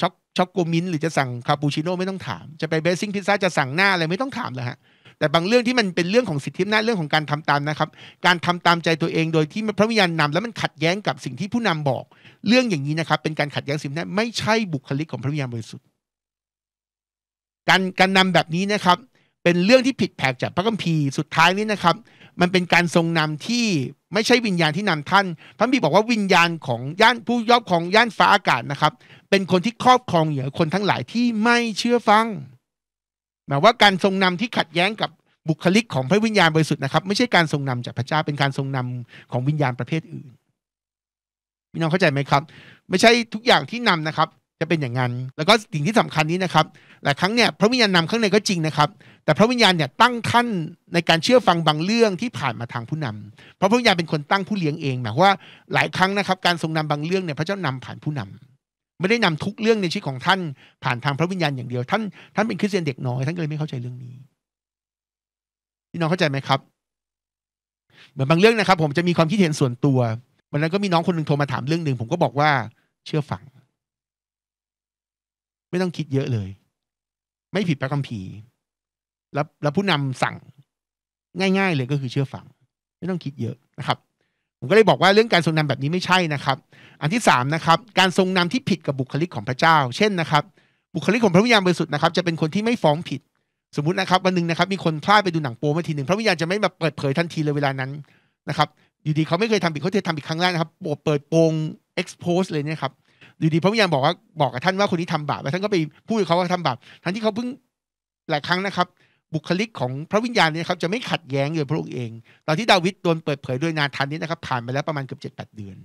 ช็อกช็อกโกมินหรือจะสั่งคาปูชิโน่ไม่ต้องถามจะไปเบสซิ่งพิซซ่าจะสั่งหน้าอะไรไม่ต้องถามเลยฮะแต่บางเรื่องที่มันเป็นเรื่องของสิทธิอำนาจเรื่องของการทำตามนะครับ การทำตามใจตัวเองโดยที่พระวิญญาณนำแล้วมันขัดแย้งกับสิ่งที่ผู้นำบอกเรื่องอย่างนี้นะครับเป็นการขัดแย้งสิทธิอำนาจไม่ใช่บุคลิกของพระวิญญาณบริสุทธิ์ การการนำแบบนี้นะครับ เป็นเรื่องที่ผิดแผกจากพระคัมภีร์สุดท้ายนี้นะครับ มันเป็นการทรงนำที่ไม่ใช่วิญญาณที่นำท่าน พระบีบอกว่าวิญญาณของย่านผู้ยอบของย่านฟ้าอากาศนะครับ เป็นคนที่ครอบครองเหยื่อคนทั้งหลายที่ไม่เชื่อฟังหมายว่าการทรงนำที่ขัดแย้งกับบุคลิกของพระวิญญาณบริสุทธิ์นะครับไม่ใช่การทรงนำจากพระเจ้าเป็นการทรงนำของวิญญาณประเภทอื่นพี่น้องเข้าใจไหมครับ ไม่ใช่ทุกอย่างที่นำนะครับ จะเป็นอย่างนั้นแล้วก็สิ่งที่สำคัญนี้นะครับหลายครั้งเนี่ยพระวิญญาณนำข้างในก็จริงนะครับ แต่พระวิญญาณเนี่ยตั้งท่านในการเชื่อฟังบางเรื่องที่ผ่านมาทางผู้นำเพราะพระวิญญาณเป็นคนตั้งผู้เลี้ยงเอง หมายว่าหลายครั้งนะครับ การทรงนำบางเรื่องเนี่ยพระเจ้านำผ่านผู้นำไม่ได้นำทุกเรื่องในชีวิตของท่านผ่านทางพระวิญญาณอย่างเดียวท่านท่านเป็นคริสเตียนเด็กน้อยท่านก็เลยไม่เข้าใจเรื่องนี้พี่น้องเข้าใจไหมครับเหมือนบางเรื่องนะครับ ผมจะมีความคิดเห็นส่วนตัววันนั้นก็มีน้องคนหนึ่งโทรมาถามเรื่องหนึ่งผมก็บอกว่าเชื่อฝังไม่ต้องคิดเยอะเลย ไม่ผิดพระคัมภีร์แล้วแล้วผู้นำสั่งง่าย ๆเลยก็คือเชื่อฝังไม่ต้องคิดเยอะนะครับผมก็เลยบอกว่าเรื่องการทรงนำแบบนี้ไม่ใช่นะครับ อันที่3นะครับ การทรงนำที่ผิดกับบุคลิกของพระเจ้า เช่นนะครับ บุคลิกของพระวิญญาณบริสุทธิ์นะครับจะเป็นคนที่ไม่ฟ้องผิดสมมตินะครับวันหนึ่งนะครับ มีคนพลาดไปดูหนังโป๊มาทีหนึ่งพระวิญญาณจะไม่มาเปิดเผยทันทีเลยเวลานั้นนะครับอยู่ดีเขาไม่เคยทำผิดเขาจะทำผิดครั้งแรกนะครับเปิดโปง expose เลยเนี่ยครับอยู่ดีพระวิญญาณบอกว่าบอกกับท่านว่าคนนี้ทำบาปแล้วท่านก็ไปพูดกับเขาว่าทำบาปทั้งที่เขาเพิ่งหลายครั้งนะครับบุคลิกของพระวิญญาณเนี่ยครับจะไม่ขัดแย้งเลยพระองค์เอง ตอนที่ดาวิดโดนเปิดเผยด้วยนาธานนี้นะครับผ่านไปแล้วประมาณเกือบเจ็ดแปดเดือน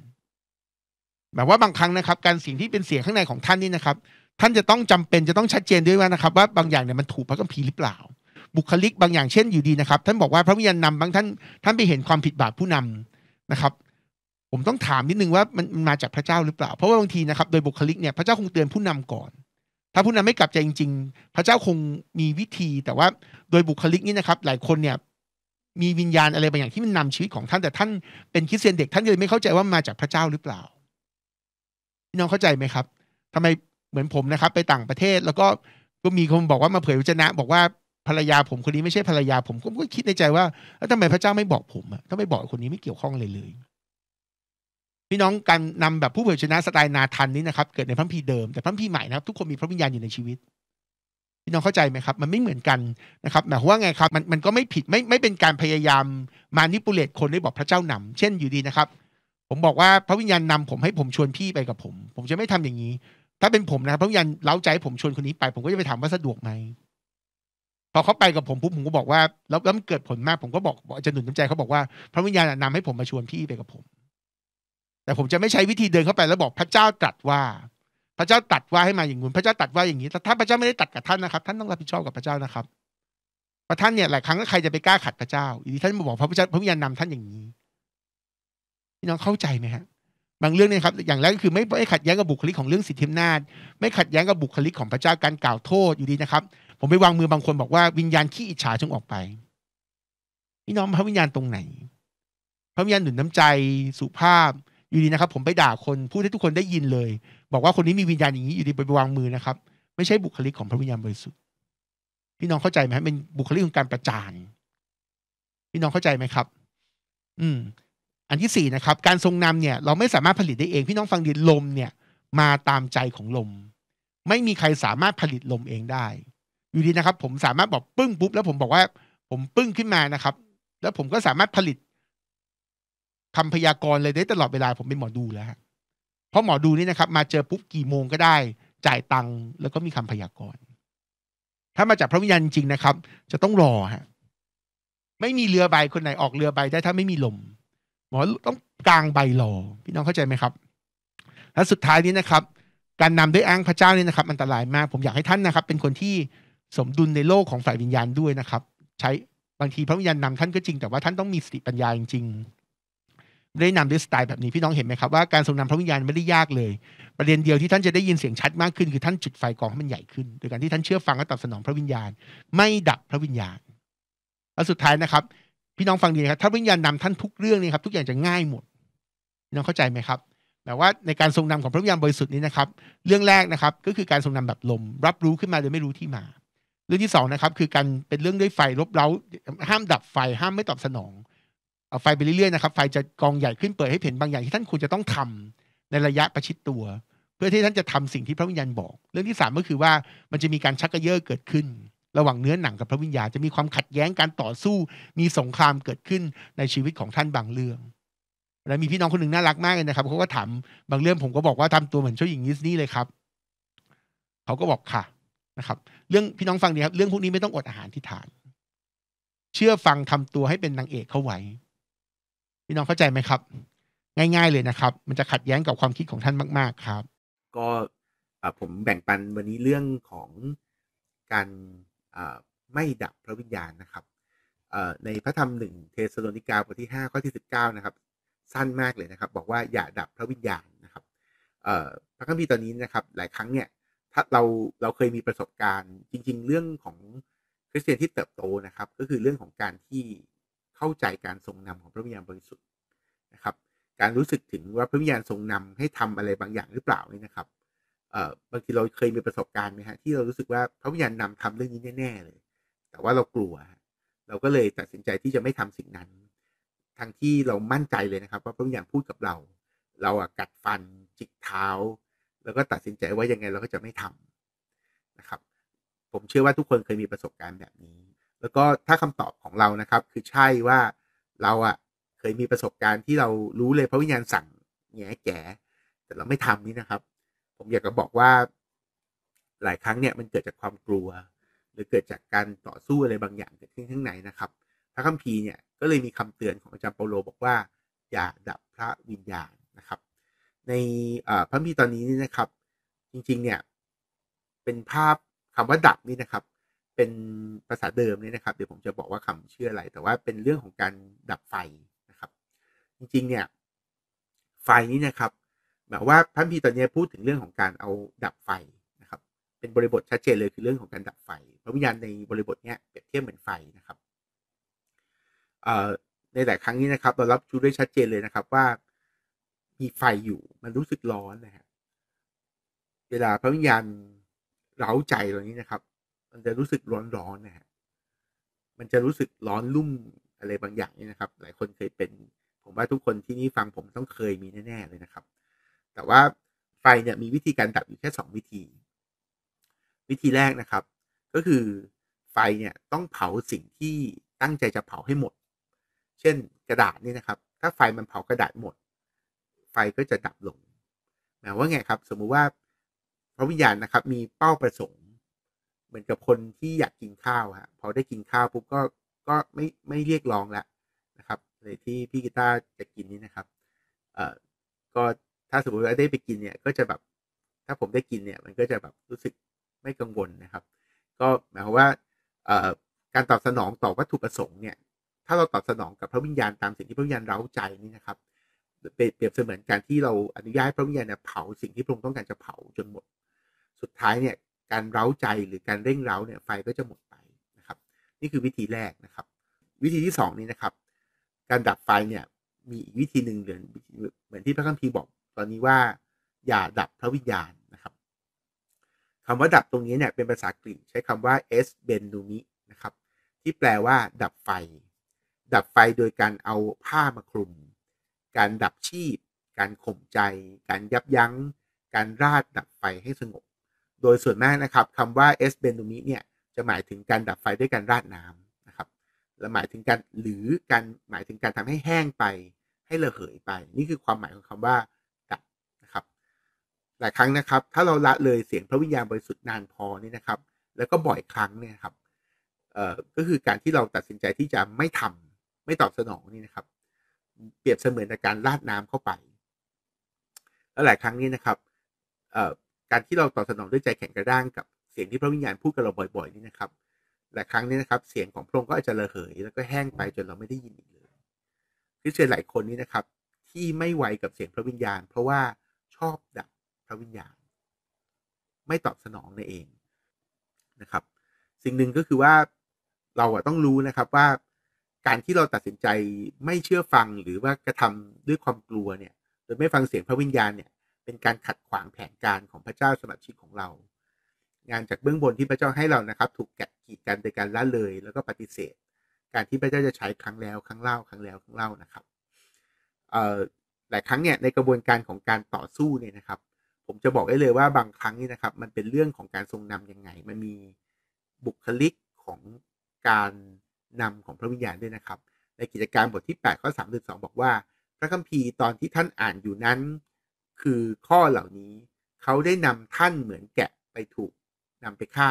หมายว่าบางครั้งนะครับการสิ่งที่เป็นเสียงข้างในของท่านนี่นะครับท่านจะต้องจำเป็นจะต้องชัดเจนด้วยว่านะครับว่าบางอย่างเนี่ยมันถูกพระคัมภีร์หรือเปล่า บุคลิกบางอย่างเช่นอยู่ดีนะครับ ท่านบอกว่าพระวิญญาณนำบางท่านท่านไปเห็นความผิดบาปผู้นำนะครับ ผมต้องถามนิดนึงว่ามันมาจากพระเจ้าหรือเปล่าเพราะว่าบางทีนะครับโดยบุคลิกเนี่ยพระเจ้าคงเตือนผู้นำก่อนถ้าผู้นั้นไม่กลับใจจริง ๆ พระเจ้าคงมีวิธี แต่ว่าโดยบุคลิกนี่นะครับ หลายคนเนี่ย มีวิญญาณอะไรบางอย่างที่มันนำาชีวิตของท่าน แต่ท่านเป็นคริสเตียนเด็กท่านเลยไม่เข้าใจว่ามาจากพระเจ้าหรือเปล่าพี่น้องเข้าใจไหมครับ ทำไมเหมือนผมนะครับ ไปต่างประเทศแล้วก็ ก็มีคนบอกว่ามาเผยวจนะ บอกว่าภรรยาผม คนนี้ไม่ใช่ภรรยาผมก็คิดในใจว่าแล้วทำไมพระเจ้าไม่บอกผมอะทำไมบอกคนนี้ไม่เกี่ยวข้องเลยเลยี่น้องการนำแบบผู้เผยชนะสไตล์นาทันนี้นะครับเกิดในพระพีเดิมแต่พระพีใหม่นะครับทุกคนมีพระวิญญาณอยู่ในชีวิต พี่น้องเข้าใจไหมครับ มันไม่เหมือนกันนะครับหมายความว่าไงครับ มันมันก็ไม่ผิดไม่ไม่เป็นการพยายามมานิปุเลตคนได้บอกพระเจ้านำ เช่นอยู่ดีนะครับ ผมบอกว่าพระวิญญาณนำผมให้ผมชวนพี่ไปกับผม ผมจะไม่ทำอย่างนี้ ถ้าเป็นผมนะพระวิญญาณเล้าใจผมชวนคนนี้ไป ผมก็จะไปถามว่าสะดวกไหมพอเขาไปกับผมปุ๊บผมก็บอกว่า แล้วแล้วมันเกิดผลมากผมก็บอกอจะหนุนน้ำใจเขาบอกว่าพระวิญญาณนำให้ผมมาชวนพี่ไปกับผมแต่ผมจะไม่ใช้วิธีเดินเข้าไปแล้วบอกพระเจ้าตรัสว่า พระเจ้าตัดว่าให้มาอย่างงู้นพระเจ้าตัดว่าอย่างนี้แต่ถ้าพระเจ้าไม่ได้ตัดกับท่านนะครับท่านต้องรับผิดชอบกับพระเจ้านะครับพระท่านเนี่ยหลายครั้งก็ใครจะไปกล้าขัดพระเจ้า อีท่านบอกพระพุทธพระวิญญาณนำท่านอย่างนี้พี่น้องเข้าใจไหมฮะ บางเรื่องเนี่ยครับ อย่างแรกก็คือไม่ไม่ขัดแย้งกับบุคลิกของเรื่องสิทธิอำนาจไม่ขัดแย้งกับบุคลิกของพระเจ้าการกล่าวโทษอยู่ดีนะครับ ผมไปวางมือบางคนบอกว่าวิญญาณขี้อิจฉาจงออกไปพี่น้องพระวิญญาณตรงไหน พระวิญญาณหนุนน้ำใจสุภาพอยู่ดีนะครับผมไปด่าคนพูดให้ทุกคนได้ยินเลย บอกว่าคนนี้มีวิญญาณอย่างนี้อยู่ดีไปวางมือนะครับ ไม่ใช่บุคลิกของพระวิญญาณบริสุทธิ์พี่น้องเข้าใจไหมเป็นบุคลิกของการประจานพี่น้องเข้าใจไหมครับ อืมอันที่สี่นะครับ การทรงนำเนี่ย เราไม่สามารถผลิตได้เอง พี่น้องฟังดีลมเนี่ย มาตามใจของลม ไม่มีใครสามารถผลิตลมเองได้อยู่ดีนะครับ ผมสามารถบอกปึ้งปุ๊บแล้ว ผมบอกว่า ผมปึ้งขึ้นมานะครับ แล้วผมก็สามารถผลิตคำพยากรณ์เลยได้ตลอดเวลาผมเป็นหมอดูแล้วฮะเพราะหมอดูนี่นะครับ มาเจอปุ๊บกี่โมงก็ได้ จ่ายตังค์แล้วก็มีคำพยากรณ์ ถ้ามาจากพระวิญญาณจริงนะครับ จะต้องรอฮะไม่มีเรือใบคนไหนออกเรือใบได้ถ้าไม่มีลม หมอต้องกลางใบรอพี่น้องเข้าใจไหมครับ และสุดท้ายนี้นะครับ การนำด้วยอ้างพระเจ้านี่นะครับอันตรายมาก ผมอยากให้ท่านนะครับ เป็นคนที่สมดุลในโลกของฝ่ายวิญญาณด้วยนะครับ ใช้บางทีพระวิญญาณนำท่านก็จริง แต่ว่าท่านต้องมีสติปัญญาจริงได้นำด้วยสไตล์แบบนี้ พี่น้องเห็นไหมครับ ว่าการทรงนำพระวิญญาณไม่ได้ยากเลย ประเด็นเดียวที่ท่านจะได้ยินเสียงชัดมากขึ้นคือท่านจุดไฟกองให้มันใหญ่ขึ้น โดยการที่ท่านเชื่อฟังและตอบสนอง พระวิญญาณไม่ดับพระวิญญาณและสุดท้ายนะครับพี่น้องฟังดีครับถ้าวิญญาณนำท่านทุกเรื่องนี่ครับ ทุกอย่างจะง่ายหมดน้องเข้าใจไหมครับแต่ว่าในการทรงนำของพระวิญญาณบริสุทธิ์นี้นะครับ เรื่องแรกนะครับ ก็คือการทรงนำแบบลม รับรู้ขึ้นมาโดยไม่รู้ที่มา เรื่องที่สองนะครับ คือการเป็นเรื่องด้วยไฟลบเล้าห้ามดับไฟห้ามไม่ตอบสนองไฟไปเรื่อยๆนะครับ ไฟจะกองใหญ่ขึ้นเปิดให้เห็นบางอย่างที่ท่านควรจะต้องทำในระยะประชิดตัว เพื่อที่ท่านจะทำสิ่งที่พระวิญญาณบอก เรื่องที่3ก็คือว่า มันจะมีการชักกระเยาะเกิดขึ้น ระหว่างเนื้อหนังกับพระวิญญาณจะมีความขัดแย้งการต่อสู้ มีสงครามเกิดขึ้นในชีวิตของท่านบางเรื่องและมีพี่น้องคนหนึ่งน่ารักมากเลยนะครับเขาก็ถามบางเรื่องผมก็บอกว่าทำตัวเหมือนเจ้าหญิงดิสนีย์เลยครับเขาก็บอกค่ะนะครับ เรื่องพี่น้องฟังดีครับเรื่องพวกนี้ไม่ต้องอดอาหารที่ทาน เชื่อฟังทำตัวให้เป็นนางเอกเข้าไว้ี่น้องเข้าใจไหมครับ ง่ายๆเลยนะครับ มันจะขัดแย้งกับความคิดของท่านมาก ๆครับ ก็ผมแบ่งปันวันนี้เรื่องของการไม่ดับพระวิญญาณนะครับในพระธรรมหนึ่งเทสโลนิกาบทที่5ข้อที่19นะครับสั้นมากเลยนะครับ บอกว่าอย่าดับพระวิญญาณนะครับพระคัมภีร์ตอนนี้นะครับหลายครั้งเนี่ยถ้าเราเราเคยมีประสบการณ์จริงๆ เรื่องของคริสเตียนที่เติบโตนะครับ ก็คือเรื่องของการที่เข้าใจการทรงนำของพระวิญญาณบริสุทธิ์นะครับ การรู้สึกถึงว่าพระวิญญาณทรงนำให้ทำอะไรบางอย่างหรือเปล่านี่นะครับเอ่อบางทีเราเคยมีประสบการณ์ไหมฮะที่เรารู้สึกว่าพระวิญญาณนำทำเรื่องนี้แน่ๆเลย แต่ว่าเรากลัวเราก็เลยตัดสินใจที่จะไม่ทำสิ่งนั้น ทั้งที่เรามั่นใจเลยนะครับว่าพระวิญญาณพูดกับเรา เราอะกัดฟันจิกเท้า แล้วก็ตัดสินใจว่ายังไงเราก็จะไม่ทำนะครับ ผมเชื่อว่าทุกคนเคยมีประสบการณ์แบบนี้แล้วก็ถ้าคำตอบของเรานะครับคือใช่ว่าเราอะเคยมีประสบการณ์ที่เรารู้เลยพระวิญญาณ สั่งแง่แก่แต่เราไม่ทำนี่นะครับ ผมอยากจะบอกว่า หลายครั้ง เนี่ย มันเกิดจากความกลัว หรือเกิดจากการต่อสู้อะไรบางอย่างเกิดขึ้นข้างในนะครับพระคัมภีร์เนี่ยก็เลยมีคำเตือนของอาจารย์เปาโลบอกว่า อย่าดับพระวิญญาณนะครับ ในพระคัมภีร์ตอนนี้นี่นะครับ จริงๆเนี่ยเป็นภาพคำว่าดับนี่นะครับเป็นภาษาเดิมเนี่ยนะครับเดี๋ยวผมจะบอกว่า คำชื่ออะไร แต่ว่าเป็นเรื่องของการดับไฟนะครับ จริงๆ เนี่ย ไฟนี้นะครับหมายว่าพระพีตอนนี้พูดถึงเรื่องของการเอาดับไฟนะครับ เป็นบริบทชัดเจนเลยคือเรื่องของการดับไฟพระวิญญาณ ในบริบทเนี้ยเปรียบเทียบเหมือนไฟนะครับในหลายครั้งนี้นะครับเรารับชูได้ชัดเจนเลยนะครับว่ามีไฟอยู่มันรู้สึกร้อนนะฮะเวลาพระวิญญาณเร้าใจตรงนี้นะครับมันจะรู้สึกร้อนๆนะฮะมันจะรู้สึกร้อนรุ่มอะไรบางอย่างนี่นะครับ หลายคนเคยเป็นผมว่าทุกคนที่นี่ฟังผมต้องเคยมีแน่ ๆ เลยนะครับ แต่ว่าไฟเนี่ยมีวิธีการดับอยู่แค่ 2 วิธี วิธีแรกนะครับ ก็คือไฟเนี่ย ต้องเผาสิ่งที่ตั้งใจจะเผาให้หมด เช่นกระดาษนี่นะครับ ถ้าไฟมันเผากระดาษหมด ไฟ ก็จะดับลง หมายว่าไงครับ สมมุติว่าพระวิญญาณนะครับมีเป้าประสงค์เหมือนกับคนที่อยากกินข้าวฮะพอได้กินข้าวปุ๊บ ก็ก็ไม่ไม่เรียกร้องละนะครับเลยที่พี่กีตาร์จะกินนี้นะครับเอ่อก็ ถ้าสมมติว่าได้ไปกินเนี่ยก็จะแบบถ้าผมได้กินเนี่ยมันก็จะแบบรู้สึกไม่กังวลนะครับก็หมายความว่าเออ่การตอบสนองต่อวัตถุประสงค์เนี่ยถ้าเราตอบสนองกับพระวิญญาณตามสิ่งที่พระวิญญาณเร้าใจนี่นะครับ เปรียบเสมือนการที่เราอนุญาตพระวิญญาณเผาสิ่งที่พระองค์ต้องการจะเผาจนหมดสุดท้ายเนี่ยการเร้าใจหรือการเร่งเร้าเนี่ยไฟก็จะหมดไปนะครับ นี่คือวิธีแรกนะครับ วิธีที่2นี้นะครับ การดับไฟ เนี่ย มีอีกวิธีหนึ่งเหมือนที่พระคัมภีร์บอก ตอนนี้ว่า อย่าดับพระวิญญาณนะครับคำว่าดับตรงนี้ เนี่ยเป็นภาษากรีกใช้คำว่าเอสเบนูมินะครับที่แปลว่า ดับไฟ ดับไฟโดยการเอาผ้ามาคลุม การดับชีพ การข่มใจ การยับยัง้ง การราดดับไฟให้สงบโดยส่วนมากนะครับคำว่าเอสเบน m i มิเนี่ยจะหมายถึงการดับไฟด้วยการราดน้ำนะครับและหมายถึงการหรือการหมายถึงการทำให้แห้งไปให้ระเหยไป นี่คือความหมายของคำว่าดับนะครับ หลายครั้งนะครับถ้าเราละเลยเสียงพระวิญญาณบริสุทธิ์นานพอนี่นะครับ แล้วก็บ่อยครั้ง เนี่ยครับเอ่อก็คือการที่เราตัดสินใจที่จะไม่ทำไม่ตอบสนองนี่นะครับ เปรียบเสมือนการราดน้ำเข้าไป แล้วหลายครั้งนี้นะครับการ ที่เราตอบสนองด้วยใจแข็งกระด้างกับเสียงที่พระวิญญาณพูด กับ เราบ่อย ๆ นี่ นะ ครับหลายครั้งนี้นะครับ เสียงของพระองค์ก็อาจจะระเหยแล้วก็แห้งไปจนเราไม่ได้ยินอีกเลยคริสเตียนหลายคนนี้นะครับ ที่ไม่ไวกับเสียงพระวิญญาณ เพราะว่าชอบ ดับพระวิญญาณ ไม่ตอบสนองใน เองนะครับ สิ่งหนึ่งก็คือว่าเราต้องรู้นะครับว่า การที่เราตัดสินใจไม่เชื่อฟังหรือว่ากระทำด้วยความกลัวเนี่ยโดยไม่ฟังเสียงพระวิญญาณเนี่ยเป็นการขัดขวางแผนการของพระเจ้าสำหรับชีวิตของเรา งานจากเบื้องบนที่พระเจ้าให้เรานะครับ ถูกแกะกีดกันโดยการละเลย แล้วก็ปฏิเสธ การที่พระเจ้าจะใช้ครั้งแล้วครั้งเล่า ครั้งแล้วครั้งเล่านะครับ หลายครั้งเนี่ยในกระบวนการของการต่อสู้เนี่ยนะครับ ผมจะบอกได้เลยว่าบางครั้งนี่นะครับมันเป็นเรื่องของการทรงนำยังไง มันมีบุคลิกของการนำของพระวิญญาณด้วยนะครับ ในกิจการบทที่8ข้อ3ถึง2บอกว่า พระคัมภีร์ตอนที่ท่านอ่านอยู่นั้นคือ ข้อเหล่านี้เขาได้ นำท่านเหมือนแกะไปถูก นำไปฆ่า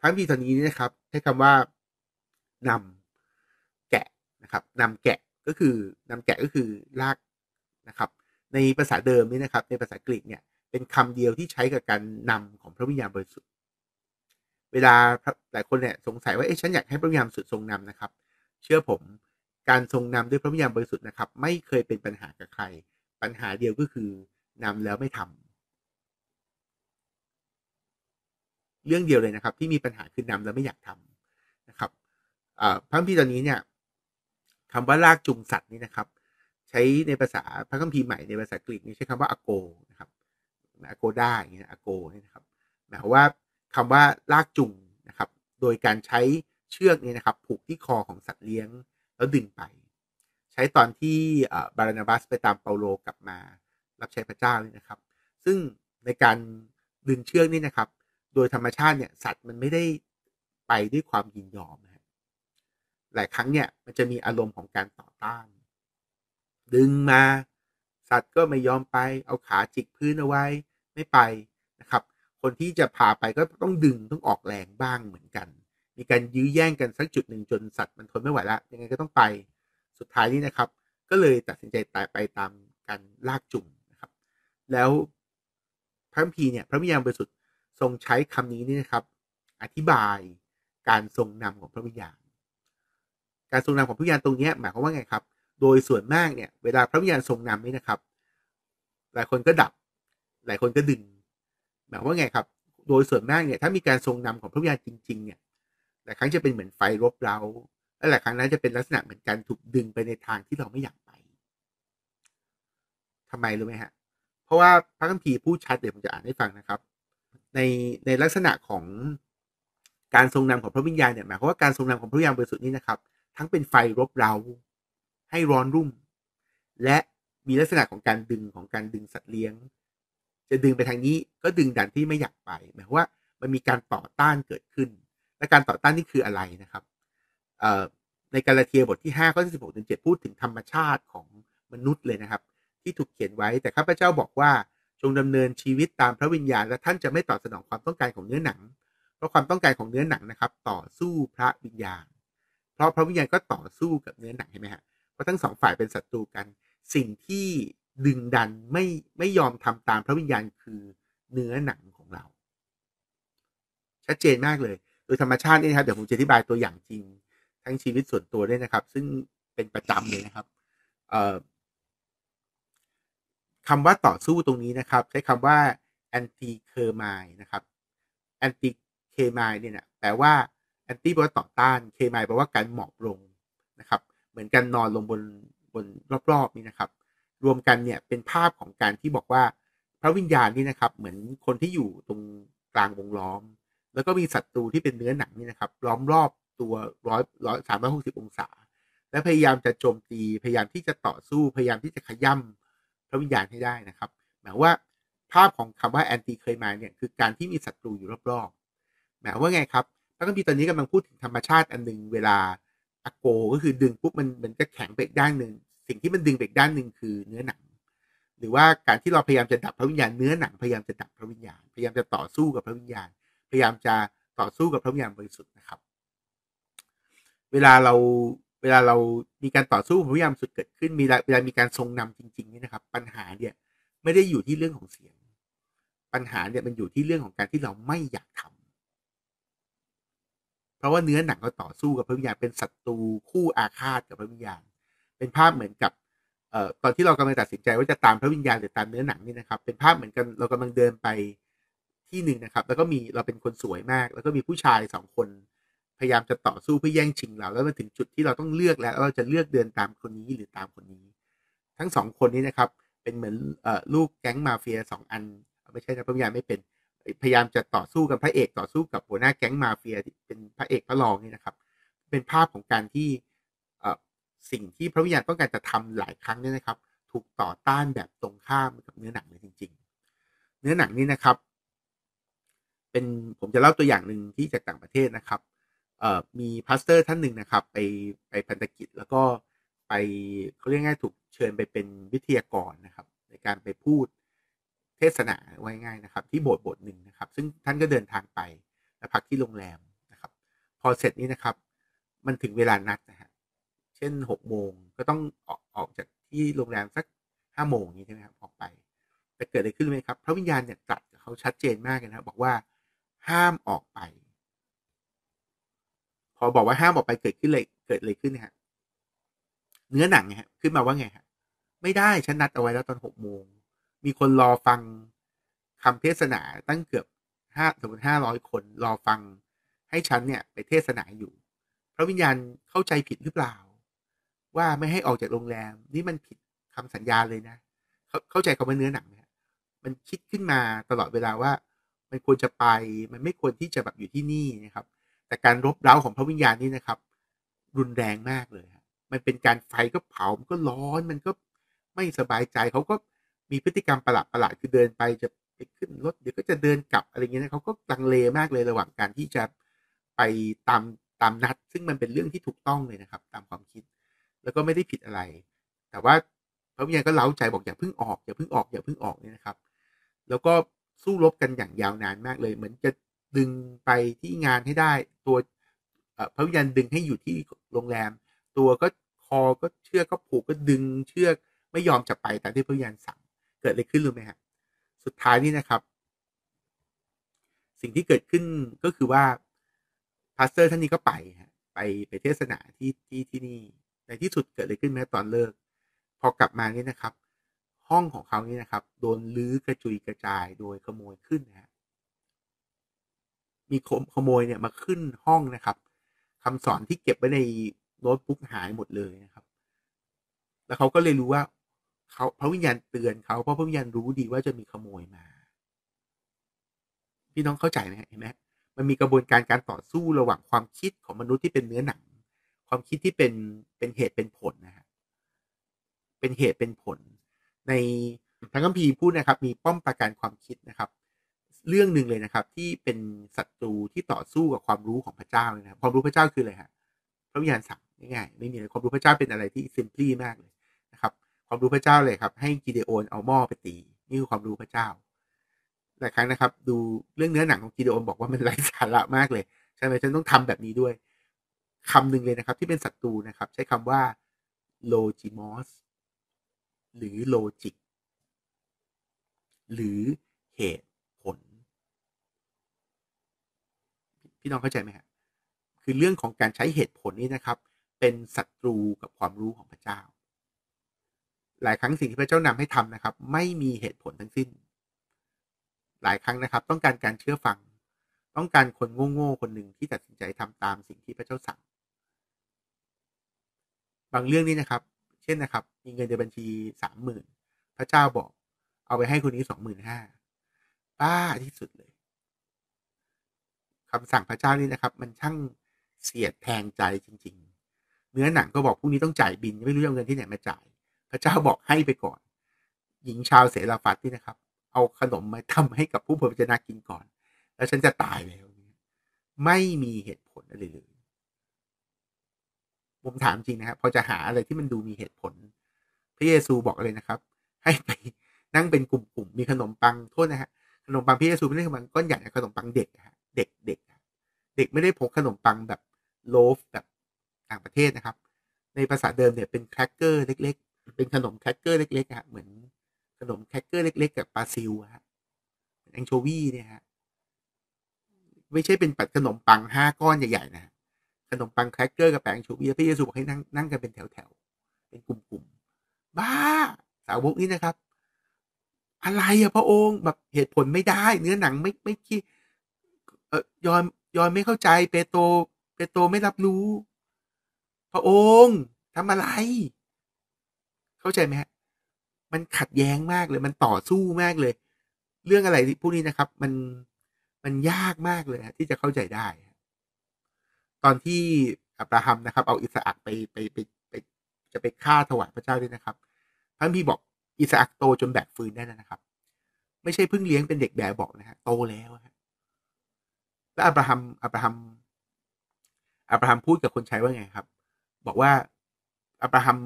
พระพีตอนนี้นะครับใช้คำว่านำแกะนะครับนำแกะก็คือนำแกะก็คือลากนะครับในภาษาเดิมนี่นะครับในภาษากรีกเนี่ยเป็นคำเดียวที่ใช้กับการนำของพระวิญญาณบริสุทธิ์เวลาหลายคนเนี่ยสงสัยว่าเอ๊ะฉันอยากให้พระวิญญาณบริสุทธิ์ทรงนำนะครับ เชื่อผมการทรงนำด้วยพระวิญญาณบริสุทธิ์นะครับ ไม่เคยเป็นปัญหากับใคร ปัญหาเดียวก็คือนำ แล้วไม่ทำเรื่องเดียวเลยนะครับ ที่มีปัญหาคือนำแล้วไม่อยากทำนะครับพระคัมภีร์ตอนนี้เนี่ยคำว่าลากจูงสัตว์นี่นะครับ ใช้ในภาษาพระคัมภีร์ใหม่ในภาษากรีกนี่ใช้คำว่าอโกนะครับอโกได้อย่างเงี้ยอโกนี่นะครับหมายความว่าคำว่าลากจูงนะครับ โดยการใช้เชือก นี่นะครับผูกที่คอของสัตว์เลี้ยงแล้วดึงไป ใช้ตอนที่บารนาบัสไปตามเปาโลกลับมารับใช้พระเจ้านี่นะครับ ซึ่งในการดึงเชือกนี่นะครับ โดยธรรมชาติเนี่ย สัตว์มันไม่ได้ไปด้วยความยินยอมนะหลายครั้งเนี่ย มันจะมีอารมณ์ของการต่อต้าน ดึงมา สัตว์ก็ไม่ยอมไป เอาขาจิกพื้นเอาไว้ ไม่ไปนะครับ คนที่จะพาไปก็ต้องดึงต้องออกแรงบ้างเหมือนกัน มีการยื้อแย่งกันสักจุดหนึ่งจนสัตว์มันทนไม่ไหวแล้วยังไงก็ต้องไป สุดท้ายนี่นะครับ ก็เลยตัดสินใจตายไปตามการลากจุ่มแล้วพระพีเนี่ยพระวิญญาณบริสุทธิ์ทรงใช้คำนี้นี่นะครับ อธิบายการทรงนำของพระวิญญาณการทรงนำของพระวิญญาณตรงนี้หมายความว่าไงครับ โดยส่วนมาก เนี่ย เวลาพระวิญญาณทรงนำนี่นะครับ หลายคนก็ดับ หลายคนก็ดึงหมายว่าไงครับ โดยส่วนมากเนี่ยถ้ามีการทรงนำของพระวิญญาณจริงๆเนี่ยหลายครั้งจะเป็นเหมือนไฟรบเราและหลายครั้งนั้นจะเป็นลักษณะเหมือนการถูกดึงไปในทางที่เราไม่อยากไป ทำไมรู้ไหมฮะเพราะว่าพระคัมภีร์พูดชัดเดี๋ยวผมจะอ่านให้ฟังนะครับ ในในลักษณะของการทรงนำของพระวิญญาณเนี่ยหมายความว่าการทรงนำของพระวิญญาณบริสุทธิ์นี้นะครับ ทั้งเป็นไฟรบเราให้ร้อนรุ่ม และมีลักษณะของการดึงของการดึงสัตว์เลี้ยง จะดึงไปทางนี้ก็ดึงดันที่ไม่อยากไปหมายความว่ามันมีการต่อต้านเกิดขึ้น และการต่อต้านนี่คืออะไรนะครับในกาลาเทียบทที่5ข้อที่16ถึง7พูดถึงธรรมชาติของมนุษย์เลยนะครับที่ถูกเขียนไว้แต่ข้าพเจ้าบอกว่าจงดำเนินชีวิตตามพระวิญญาณ และท่านจะไม่ตอบสนองความต้องการของเนื้อหนัง เพราะความต้องการของเนื้อหนังนะครับ ต่อสู้พระวิญญาณ เพราะพระวิญญาณก็ต่อสู้กับเนื้อหนังเห็นไหมฮะเพราะทั้งสองฝ่ายเป็นศัตรูกัน สิ่งที่ดึงดันไม่ไม่ยอมทำตามพระวิญญาณ คือเนื้อหนังของเรา ชัดเจนมากเลยโดยธรรมชาตินี่นะครับเดี๋ยวผมจะอธิบายตัวอย่างจริงทั้งชีวิตส่วนตัวด้วยนะครับ ซึ่งเป็นประจำเลยนะครับเอ่อคำว่าต่อสู้ตรงนี้นะครับใช้คำว่า anti k e r m i นะครับ anti k e r m i เนี่ยนะแปลว่า anti แปลว่าต่อต้าน k e r m i แปลว่าการหมอบลงนะครับเหมือนกันนอนลงบนบนรอบๆนี่นะครับ รวมกันเนี่ย เป็นภาพของการที่บอกว่าพระวิญญาณนี่นะครับเหมือนคนที่อยู่ตรงกลางวงล้อม แล้วก็มีศัตรูที่เป็นเนื้อหนังนี่นะครับล้อมรอบตัวร้อยร้อยสามร้อยหกสิบองศา และพยายามจะโจมตีพยายามที่จะต่อสู้พยายามที่จะขย่ำพระวิญญาณให้ได้นะครับ หมายว่าภาพของคำว่าแอนตี้เคยมา เนี่ย คือการที่มีศัตรูอยู่รอบๆ หมายว่าไงครับพระคัมภีร์ตอนนี้กำลังพูดถึงธรรมชาติอันหนึ่งเวลาอโกก็คือดึงปุ๊บมัน มันก็แข็ง ไปด้านหนึ่ง สิ่งที่มันดึงไปด้านหนึ่งคือเนื้อหนัง หรือว่าการที่เราพยายามจะดับพระวิญญาณเนื้อหนัง พยายามจะดับพระวิญญาณพยายามจะต่อสู้กับพระวิญญาณพยายามจะต่อสู้กับพระวิญญาณบริสุทธิ์นะครับ เวลาเราเวลาเรามีการต่อสู้พยายามสุดเกิดขึ้นมีเวลามีการทรงนำจริงๆนี่นะครับปัญหาเนี่ยไม่ได้อยู่ที่เรื่องของเสียง ปัญหาเนี่ยมันอยู่ที่เรื่องของการที่เราไม่อยากทำ เพราะว่าเนื้อหนังเขาต่อสู้กับพระวิญญาณเป็นศัตรูคู่อาฆาตกับพระวิญญาณเป็นภาพเหมือนกับเอ่อตอนที่เรากำลังตัดสินใจว่าจะตามพระวิญญาณหรือตามเนื้อหนังนี่นะครับ เป็นภาพเหมือนกันเรากำลังเดินไปที่หนึ่งนะครับ แล้วก็มีเราเป็นคนสวยมาก แล้วก็มีผู้ชายสองคนพยายามจะต่อสู้เพื่อแย่งชิงเราแล้วมาถึงจุดที่เราต้องเลือกแล้วเราจะเลือกเดินตามคนนี้หรือตามคนนี้ ทั้งสองคนนี้นะครับ เป็นเหมือนลูกแก๊งมาเฟียสองอันไม่ใช่นะพยายามไม่เป็นพยายามจะต่อสู้กับพระเอกต่อสู้กับหัวหน้าแก๊งมาเฟียเป็นพระเอกพระรอง นี่นะครับ เป็นภาพของการที่สิ่งที่พระวิญญาณต้องการจะทำหลายครั้งเนี่ยนะครับ ถูกต่อต้านแบบตรงข้ามกับเนื้อหนังเลยจริง ๆ เนื้อหนังนี่นะครับ เป็นผมจะเล่าตัวอย่างหนึ่งที่จากต่างประเทศนะครับมีพาสเตอร์ท่านหนึ่งนะครับ ไป ไปพันธกิจแล้วก็ไปเขาเรียกง่ายถูกเชิญไปเป็นวิทยากรนะครับ ในการไปพูดเทศนาไว้ง่ายนะครับ ที่โบสถ์โบสถ์หนึ่งนะครับ ซึ่งท่านก็เดินทางไป และพักที่โรงแรม นะครับ พอเสร็จนี้นะครับมันถึงเวลานัดนะฮะเช่นหกโมงก็ต้องออกออกจากที่โรงแรมสักห้าโมงนี้ใช่ไหมครับออกไปแต่เกิดอะไรขึ้นไหมครับพระวิญญาณเนี่ยตัดเขาชัดเจนมากนะครับบอกว่าห้ามออกไปพอบอกว่าห้ามออกไปเกิดขึ้นเลยเกิดอะไรขึ้นฮะเนื้อหนังฮะขึ้นมาว่าไงฮะ ไม่ได้ฉันนัดเอาไว้แล้วตอนหกโมงมีคนรอฟัง คำเทศนาตั้งเกือบห้าสมมติห้าร้อยคนรอฟังให้ฉันเนี่ย ไปเทศนาอยู่ พระวิญญาณเข้าใจผิดหรือเปล่า ว่าไม่ให้ออกจากโรงแรม นี่มันผิดคำสัญญาเลยนะ เข้าใจาำว่เนื้อหนังเนี่ยมันคิดขึ้นมาตลอดเวลาว่ามันควรจะไป มันไม่ควรที่จะแบบอยู่ที่นี่นะครับแต่การรบเร้าของพระวิญญาณนี่นะครับ รุนแรงมากเลยมันเป็นการไฟก็เผา มันก็ร้อน มันก็ไม่สบายใจเขาก็มีพฤติกรรมประหลาดประหลาดคือเดินไปจะไปขึ้นรถ เดี๋ยวก็จะเดินกลับอะไรเงี้ยนะเขาก็ตังเลมากเลยระหว่างการที่จะไปตามตามนัด ซึ่งมันเป็นเรื่องที่ถูกต้องเลยนะครับ ตามความคิด แล้วก็ไม่ได้ผิดอะไร แต่ว่าพระวิญญาณก็เล้าใจบอกอย่าพึ่งออกอย่าพึ่งออกอย่าพึ่งออกเนี่ยนะครับ แล้วก็สู้รบกันอย่างยาวนานมากเลย เหมือนจะดึง ไปที่งานให้ได้ตัวพระวิญญาณดึงให้อยู่ที่โรงแรมตัวก็คอก็เชือกก็ผูกก็ดึงเชือกไม่ยอม จะไปตามที่พระวิญญาณสั่งเกิด อะไร ขึ้นรู้ไหมฮะ สุดท้ายนี่นะครับ สิ่งที่เกิดขึ้นก็คือว่าพาสเตอร์ท่านนี้ก็ไปฮะไปไปเทศนาที่ที่ที่ นี่ในที่สุดเกิด อะไร ขึ้นแม้ตอนเลิก พอกลับมานี่นะครับ ห้องของเขานี่นะครับ โดนลื้อกระจุยกระจายโดยขโมยขึ้นนะฮะมีขโมย เนี่ย มา ขึ้นห้องนะครับ คำสอน ที่เก็บไว้ใน โน้ตบุ๊ก หายหมดเลยนะครับ แล้วเขาก็เลยรู้ว่าเขาพระวิญญาณ เตือนเขาเพราะพระ วิญญาณ รู้ดีว่าจะมีขโมยมา พี่ น้องเข้าใจไหมเห็นไหมมันมีกระบวน การ การต่อสู้ระหว่างความคิดของมนุษย์ที่เป็นเนื้อหนังความคิดที่เป็นเป็นเหตุเป็นผลนะฮะเป็นเหตุเป็นผล ในทั้งคัมภีร์พูดนะครับมีป้อมประการความคิดนะครับเรื่องหนึ่งเลยนะครับ ที่เป็นศัตรูที่ต่อสู้กับความรู้ของพระเจ้าเลยนะความรู้พระเจ้าคืออะไรฮะพระวิญญาณสั่งง่ายๆไม่มีอะไรความรู้พระเจ้าเป็นอะไรที่ซิมพลีมากเลยนะครับความรู้พระเจ้าเลยครับ ให้กิเดโอนเอาหม้อไปตีนี่คือความรู้พระเจ้า หลายครั้งนะครับดูเรื่องเนื้อหนังของกิเดโอนบอกว่ามันไร้สาระมากเลยใช่ไหมฉันต้องทำแบบนี้ด้วยคำนึงเลยนะครับ ที่เป็นศัตรูนะครับ ใช้คำว่าโลจิมอสหรือโลจิกหรือเหตุพี่น้องเข้าใจไหมครับคือเรื่องของการใช้เหตุผลนี้นะครับ เป็นศัตรูกับความรู้ของพระเจ้า หลายครั้งสิ่งที่พระเจ้านำให้ ทำ นะครับ ไม่มีเหตุผลทั้งสิ้น หลายครั้งนะครับต้องการการเชื่อฟัง ต้องการคนโง่ๆคนหนึ่งที่ตัดสินใจทำตามสิ่งที่พระเจ้าสั่งบางเรื่องนี่นะครับเช่นนะครับ มีเงินในบัญชีสามหมื่นพระเจ้าบอกเอาไปให้คนนี้สองหมื่นห้าบ้าที่สุดเลยคำสั่งพระเจ้านี่ นะครับ มันช่างเสียดแทงใจจริง ๆเนื้อหนังก็บอกพรุ่งนี้ต้องจ่ายบิน ไม่รู้จะเอาเงินที่ ไหน มา จ่าย พระเจ้าบอกให้ไปก่อน หญิงชาวเสราฟัดนี่นะครับ เอาขนมมาทำให้กับผู้เผยพระชนะกินก่อน แล้วฉันจะตายแล้วไม่มีเหตุผล อะไรเลยผมถามจริงนะครับพอจะหาอะไรที่มันดูมีเหตุผล พระเยซูบอกอะไรนะครับ ให้ไปนั่งเป็นกลุ่มๆมีขนมปังโทษนะฮะขนมปังพระเยซูไม่ได้ขนมปังก้อนใหญ่ขนมปังเด็กฮะเด็กเด็กเด็กไม่ได้พกขนมปังแบบโลฟแบบต่างประเทศนะครับ ในภาษาเดิมเนี่ยเป็นแครกเกอร์เล็กๆ เป็นขนมแครกเกอร์เล็กๆฮะเหมือนขนมแครกเกอร์เล็ก ๆ กับปลาซิวฮะแองโชวีเนี่ยฮะ ไม่ใช่เป็นปัดขนมปังห้าก้อน ใหญ่ๆนะ ขนมปังแครกเกอร์กับแปงงชูบีพระเยซูบอกให้นั่งนั่งกันเป็นแถวๆ เป็นกลุ่มๆบ้าสาวกนี้นะครับ อะไรอะพระองค์แบบเหตุผลไม่ได้ เนื้อหนังไม่ไม่คิดเออยอนยอนไม่เข้าใจ เปโต เปโตไม่รับรู้ พระองค์ทำอะไร เข้าใจไหมฮะมันขัดแย้งมากเลยมันต่อสู้มากเลย เรื่องอะไรพวกนี้นะครับ มันมันยากมากเลยที่จะเข้าใจได้ ตอนที่ อับราฮัมนะครับ เอาอิสอักไป ไปไป ไป จะไปฆ่าถวายพระเจ้าด้วยนะครับพระพี่บอกอิสอักโตจนแบบฟืนได้นะครับ ไม่ใช่เพิ่งเลี้ยงเป็นเด็กแบบบอกนะฮะโตแล้วฮะแล้วอับราฮัมอับราฮัมอับราฮัมพูดกับคนใช้ว่าไงครับบอกว่า อับราฮัม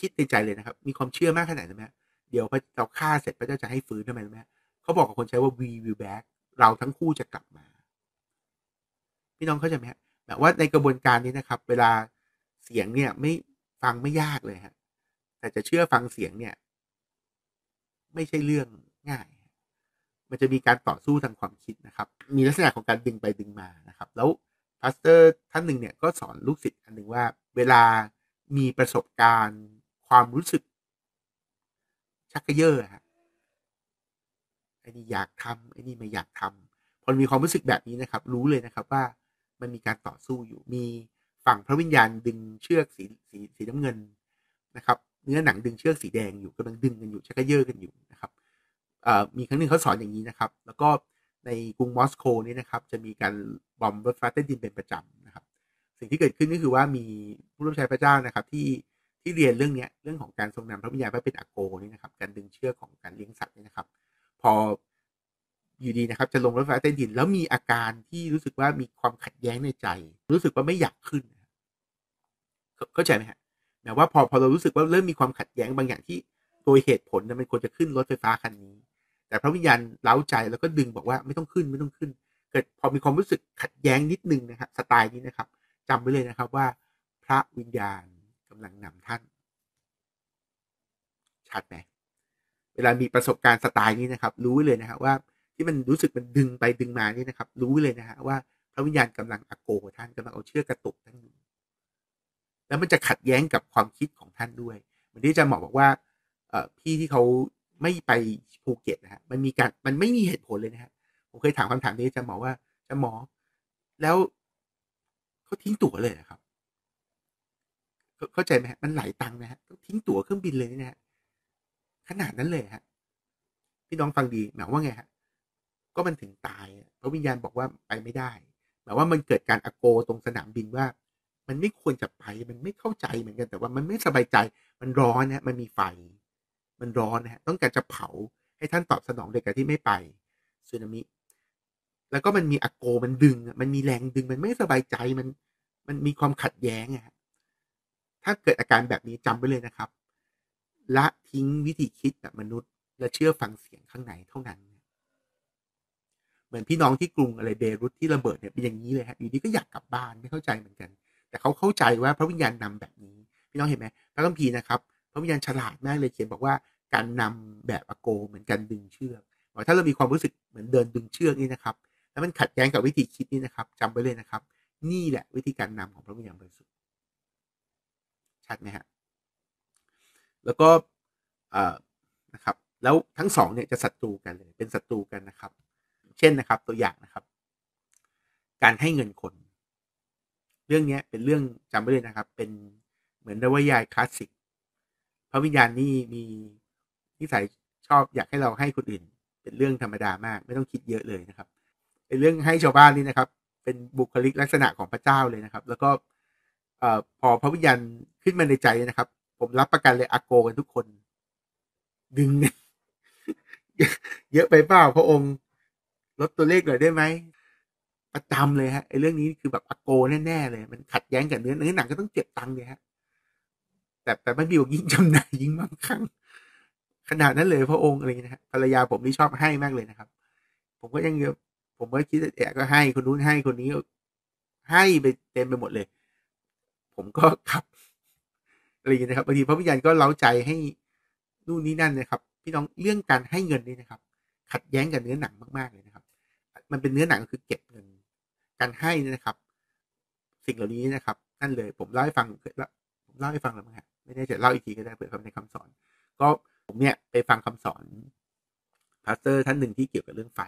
คิดในใจเลยนะครับ มีความเชื่อมากขนาดนั้นไหมเดี๋ยวพระเราฆ่าเสร็จพระเจ้าจะให้ฟื้นทำไมไหมเขาบอกกับคนใช้ว่า we will back เราทั้งคู่จะกลับมาพี่น้องเข้าใจไหมแบบว่าในกระบวนการนี้นะครับเวลาเสียงเนี่ย ไม่ฟังไม่ยากเลยฮะแต่จะเชื่อฟังเสียงเนี่ย ไม่ใช่เรื่องง่ายันจะมีการต่อสู้ทางความคิดนะครับ มีลักษณะของการดึงไปดึงมา นะครับ แล้วพาสเตอร์ท่านหนึ่งเนี่ยก็สอนลูกศิษย์อันหนึ่งว่า เวลา มีประสบการณ์ ความรู้สึกชักกระเยอะฮะไอ้นี่อยากทำไอ้นี่ไม่อยากทำ พอมีความรู้สึกแบบนี้นะครับ รู้เลยนะครับว่า มันมีการต่อสู้อยู่ มีฝั่งพระวิญญาณดึงเชือกสีสีสีน้ำเงินนะครับ เนื้อหนังดึงเชือกสีแดงอยู่กำลังดึงกันอยู่ ชักกระเยอะกันอยู่นะครับมีครั้งหนึ่งเขาสอน อย่างนี้นะครับ แล้วก็ในกรุงมอสโกนี่นะครับจะมีการ บอมรถไฟใต้ดินเป็นประจำนะครับ สิ่งที่เกิดขึ้นก็คือว่ามีผู้รับใช้พระเจ้านะครับ ที่ที่เรียนเรื่องนี้เรื่องของการทรงนำพระวิญญาณพระเป็นอโกนี่นะครับ การดึงเชือกของการเลี้ยงสัตว์นี่นะครับ พออยู่ดีนะครับ จะลงรถไฟใต้ดิน แล้วมีอาการที่รู้สึกว่ามีความขัดแย้งในใจ รู้สึกว่าไม่อยากขึ้นเข้าใจไหมฮะแต่ว่าพอพอเรารู้สึกว่าเริ่มมีความขัดแย้งบางอย่างที่โดยเหตุผลมันควรจะขึ้นรถไฟฟ้าคันนี้แต่พระวิญญาณเล้าใจแล้วก็ดึงบอกว่าไม่ต้องขึ้นไม่ต้องขึ้น เกิดพอมีความรู้สึกขัดแย้งนิดนึงนะครับสไตล์นี้นะครับ จำไว้เลยนะครับว่าพระวิญญาณกำลังนำท่านชัดไหมเวลามีประสบการณ์สไตล์นี้นะครับรู้เลยนะครับว่าที่มันรู้สึกมันดึงไปดึงมานี่นะครับ รู้เลยนะฮะว่าพระวิญญาณกำลังอโกท่านกำลังเอาเชือกกระตุกท่านอยู่แล้วมันจะขัดแย้งกับความคิดของท่านด้วยเหมือนที่อาจารย์หมอบอกว่าเอพี่ที่เขาไม่ไปภูเก็ตนะฮะ มันมีการ มันไม่มีเหตุผลเลยนะฮะ ผมเคยถามคำถามนี้จะหมอว่า จะหมอ แล้วเขาทิ้งตั๋วเลยครับ เข้าใจไหมฮะมันหลายตังค์นะฮะต้องทิ้งตั๋วเครื่องบินเลยนะฮะ ขนาดนั้นเลยฮะ พี่น้องฟังดี หมายว่าไงฮะ ก็มันถึงตายพระวิญญาณบอกว่าไปไม่ได้หมายว่ามันเกิดการอโกตรงสนามบินว่า มันไม่ควรจะไป มันไม่เข้าใจเหมือนกัน แต่ว่ามันไม่สบายใจ มันร้อนนะมันมีไฟมันร้อนนะฮะ ต้องการจะเผาให้ท่านตอบสนองโดยการที่ไม่ไปสึนามิ แล้วก็มันมีอโก มันดึง มันมีแรงดึง มันไม่สบายใจมัน มันมีความขัดแย้งอะถ้าเกิดอาการแบบนี้จำไว้เลยนะครับละทิ้งวิธีคิดแบบมนุษย์และเชื่อฟังเสียงข้างในเท่านั้น เหมือนพี่น้องที่กรุงอะไรเบรุตที่ระเบิดเนี่ยเป็นอย่างนี้เลยฮะ อยู่ดีก็อยากกลับบ้านไม่เข้าใจเหมือนกัน แต่เขาเข้าใจว่าพระวิญญาณนำแบบนี้ พี่น้องเห็นไหมพระคัมภีร์นะครับพระวิญญาณฉลาดมากเลย เขียนบอกว่าการ นำแบบอโกเหมือนกันดึงเชือกบอกถ้าเรามีความรู้สึกเหมือนเดินดึงเชือก นี่นะครับ แล้วมันขัดแย้งกับวิธีคิดนี่นะครับ จำไว้เลยนะครับ นี่แหละวิธีการ นำ ของ พระวิญญาณบริสุทธิ์ชัดไหมฮะแล้วก็นะครับแล้วทั้งสองเนี่ยจะศัตรูกันเลยเป็นศัตรูกันนะครับ เช่นนะครับตัวอย่างนะครับ การให้เงินคน เรื่องนี้เป็นเรื่องจำไว้เลยนะครับ เป็นเหมือนนวายายคลาสสิกราะวิญญาณนี่มีนิสัยชอบอยากให้เราให้คนอื่น เป็นเรื่องธรรมดามากไม่ต้องคิดเยอะเลยนะครับเป็นเรื่องให้ชาวบ้านนี่นะครับ เป็นบุคลิกลักษณะของพระเจ้าเลยนะครับแล้วก็ เอ่อพอพระวิญญาณขึ้นมาในใจนะครับผมรับประกันเลยอากโกกันทุกคน ดึงเยอะไปเปล่า พระองค์ลดตัวเลขหน่อยได้ไหมประจำเลยฮะไอ้เรื่องนี้คือแบบอโกแน่ๆเลยมันขัดแย้งกับเนื้อเนื้อหนังก็ต้องเจ็บตังค์เลยฮะแต่แต่ไม่บิวยิ่งจำหน่ายยิ่งมั่งคั่งขนาดนั้นเลย พระองค์อะไรเงี้ยนะภรรยาผมนี่ชอบให้มากเลยนะครับ ผมก็ยังผมก็คิดแอะก็ให้คนนู้นให้คนนี้ให้ไปเต็มไปหมดเลย ผมก็ขับอะไรเงนี้นะครับบางทีพระวิญญาณก็เล้าใจให้นู่นนี่นั่นนะครับ พี่น้องเรื่องการ ให้เงินนี่นะครับ ขัดแย้งกับเนื้อหนังมากๆเลยนะครับ มันเป็นเนื้อหนังคือเก็บเงินการให้นะครับ สิ่งเหล่านี้นะครับ นั่นเลย ผมเล่าให้ฟังเล่าให้ฟัง แล้วมั้งับไม่ได้จะเล่า อีกทีก็ได้เผื่อคำในคำสอนก็ผมเนี่ยไปฟังคำสอนพาสเตอร์ท่านหนึ่งที่เกี่ยวกับเรื่องไฟ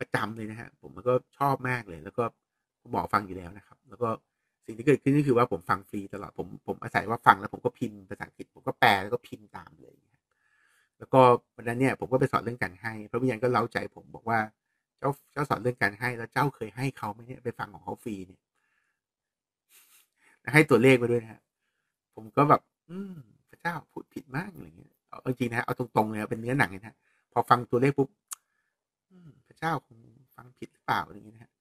ประจำเลยนะฮะผมมันก็ชอบมากเลย แล้วก็หมอฟังอยู่แล้วนะครับ แล้วก็สิ่งที่เกิดขึ้นก็คือ ว่า ผมฟังฟรีตลอดผมผมอาศัยว่าฟัง แล้วผมก็พิมพ์ภาษาอังกฤษ ผม ก็แปลแล้วก็พิมพ์ตามเลย แล้วก็วันนั้นเนี่ยผมก็ไปสอนเรื่องการให้พระวิญญาณก็เล่าใจผมบอกว่า เจ้าเจ้าสอนเรื่องการให้ แล้วเจ้าเคยให้เขาไหมเนี่ยไปฟังของเขาฟรีเนี่ยให้ตัวเลขมาด้วยนะฮะผมก็แบบ อืม พระเจ้าพูดผิดมากอะไรเงี้ยเอาจริงนะเอาตรง ๆ เลย เป็นเนื้อหนังเลยนะพอฟังตัวเลขปุ๊บพระเจ้าคงฟังผิด หรือ เปล่าอะไรเงี้ยนะฮะ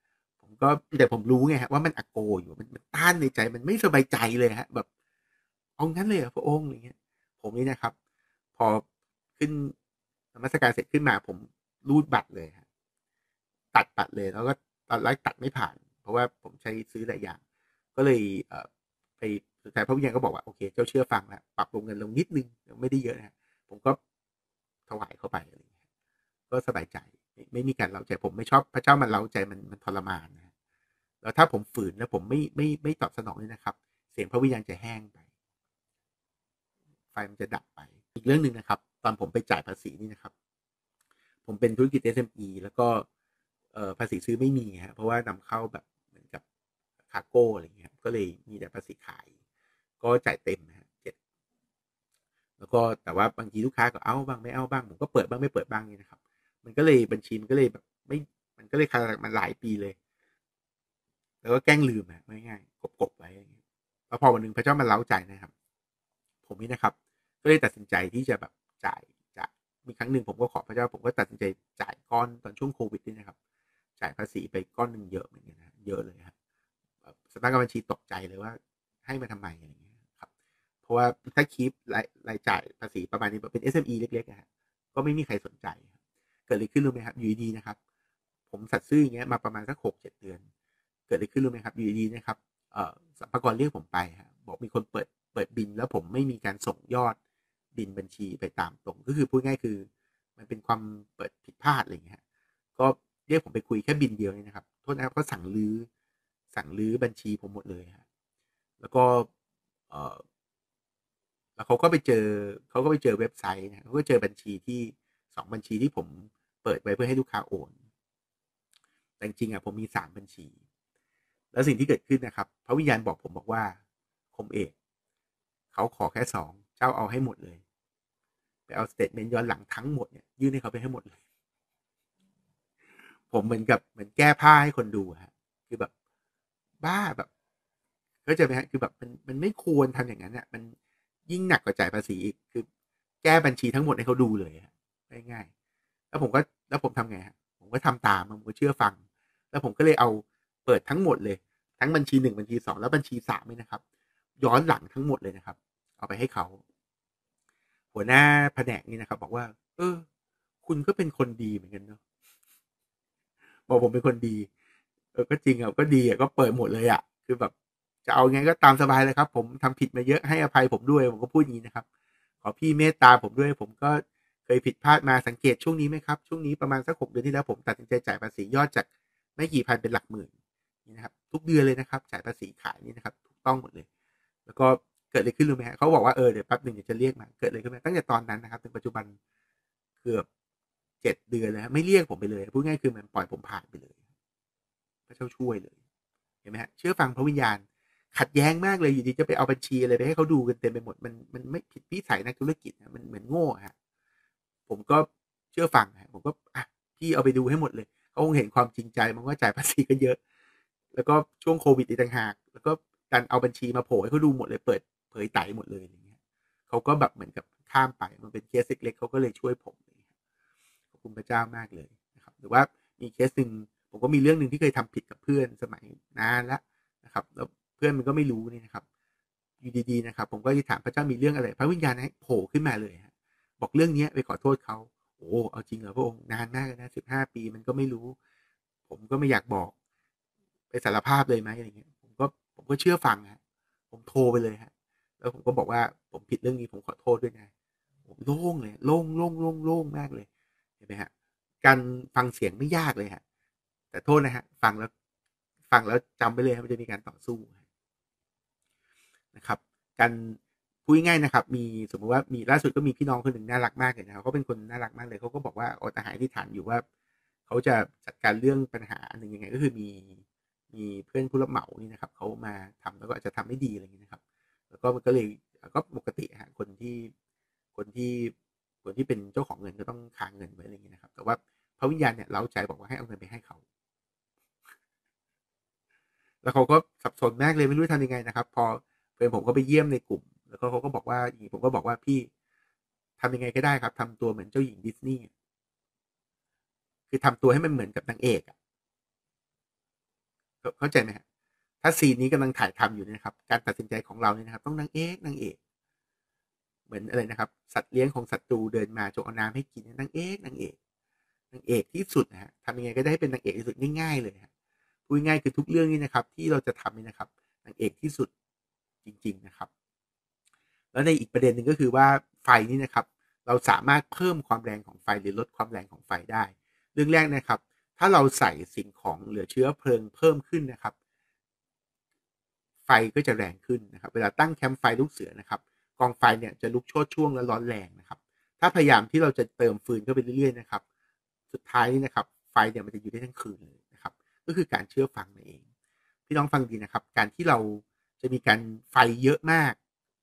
ผมก็แต่ผมรู้ ไง ฮะ ว่ามัน อโกอยู่มันมันต้านในใจ มันไม่ สบาย ใจเลยฮะ แบบ เอา งั้น เลยพระองค์อะไรเงี้ย ผมนี่นะ ครับ พอขึ้นนมัสการเสร็จขึ้นมา ผมรูดบัตรเลยฮะตัดบัตรเลย แล้วก็ตอนแรกตัดไม่ผ่าน เพราะว่าผมใช้ซื้อหลายอย่าง ก็เลยเอไปสุดท้ายพระวิญญาณก็บอกว่าโอเคเจ้าเชื่อฟังแล้วปรับลงเงินลง นิดนึงไม่ได้เยอะนะผมก็ถวายเข้าไปอะไรเงี้ยก็สบาย ใจไม่มีการเล้าใจผมไม่ชอบ พระเจ้ามันเล้าใจมันมันทรมานนะแล้วถ้าผมฝืนแล้วผมไม่ไม่ไม่ตอบสนองนี่นะครับ เสียงพระวิญญาณจะแห้งไป ไฟมันจะดับไป อีกเรื่องหนึ่งนะครับ ตอนผมไปจ่ายภาษีนี่นะครับ ผมเป็นธุรกิจ SME แล้วก็เอภาษีซื้อไม่มีฮะเพราะว่านำเข้าแบบเหมือนกับคาโก้อะไรเงี้ย ก็เลยมีแต่ภาษีขายก็จ่ายเต็มนะฮะเจ็ดแล้วก็แต่ว่าบางทีลูกค้าก็เอาบ้างไม่เอาบ้างผมก็เปิดบ้าง ไม่ เปิดบ้างนี่นะครับมันก็เลยบัญชีมันก็เลยแบบไม่มันก็เลยคามันหลายปีเลย แล้วก็แกล้งลืมอะง่ายๆกบๆไว้แล้วพอวันหนึ่งพระเจ้ามาเล้าใจนะครับ ผมนี่นะครับ ก็เลยตัดสินใจที่จะแบบจ่ายจ่ายมีครั้งหนึ่งผมก็ขอพระเจ้า ผมก็ตัดสินใจจ่ายก้อนตอนช่วงโควิดนี่นะครับ จ่ายภาษีไปก้อนหนึ่งเยอะเหมือนกันนะเยอะเลยครับสตาักงานบัญชีตกใจเลยว่าให้มาทำไมอะไรเงี้ยราะว่าถ้าคีปรายจ่ายภาษีประมาณนี้แบบเป็น SME เล็กๆฮะก็ไม่มีใครสนใจ เกิดอะไรขึ้นรู้ไหมครับอยู่ดีนะครับ ผมสัตว์ซื้ออย่างเงี้ยมาประมาณสักหกเจ็ดเดือน เกิดอะไรขึ้นรู้ไหมครับอยู่ดีนะครับเอ่อสัมภากรเรียกผมไปฮะบอกมีคนเปิดเปิดบิน แล้วผมไม่มีการส่งยอดบินบัญชีไปตามตรงก็คือพูดง่ายคือมันเป็นความเปิดผิดพลาดอะไรเงี้ยก็เรียกผมไปคุยแค่บินเดียวนี่นะครับโทษนะครับก็สั่งลือ้อสั่งลื้อบัญชีผมหมดเลยฮะแล้วก็เอ่อเขาก็ไปเจอเขาก็ไปเจอเว็บไซต์นะเขาก็ เจอบัญชีที่สองบัญชีที่ผมเปิดไว้เพื่อให้ลูกค้าโอนแต่ จริงอ่ะผมมีสามบัญชี แล้ว สิ่งที่เกิดขึ้นนะครับ พระวิญญาณบอกผมบอกว่า คมเอก เขาขอแค่สองเจ้าเอาให้หมดเลย ไป เอาสเตทเมนต์ย้อนหลังทั้งหมดเนี่ยยื่นให้ เขา ไปให้หมดเลย ผมเหมือนกับเหมือนแก้ผ้าให้คนดูฮะ คือแบบบ้าแบบ ก็จะไปฮะคือแบบมันมันไม่ควรทำอย่างนั้นเนี่ยมันยิ่ง หนักกว่าจ่ายภาษีอีกคือ แก้บัญชีทั้งหมดให้เขาดูเลยง่ายๆแล้วผมก็แล้วผมทำไงฮะผมก็ทำตามผมก็เชื่อฟัง แล้วผมก็เลยเอาเปิดทั้งหมด เลยทั้งบัญชีหนึ่งบัญชีสองแล้วบัญชีสามนะครับ ย้อนหลังทั้งหมดเลยนะครับเอาไปให้เขา หัวหน้าแผนกนี่นะครับ บอกว่า เออ คุณก็เป็นคนดีเหมือนกันเนาะบอกผมเป็นคนดี เออก็จริงอ่ะก็ดีอ่ะก็เปิดหมดเลย อ่ะคือแบบจะเอาไงก็ตามสบายเลยครับ ผมทำผิดมาเยอะให้อภัยผมด้วย ผมก็พูดอย่างนี้นะครับ ขอพี่เมตตา ผมด้วย ผมก็เคยผิดพลาดมาสังเกตช่วงนี้ไหมครับ ช่วงนี้ประมาณสักหกเดือนที่แล้ว ผมตัดสินใจจ่ายภาษียอดจากไม่กี่พันเป็นหลักหมื่นนี่นะครับทุกเดือนเลยนะครับจ่ายภาษีขายนี่นะครับ ถูกต้องหมดเลย แล้วก็เกิดอะไรขึ้นรู้ไหมฮะเขาบอกว่าเออเดี๋ยวแป๊บหนึ่งเดี๋ยวจะเรียกมาเกิดอะไรขึ้นมาตั้งแต่ตอนนั้นนะครับ ถึงปัจจุบันเกือบเจ็ดเดือนแล้ว ไม่เรียกผมไปเลยพูดง่ายคือมันปล่อยผมผ่านไปเลยพระเจ้าช่วยเลยเห็นไหมฮะเชื่อฟังพระวิญญาณขัดแย้งมากเลยอยู่ดีจะไปเอาบัญชีอะไรไปให้เขาดูกันเต็มไปหมด มันมันไม่ผิดวิสายนักธุรกิจมันเหมือนโง่ฮะผมก็เชื่อฟังฮะผมก็อ่ะ พี่เอาไปดูให้หมดเลยเขาคงเห็นความจริงใจ มันก็จ่ายภาษีกันเยอะ แล้วก็ช่วงโควิดอีกต่างหาก แล้วก็การเอาบัญชีมาโผล่ให้เขาดูหมดเลย เปิดเผยไตหมดเลยอย่างเงี้ย เขาก็แบบเหมือนกับข้ามไป มันเป็นเคสเล็กๆเขาก็เลยช่วยผมขอบคุณพระเจ้ามากเลยนะครับ หรือว่ามีเคสหนึ่งผมก็มีเรื่องหนึ่งที่เคยทำผิดกับเพื่อนสมัยนานละนะครับแล้วพื่อนมันก็ไม่รู้นี่นะครับอยู่ดีๆนะครับ ผมก็จะถามพระเจ้ามีเรื่องอะไร พระวิญญาณโผล่ขึ้นมาเลยบอกเรื่องนี้ไปขอโทษเขา โอ้ เอาจริงเหรอพระองค์นานมากนะสิบห้าปีมันก็ไม่รู้ ผมก็ไม่อยากบอก ไปสารภาพเลยไหมอะไรเงี้ย ผมก็ ผมก็เชื่อฟังฮะ ผมโทรไปเลยฮะ แล้วผมก็บอกว่าผมผิดเรื่อง นี้ ผมขอโทษด้วยนะผมโล่งเลย โล่งโล่งโล่งโล่งมากเลย เห็นไหมฮะ การฟังเสียงไม่ยากเลย ฮะ แต่โทษนะฮะ ฟังแล้ว ฟังแล้วจำไปเลยมันจะมีการต่อสู้นะครับ การพูดง่ายนะครับมีสมมติว่ามีล่าสุดก็มีพี่น้องคนหนึ่งน่ารักมากเลยนะครับเขาเป็นคนน่ารักมากเลยเขาก็บอกว่าอดอาหารที่ฐานอยู่ว่าเขาจะจัดการเรื่องปัญหาหนึ่งยังไง ก็คือมีมีเพื่อนผู้รับเหมานี่นะครับเขามาทำแล้วก็อาจจะทำไม่ดีอะไรอย่างนี้นะครับ แล้วก็มันก็เลยก็ปกติฮะคนที่คนที่คนที่เป็นเจ้าของเงินก็ต้องค้างเงินไว้อะไรอย่างนี้นะครับแต่ว่าพระวิญญาณเนี่ยเราใจบอกว่าให้เอาเงินไปให้เขาแล้วเขาก็สับสนมากเลยไม่รู้ทำยังไงนะครับพอเป็นผมก็ไปเยี่ยมในกลุ่ม แล้วก็เขาก็บอกว่าอย่างนี้ผมก็บอกว่าพี่ทำยังไงก็ได้ครับ ทำตัวเหมือนเจ้าหญิงดิสนีย์ คือทำตัวให้มันเหมือนกับนางเอก เข้าใจไหมฮะถ้าซีนนี้กำลังถ่ายทำอยู่นะครับ การตัดสินใจของเราเนี่ยนะครับ ต้องนางเอก นางเอก เหมือนอะไรนะครับ สัตว์เลี้ยงของศัตรูเดินมาจงเอาน้ำให้กินนางเอก นางเอก นางเอกที่สุดนะฮะทำยังไงก็ได้เป็นนางเอกที่สุดง่ายๆเลยฮะพูดง่ายคือทุกเรื่องนี่นะครับที่เราจะทำนี่นะครับนางเอกที่สุดจริงๆ นะครับ แล้วในอีกประเด็นหนึ่งก็คือว่าไฟ นี่นะครับ เราสามารถเพิ่มความแรงของไฟหรือลดความแรงของไฟได้ เรื่องแรกนะครับ ถ้าเราใส่สิ่งของเหลือเชื้อเพลิงเพิ่มขึ้นนะครับ ไฟก็จะแรงขึ้นนะครับ เวลาตั้งแคมป์ไฟลูกเสือนะครับ กองไฟเนี่ยจะลุกโชดช่วงและร้อนแรงนะครับ ถ้าพยายามที่เราจะเติมฟืนเข้าไปเรื่อยๆนะครับ สุดท้ายนี่นะครับ ไฟเนี่ยมันจะอยู่ได้ทั้งคืนเลยนะครับ ก็คือการเชื่อฟังนั่นเอง พี่น้องฟังดีนะครับ การที่เราจะมีการไฟเยอะมาก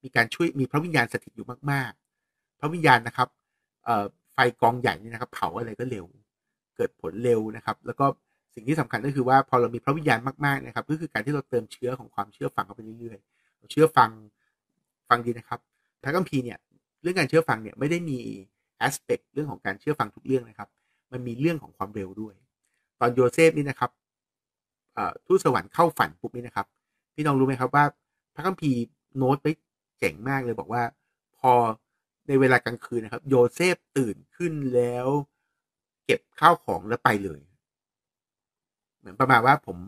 มีการช่วยมีพระวิญญาณสถิตอยู่มากๆ พระวิญญาณนะครับ ไฟกองใหญ่นี่นะครับ เผาอะไรก็เร็ว เกิดผลเร็วนะครับ แล้วก็สิ่งที่สำคัญก็คือว่าพอเรามีพระวิญญาณมากๆนะครับ ก็คือการที่เราเติมเชื้อของความเชื่อฟังเข้าไปเรื่อยๆเชื่อฟังฟังดีนะครับ พระคัมภีร์เนี่ยเรื่องการเชื่อฟังเนี่ยไม่ได้มีแอสเปกเรื่องของการเชื่อฟังทุกเรื่องนะครับ มันมีเรื่องของความเร็วด้วย ตอนโยเซฟนี่นะครับทูตสวรรค์เข้าฝันปุ๊บนี่นะครับพี่น้อง รู้ไหมครับว่าพระคัมภีร์โน้ตไปเจ๋งมากเลยบอกว่า พอในเวลากลางคืน นะครับ โยเซฟตื่นขึ้นแล้วเก็บข้าวของแล้วไปเลย เหมือนประมาณ ว่า ผม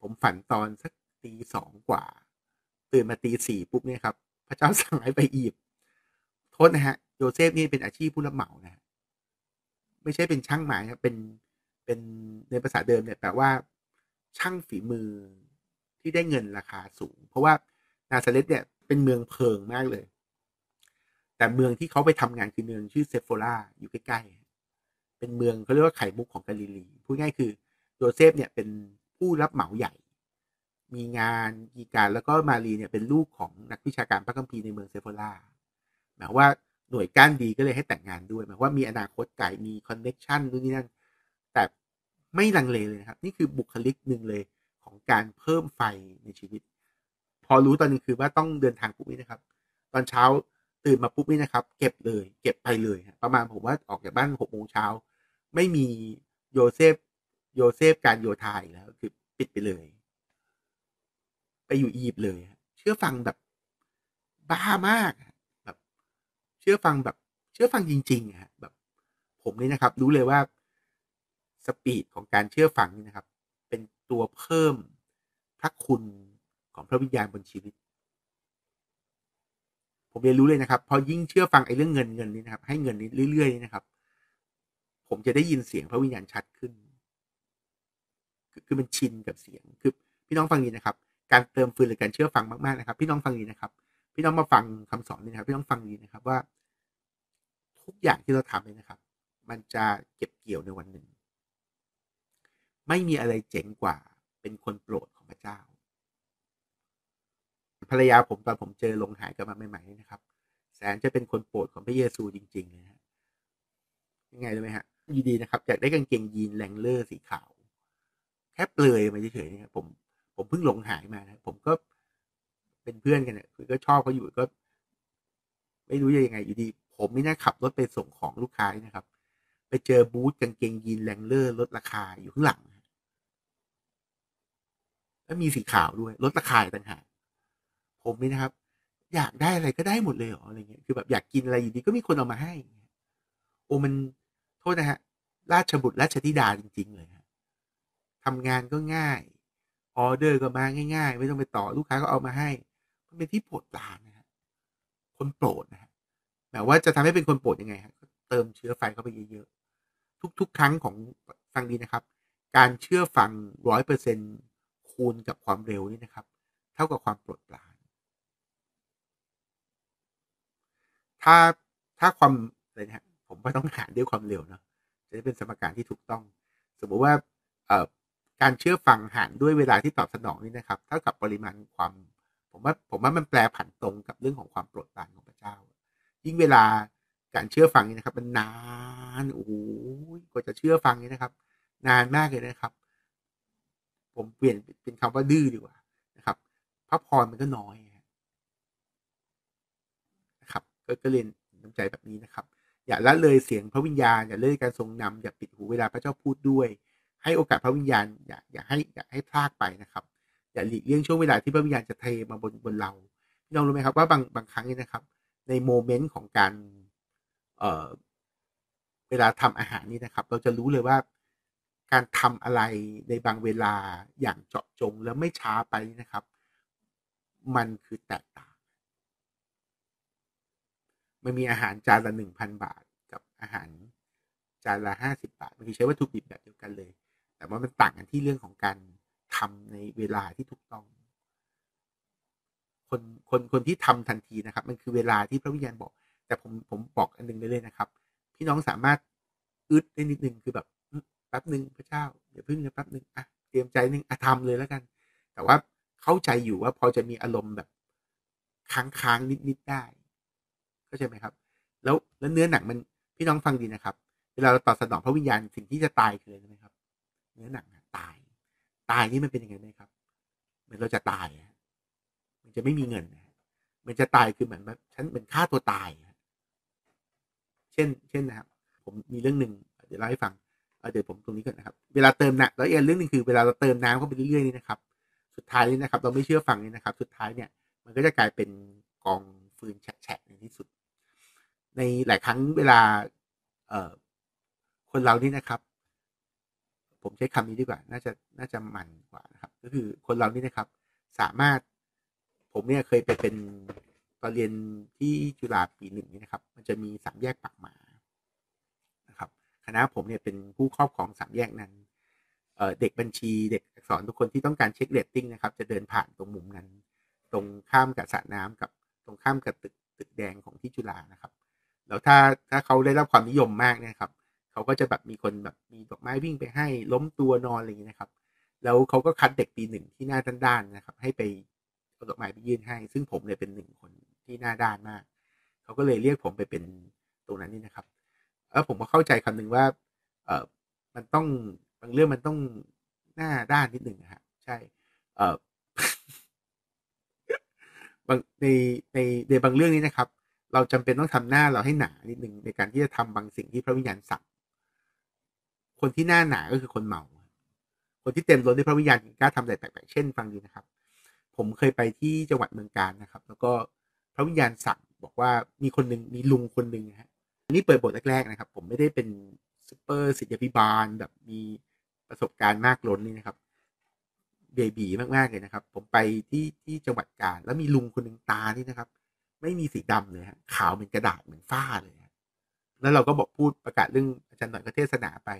ผมฝันตอนสักตีสองกว่า ตื่น มาตีสี่ปุ๊บเนี่ยครับ พระเจ้าสั่งให้ ไป อีบิโทษ นะ ฮะ โยเซฟนี่ เป็นอาชีพผู้รับเหมานะไม่ใช่เป็นช่างไม้ครับเป็นเป็นในภาษาเดิมเนี่ยแปลว่าช่างฝีมือที่ได้เงินราคาสูง เพราะว่านาซาเลตเนี่ยเป็นเมืองเพลิงมากเลย แต่เมืองที่เขาไปทำงานคือเมืองชื่อเซฟโฟล่าอยู่ใกล้ๆเป็นเมืองเขาเรียกว่าไข่มุกของกาลิลีพูดง่ายคือโยเซฟเนี่ย เป็นผู้รับเหมาใหญ่มีงานกีการแล้วก็มารีเนี่ยเป็นลูกของนักวิชาการพระคัมภีร์ในเมืองเซฟโฟล่าหมายว่าหน่วยก้านดีก็เลยให้แต่งงานด้วยหมายว่า มีอนาคตไกลมีคอนเน็ชันนู่นนี่นั่นแต่ไม่ลังเลเลยครับนี่คือบุคลิกหนึ่งเลยของการเพิ่มไฟในชีวิต พอรู้ตอนนี้คือว่าต้องเดินทางปุ๊บนี่นะครับ ตอนเช้าตื่นมาปุ๊บนี่นะครับ เก็บเลย เก็บไปเลยประมาณผมว่าออกจากบ้านหกโมงเช้าไม่มีโยเซฟโยเซฟการโยธาอีกแล้วคือปิดไปเลย ไปอยู่อียิปต์เลย เชื่อฟังแบบบ้ามากแบบเชื่อฟังแบบเชื่อฟังจริงๆฮะแบบ ผมนี่นะครับ รู้เลยว่าสปีดของการเชื่อฟังนี่นะครับตัวเพิ่ม พระคุณของพระวิญญาณบนชีวิต ผมเรียนรู้เลย นะครับ พอยิ่งเชื่อฟังไอ้เรื่องเงินเงินนี้นะครับ ให้เงินนี้เรื่อยๆนี่นะครับ ผมจะได้ยินเสียงพระวิญญาณชัดขึ้น คือมันชิน กับเสียง คือพี่น้องฟัง ดี นะครับ การเติมฟืนหรือ การเชื่อฟังมากๆนะครับ พี่น้อง ฟัง ดี นะครับ พี่น้องมาฟังคำสอนนี้นะครับ พี่น้องฟัง ดี นะครับว่า ทุกอย่างที่เราทำเนี่ยนะครับ มันจะเก็บเกี่ยวในวันหนึ่งไม่มีอะไรเจ๋งกว่าเป็นคนโปรดของพระเจ้าภรรยาผมตอนผมเจอ ลงหายกันมาใหม่ๆนะครับ แสนจะเป็นคนโปรดของพระเยซูจริงๆเลยฮะยังไงรู้ไหมฮะอยู่ดีนะครับอยากได้กางเกงยีนแรงเลอร์สีขาวแค่เปลือยมาเฉยๆนะครับผมผมเพิ่งหลงหายมานะผมก็เป็นเพื่อนกันเนี่ยคือก็ชอบเขาอยู่ก็ ไม่รู้จะยังไง อยู่ดี ผมไม่น่าขับรถไปส่งของลูกค้านะครับ ไปเจอบูธกางเกงยีนแรงเลอร์ ลดราคาอยู่ข้างหลังและมีสีขาวด้วยลดราคาต่างหากผมนี่นะครับอยากได้อะไรก็ได้หมดเลยหรออะไรเงี้ยคือแบบอยากกินอะไรอยู่ดีก็มีคนเอามาให้ โอ้มันโทษนะฮะ ราชบุตรราชธิดา จริง ๆ เลยฮะทำงานก็ง่ายออเดอร์ก็มาง่าย ๆ ไม่ต้องไปต่อลูกค้าก็เอามาให้ มันเป็นที่โปรดปรานนะฮะคนโปรดนะฮะแายว่าจะทำให้เป็นคนโปรดยังไงฮะเติมเชื้อไฟเข้าไปเยอะๆทุกๆครั้งของฟังดีนะครับ การเชื่อฟังร้อยเปอร์เซ็นต์คูณกับความเร็วนี่นะครับ เท่ากับความโปรดปรานถ้าถ้าความอะไรนะผมไม่ต้องหารด้วยความเร็วเนาะจะได้เป็นสมการที่ถูกต้อง สมมติว่าเอการเชื่อฟังหารด้วยเวลาที่ตอบสนองนี่นะครับ เท่ากับปริมาณความผมว่าผมว่ามันแปลผัน ตรงกับเรื่องของความโปรดปรานของพระเจ้า ยิ่งเวลาการเชื่อฟัง นี่ นะครับมันนานโอ้ยกว่าจะเชื่อฟังนี่นะครับ นานมากเลยนะครับผมเปลี่ยนเป็นคำว่าดื้อดีกว่านะครับพระพรมันก็น้อยนะครับ ก็เรียนน้ำใจแบบนี้นะครับ อย่าละเลยเสียงพระวิญญาณอย่าเลยการทรงนำ อย่า ปิดหูเวลาพระเจ้าพูดด้วย ให้โอกาสพระวิญญาณ อย่าอย่าให้อย่าให้พลาดไปนะครับ อย่า หลีกเลี่ยงช่วง เวลาที่พระวิญญาณจะเทมาบนบนเราพี่น้องรู้ไหมครับ ว่าบางบางครั้งเนี่ยนะครับ ในโมเมนต์ของการเอ่อเวลาทำอาหารนี่นะครับ เราจะรู้เลยว่าการทำอะไรในบางเวลาอย่างเจาะจงแล้วไม่ช้าไปนะครับ มันคือแตกต่างมันมีอาหารจานละหนึ่งพันบาทกับอาหารจานละห้าสิบาทมันคือใช้วัตถุดิบแบบเดียวกันเลย แต่ว่ามันต่างกันที่เรื่องของการทำในเวลาที่ถูกต้อง คนคนคนที่ทำทันทีนะครับ มันคือเวลาที่พระวิญญาณบอก แต่ผมผมบอกอันนึงได้เลยนะครับ พี่น้องสามารถอึดได้นิดนึงคือแบบแป๊บหนึ่งพระเจ้าอย่าพึ่งนะแป๊บหนึ่งอ่ะ เตรียม ใจหนึ่งอ่ะทำเลย แล้วกัน แต่ว่าเข้าใจอยู่ว่า พอ จะมีอารมณ์แบบ ค้างค้างนิดนิดได้เข้าใจไหมครับ แล้วแล้วเนื้อหนังมันพี่ น้องฟังดีนะครับ เวลา เราตอบสนองพระวิญญาณ สิ่งที่จะตายคืออะไรไหมครับ เนื้อหนังตาย ตายนี่มันเป็นยังไงไหมครับเหมือนเราจะตาย มันจะไม่มีเงินมันจะตายคือเหมือนแบบฉันเหมือนฆ่าตัวตายเช่น เช่นนะครับ ผมมีเรื่องหนึ่งเดี๋ยวเล่าให้ฟังเดี๋ยวผม ตรงนี้ก่อนนะครับ เวลาเติมนะแล้วอีกเรื่องนึงคือเวลาเราเติมน้ำเข้าไปเรื่อยๆนี่นะครับ สุดท้ายนี่นะครับ เราไม่เชื่อฟังนี่นะครับ สุดท้ายเนี่ย มันก็จะกลายเป็นกองฟืนแฉะในที่สุด ในหลายครั้งเวลาเอ่อคนเรานี่นะครับ ผมใช้คำนี้ดีกว่า น่าจะ น่าจะมันกว่านะครับ ก็คือ คนเรานี่นะครับ สามารถ ผมเนี่ยเคยไปเป็น ตอนเรียนที่จุฬาปีหนึ่งนี่นะครับ มันจะมีสามแยกปากหมาคณะ ผม เนี่ย เป็นผู้ครอบของ สาม แยกนั้นเด็กบัญชีเด็กอักษรทุกคนที่ต้องการเช็คเลตติ้งนะครับ จะเดินผ่านตรงมุมนั้น ตรงข้ามกับสระน้ำกับ ตรงข้ามกับตึกตึกแดงของ ที่ จุฬา นะครับ แล้วถ้าถ้าเขาได้รับความนิยมมากเนี่ยครับ เขาก็จะแบบมีคนแบบมีดอกไม้วิ่งไปให้ล้มตัวนอนอะไรอย่างนี้นะครับ แล้วเขาก็คัดเด็กปีหนึ่งที่หน้าด้านนะครับ ให้ไปเอาดอกไม้ไปยื่นให้ ซึ่งผมเนี่ยเป็นหนึ่งคนที่หน้าด้านมากเขาก็เลยเรียกผมไปเป็นตรงนั้นนี่นะครับเออผมก็เข้าใจคำหนึ่งว่าเออมันต้องบางเรื่องมันต้องหน้าด้านนิดหนึ่งนะฮะ ใช่เออบางในในในบางเรื่องนี้นะครับเราจำเป็นต้องทำหน้าเราให้หนานิดหนึ่งในการที่จะทำบางสิ่งที่พระวิญญาณสั่งคนที่หน้าหนาก็คือคนเมาคนที่เต็มล้นด้วยพระวิญญาณกล้าทำอะไรแปลกๆเช่น ฟังดีนะครับ ผมเคยไปที่จังหวัดเมืองการนะครับ แล้วก็พระวิญญาณสั่งบอกว่ามีคนหนึ่งมีลุงคนหนึ่งฮะนี่เปิดบทแรกๆนะครับ ผมไม่ได้เป็นซูเปอร์ศิทธิพิบาลแบบมีประสบการณ์มากล้นนี่นะครับเบบีมากๆเลยนะครับ ผมไปที่ ที่จังหวัดกาญแล้วมีลุงคนหนึ่งตา นี่ นะครับ ไม่มี สีดำเลยฮะขาวเหมือนกระดาษเหมือนฝ้าเลยฮะแล้วเราก็บอกพูดประกาศเรื่องอาจารย์หน่อยก็เทศนาไป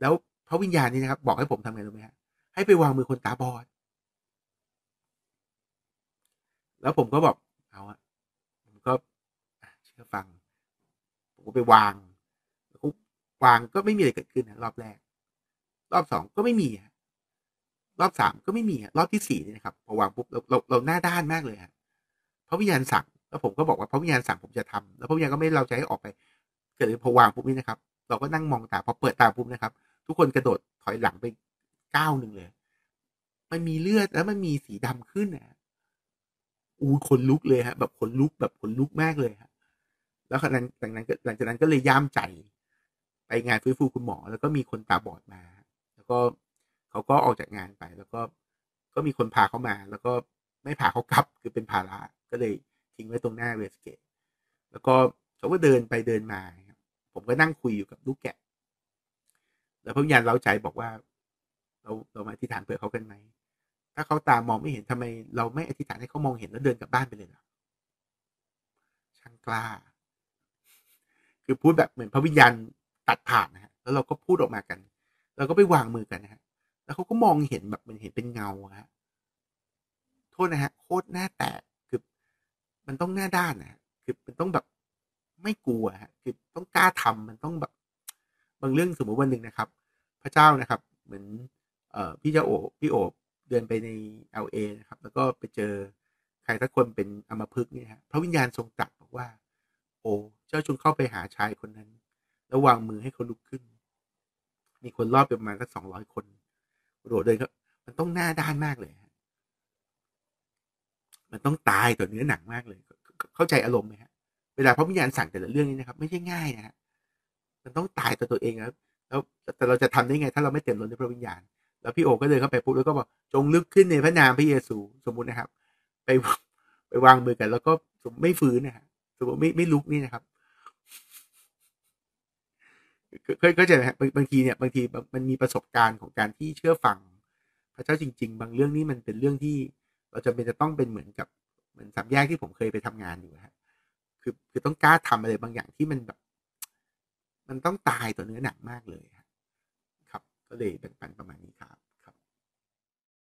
แล้วพระวิญญาณนี่นะครับบอกให้ผมทำไงรู้ไหมฮะให้ไปวางมือคนตาบอด แล้วผมก็บอกเอาอะผมก็เชื่อฟังผมไปวางก็วางก็ไม่มีอะไรเกิดขึ้นนะรอบแรก รอบสองก็ไม่มีรอบสามก็ไม่มีรอบที่สี่นี่นะ ครับพอวางปุ๊บเราเราเราหน้าด้านมากเลยฮะพระวิญญาณสั่งแล้วผมก็บอกว่าพระวิญญาณสั่งผม จะ ทำแล้วพระวิญญาณก็ ไม่เราใจให้ออกไป เกิดพอวางปุ๊บนี่นะครับ เราก็นั่งมองตาพอเปิดตาปุ๊บนะครับ ทุกคนกระโดดถอยหลังไปก้าวหนึ่งเลย มันมีเลือด แล้วมันมีสีดำขึ้นนะอูขนลุกเลยฮะ แบบขนลุกแบบขนลุกมากเลยฮะแล้วหลังจากนั้นหลังจากนั้นก็เลยย่ามใจไปงานฟื้นฟูคุณหมอ แล้วก็มีคนตาบอดมา แล้วก็เขาก็ออกจากงานไป แล้วก็ก็มีคนพาเขามา แล้วก็ไม่พาเขากลับคือเป็นภาระก็เลยทิ้งไว้ตรงหน้าเวสเกตแล้วก็เขาก็เดินไปเดินมา ผมก็นั่งคุยอยู่กับลูกแกะแล้วพระวิญญาณเล้าใจบอกว่า เราเรามาอธิษฐานเผื่อเขากันไหมถ้าเขาตามองไม่เห็นทำไมเราไม่อธิษฐานให้เขามองเห็นแล้วเดินกลับบ้านไปเลยล่ะช่างกล้าคือพูดแบบเหมือนพระวิญญาณตัดผ่านนะฮะ แล้วเราก็พูดออกมากันเราก็ไปวางมือกันนะฮะ แล้วเขาก็มองเห็นแบบมันเห็นเป็นเงาฮะ โทษนะฮะ โคตรหน้าแตกคือ มันต้องหน้าด้านนะคือมันต้องแบบไม่กลัวฮะ คือต้องกล้าทำ มันต้องแบบ บางเรื่องสมมติวันหนึ่งนะครับ พระเจ้านะครับเหมือนเอ่อพี่เจ้าโอ พี่โอบเดินไปในเอลเอนะครับ แล้วก็ไปเจอใครสักคนเป็นอมพึกเนี่ยฮะ พระวิญญาณทรงตรัสบอกว่า โอจ้าจงเข้าไปหาชายคนนั้นแล้ววางมือให้เขาลุกขึ้น มีคนรอบประมาณสักสองร้อยคนโดดเลยครับ มันต้องหน้าด้าน มากเลยมันต้องตายต่อเนื้อหนังมากเลย เข้าใจอารมณ์ไหมฮะเวลาพระวิญญาณสั่งแต่ละเรื่องนี้นะครับไม่ใช่ง่ายนะฮะมันต้องตายต่อตัวเองครับแล้วแต่เราจะทำได้ไง ถ้าเราไม่เต็มล้นในพระวิญญาณแล้วพี่โอก็เลยเข้าไปพูดแล้วก็บอกจงลึกขึ้นในพระนามพระเยซู สมมุตินะครับ ไปไปวางมือ กันแล้วก็ไม่ฟื้นนะฮะสมมติไม่ไม่ลุกนี่นะครับเคย เคยเจอะบางทีเนี่ย บางทีมันมีประสบการณ์ของการที่เชื่อฟัง พระเจ้าจริง ๆ บางเรื่องนี่ มันเป็นเรื่องที่เราจะเป็นจะต้องเป็นเหมือนกับเหมือนสามแยกที่ผมเคยไปทำงานอยู่ฮะคือ คือต้องกล้าทำอะไรบางอย่างที่มันแบบ มันต้องตายต่อเนื้อหนักมากเลยครับ ก็เลยเป็นปันประมาณนี้ครับ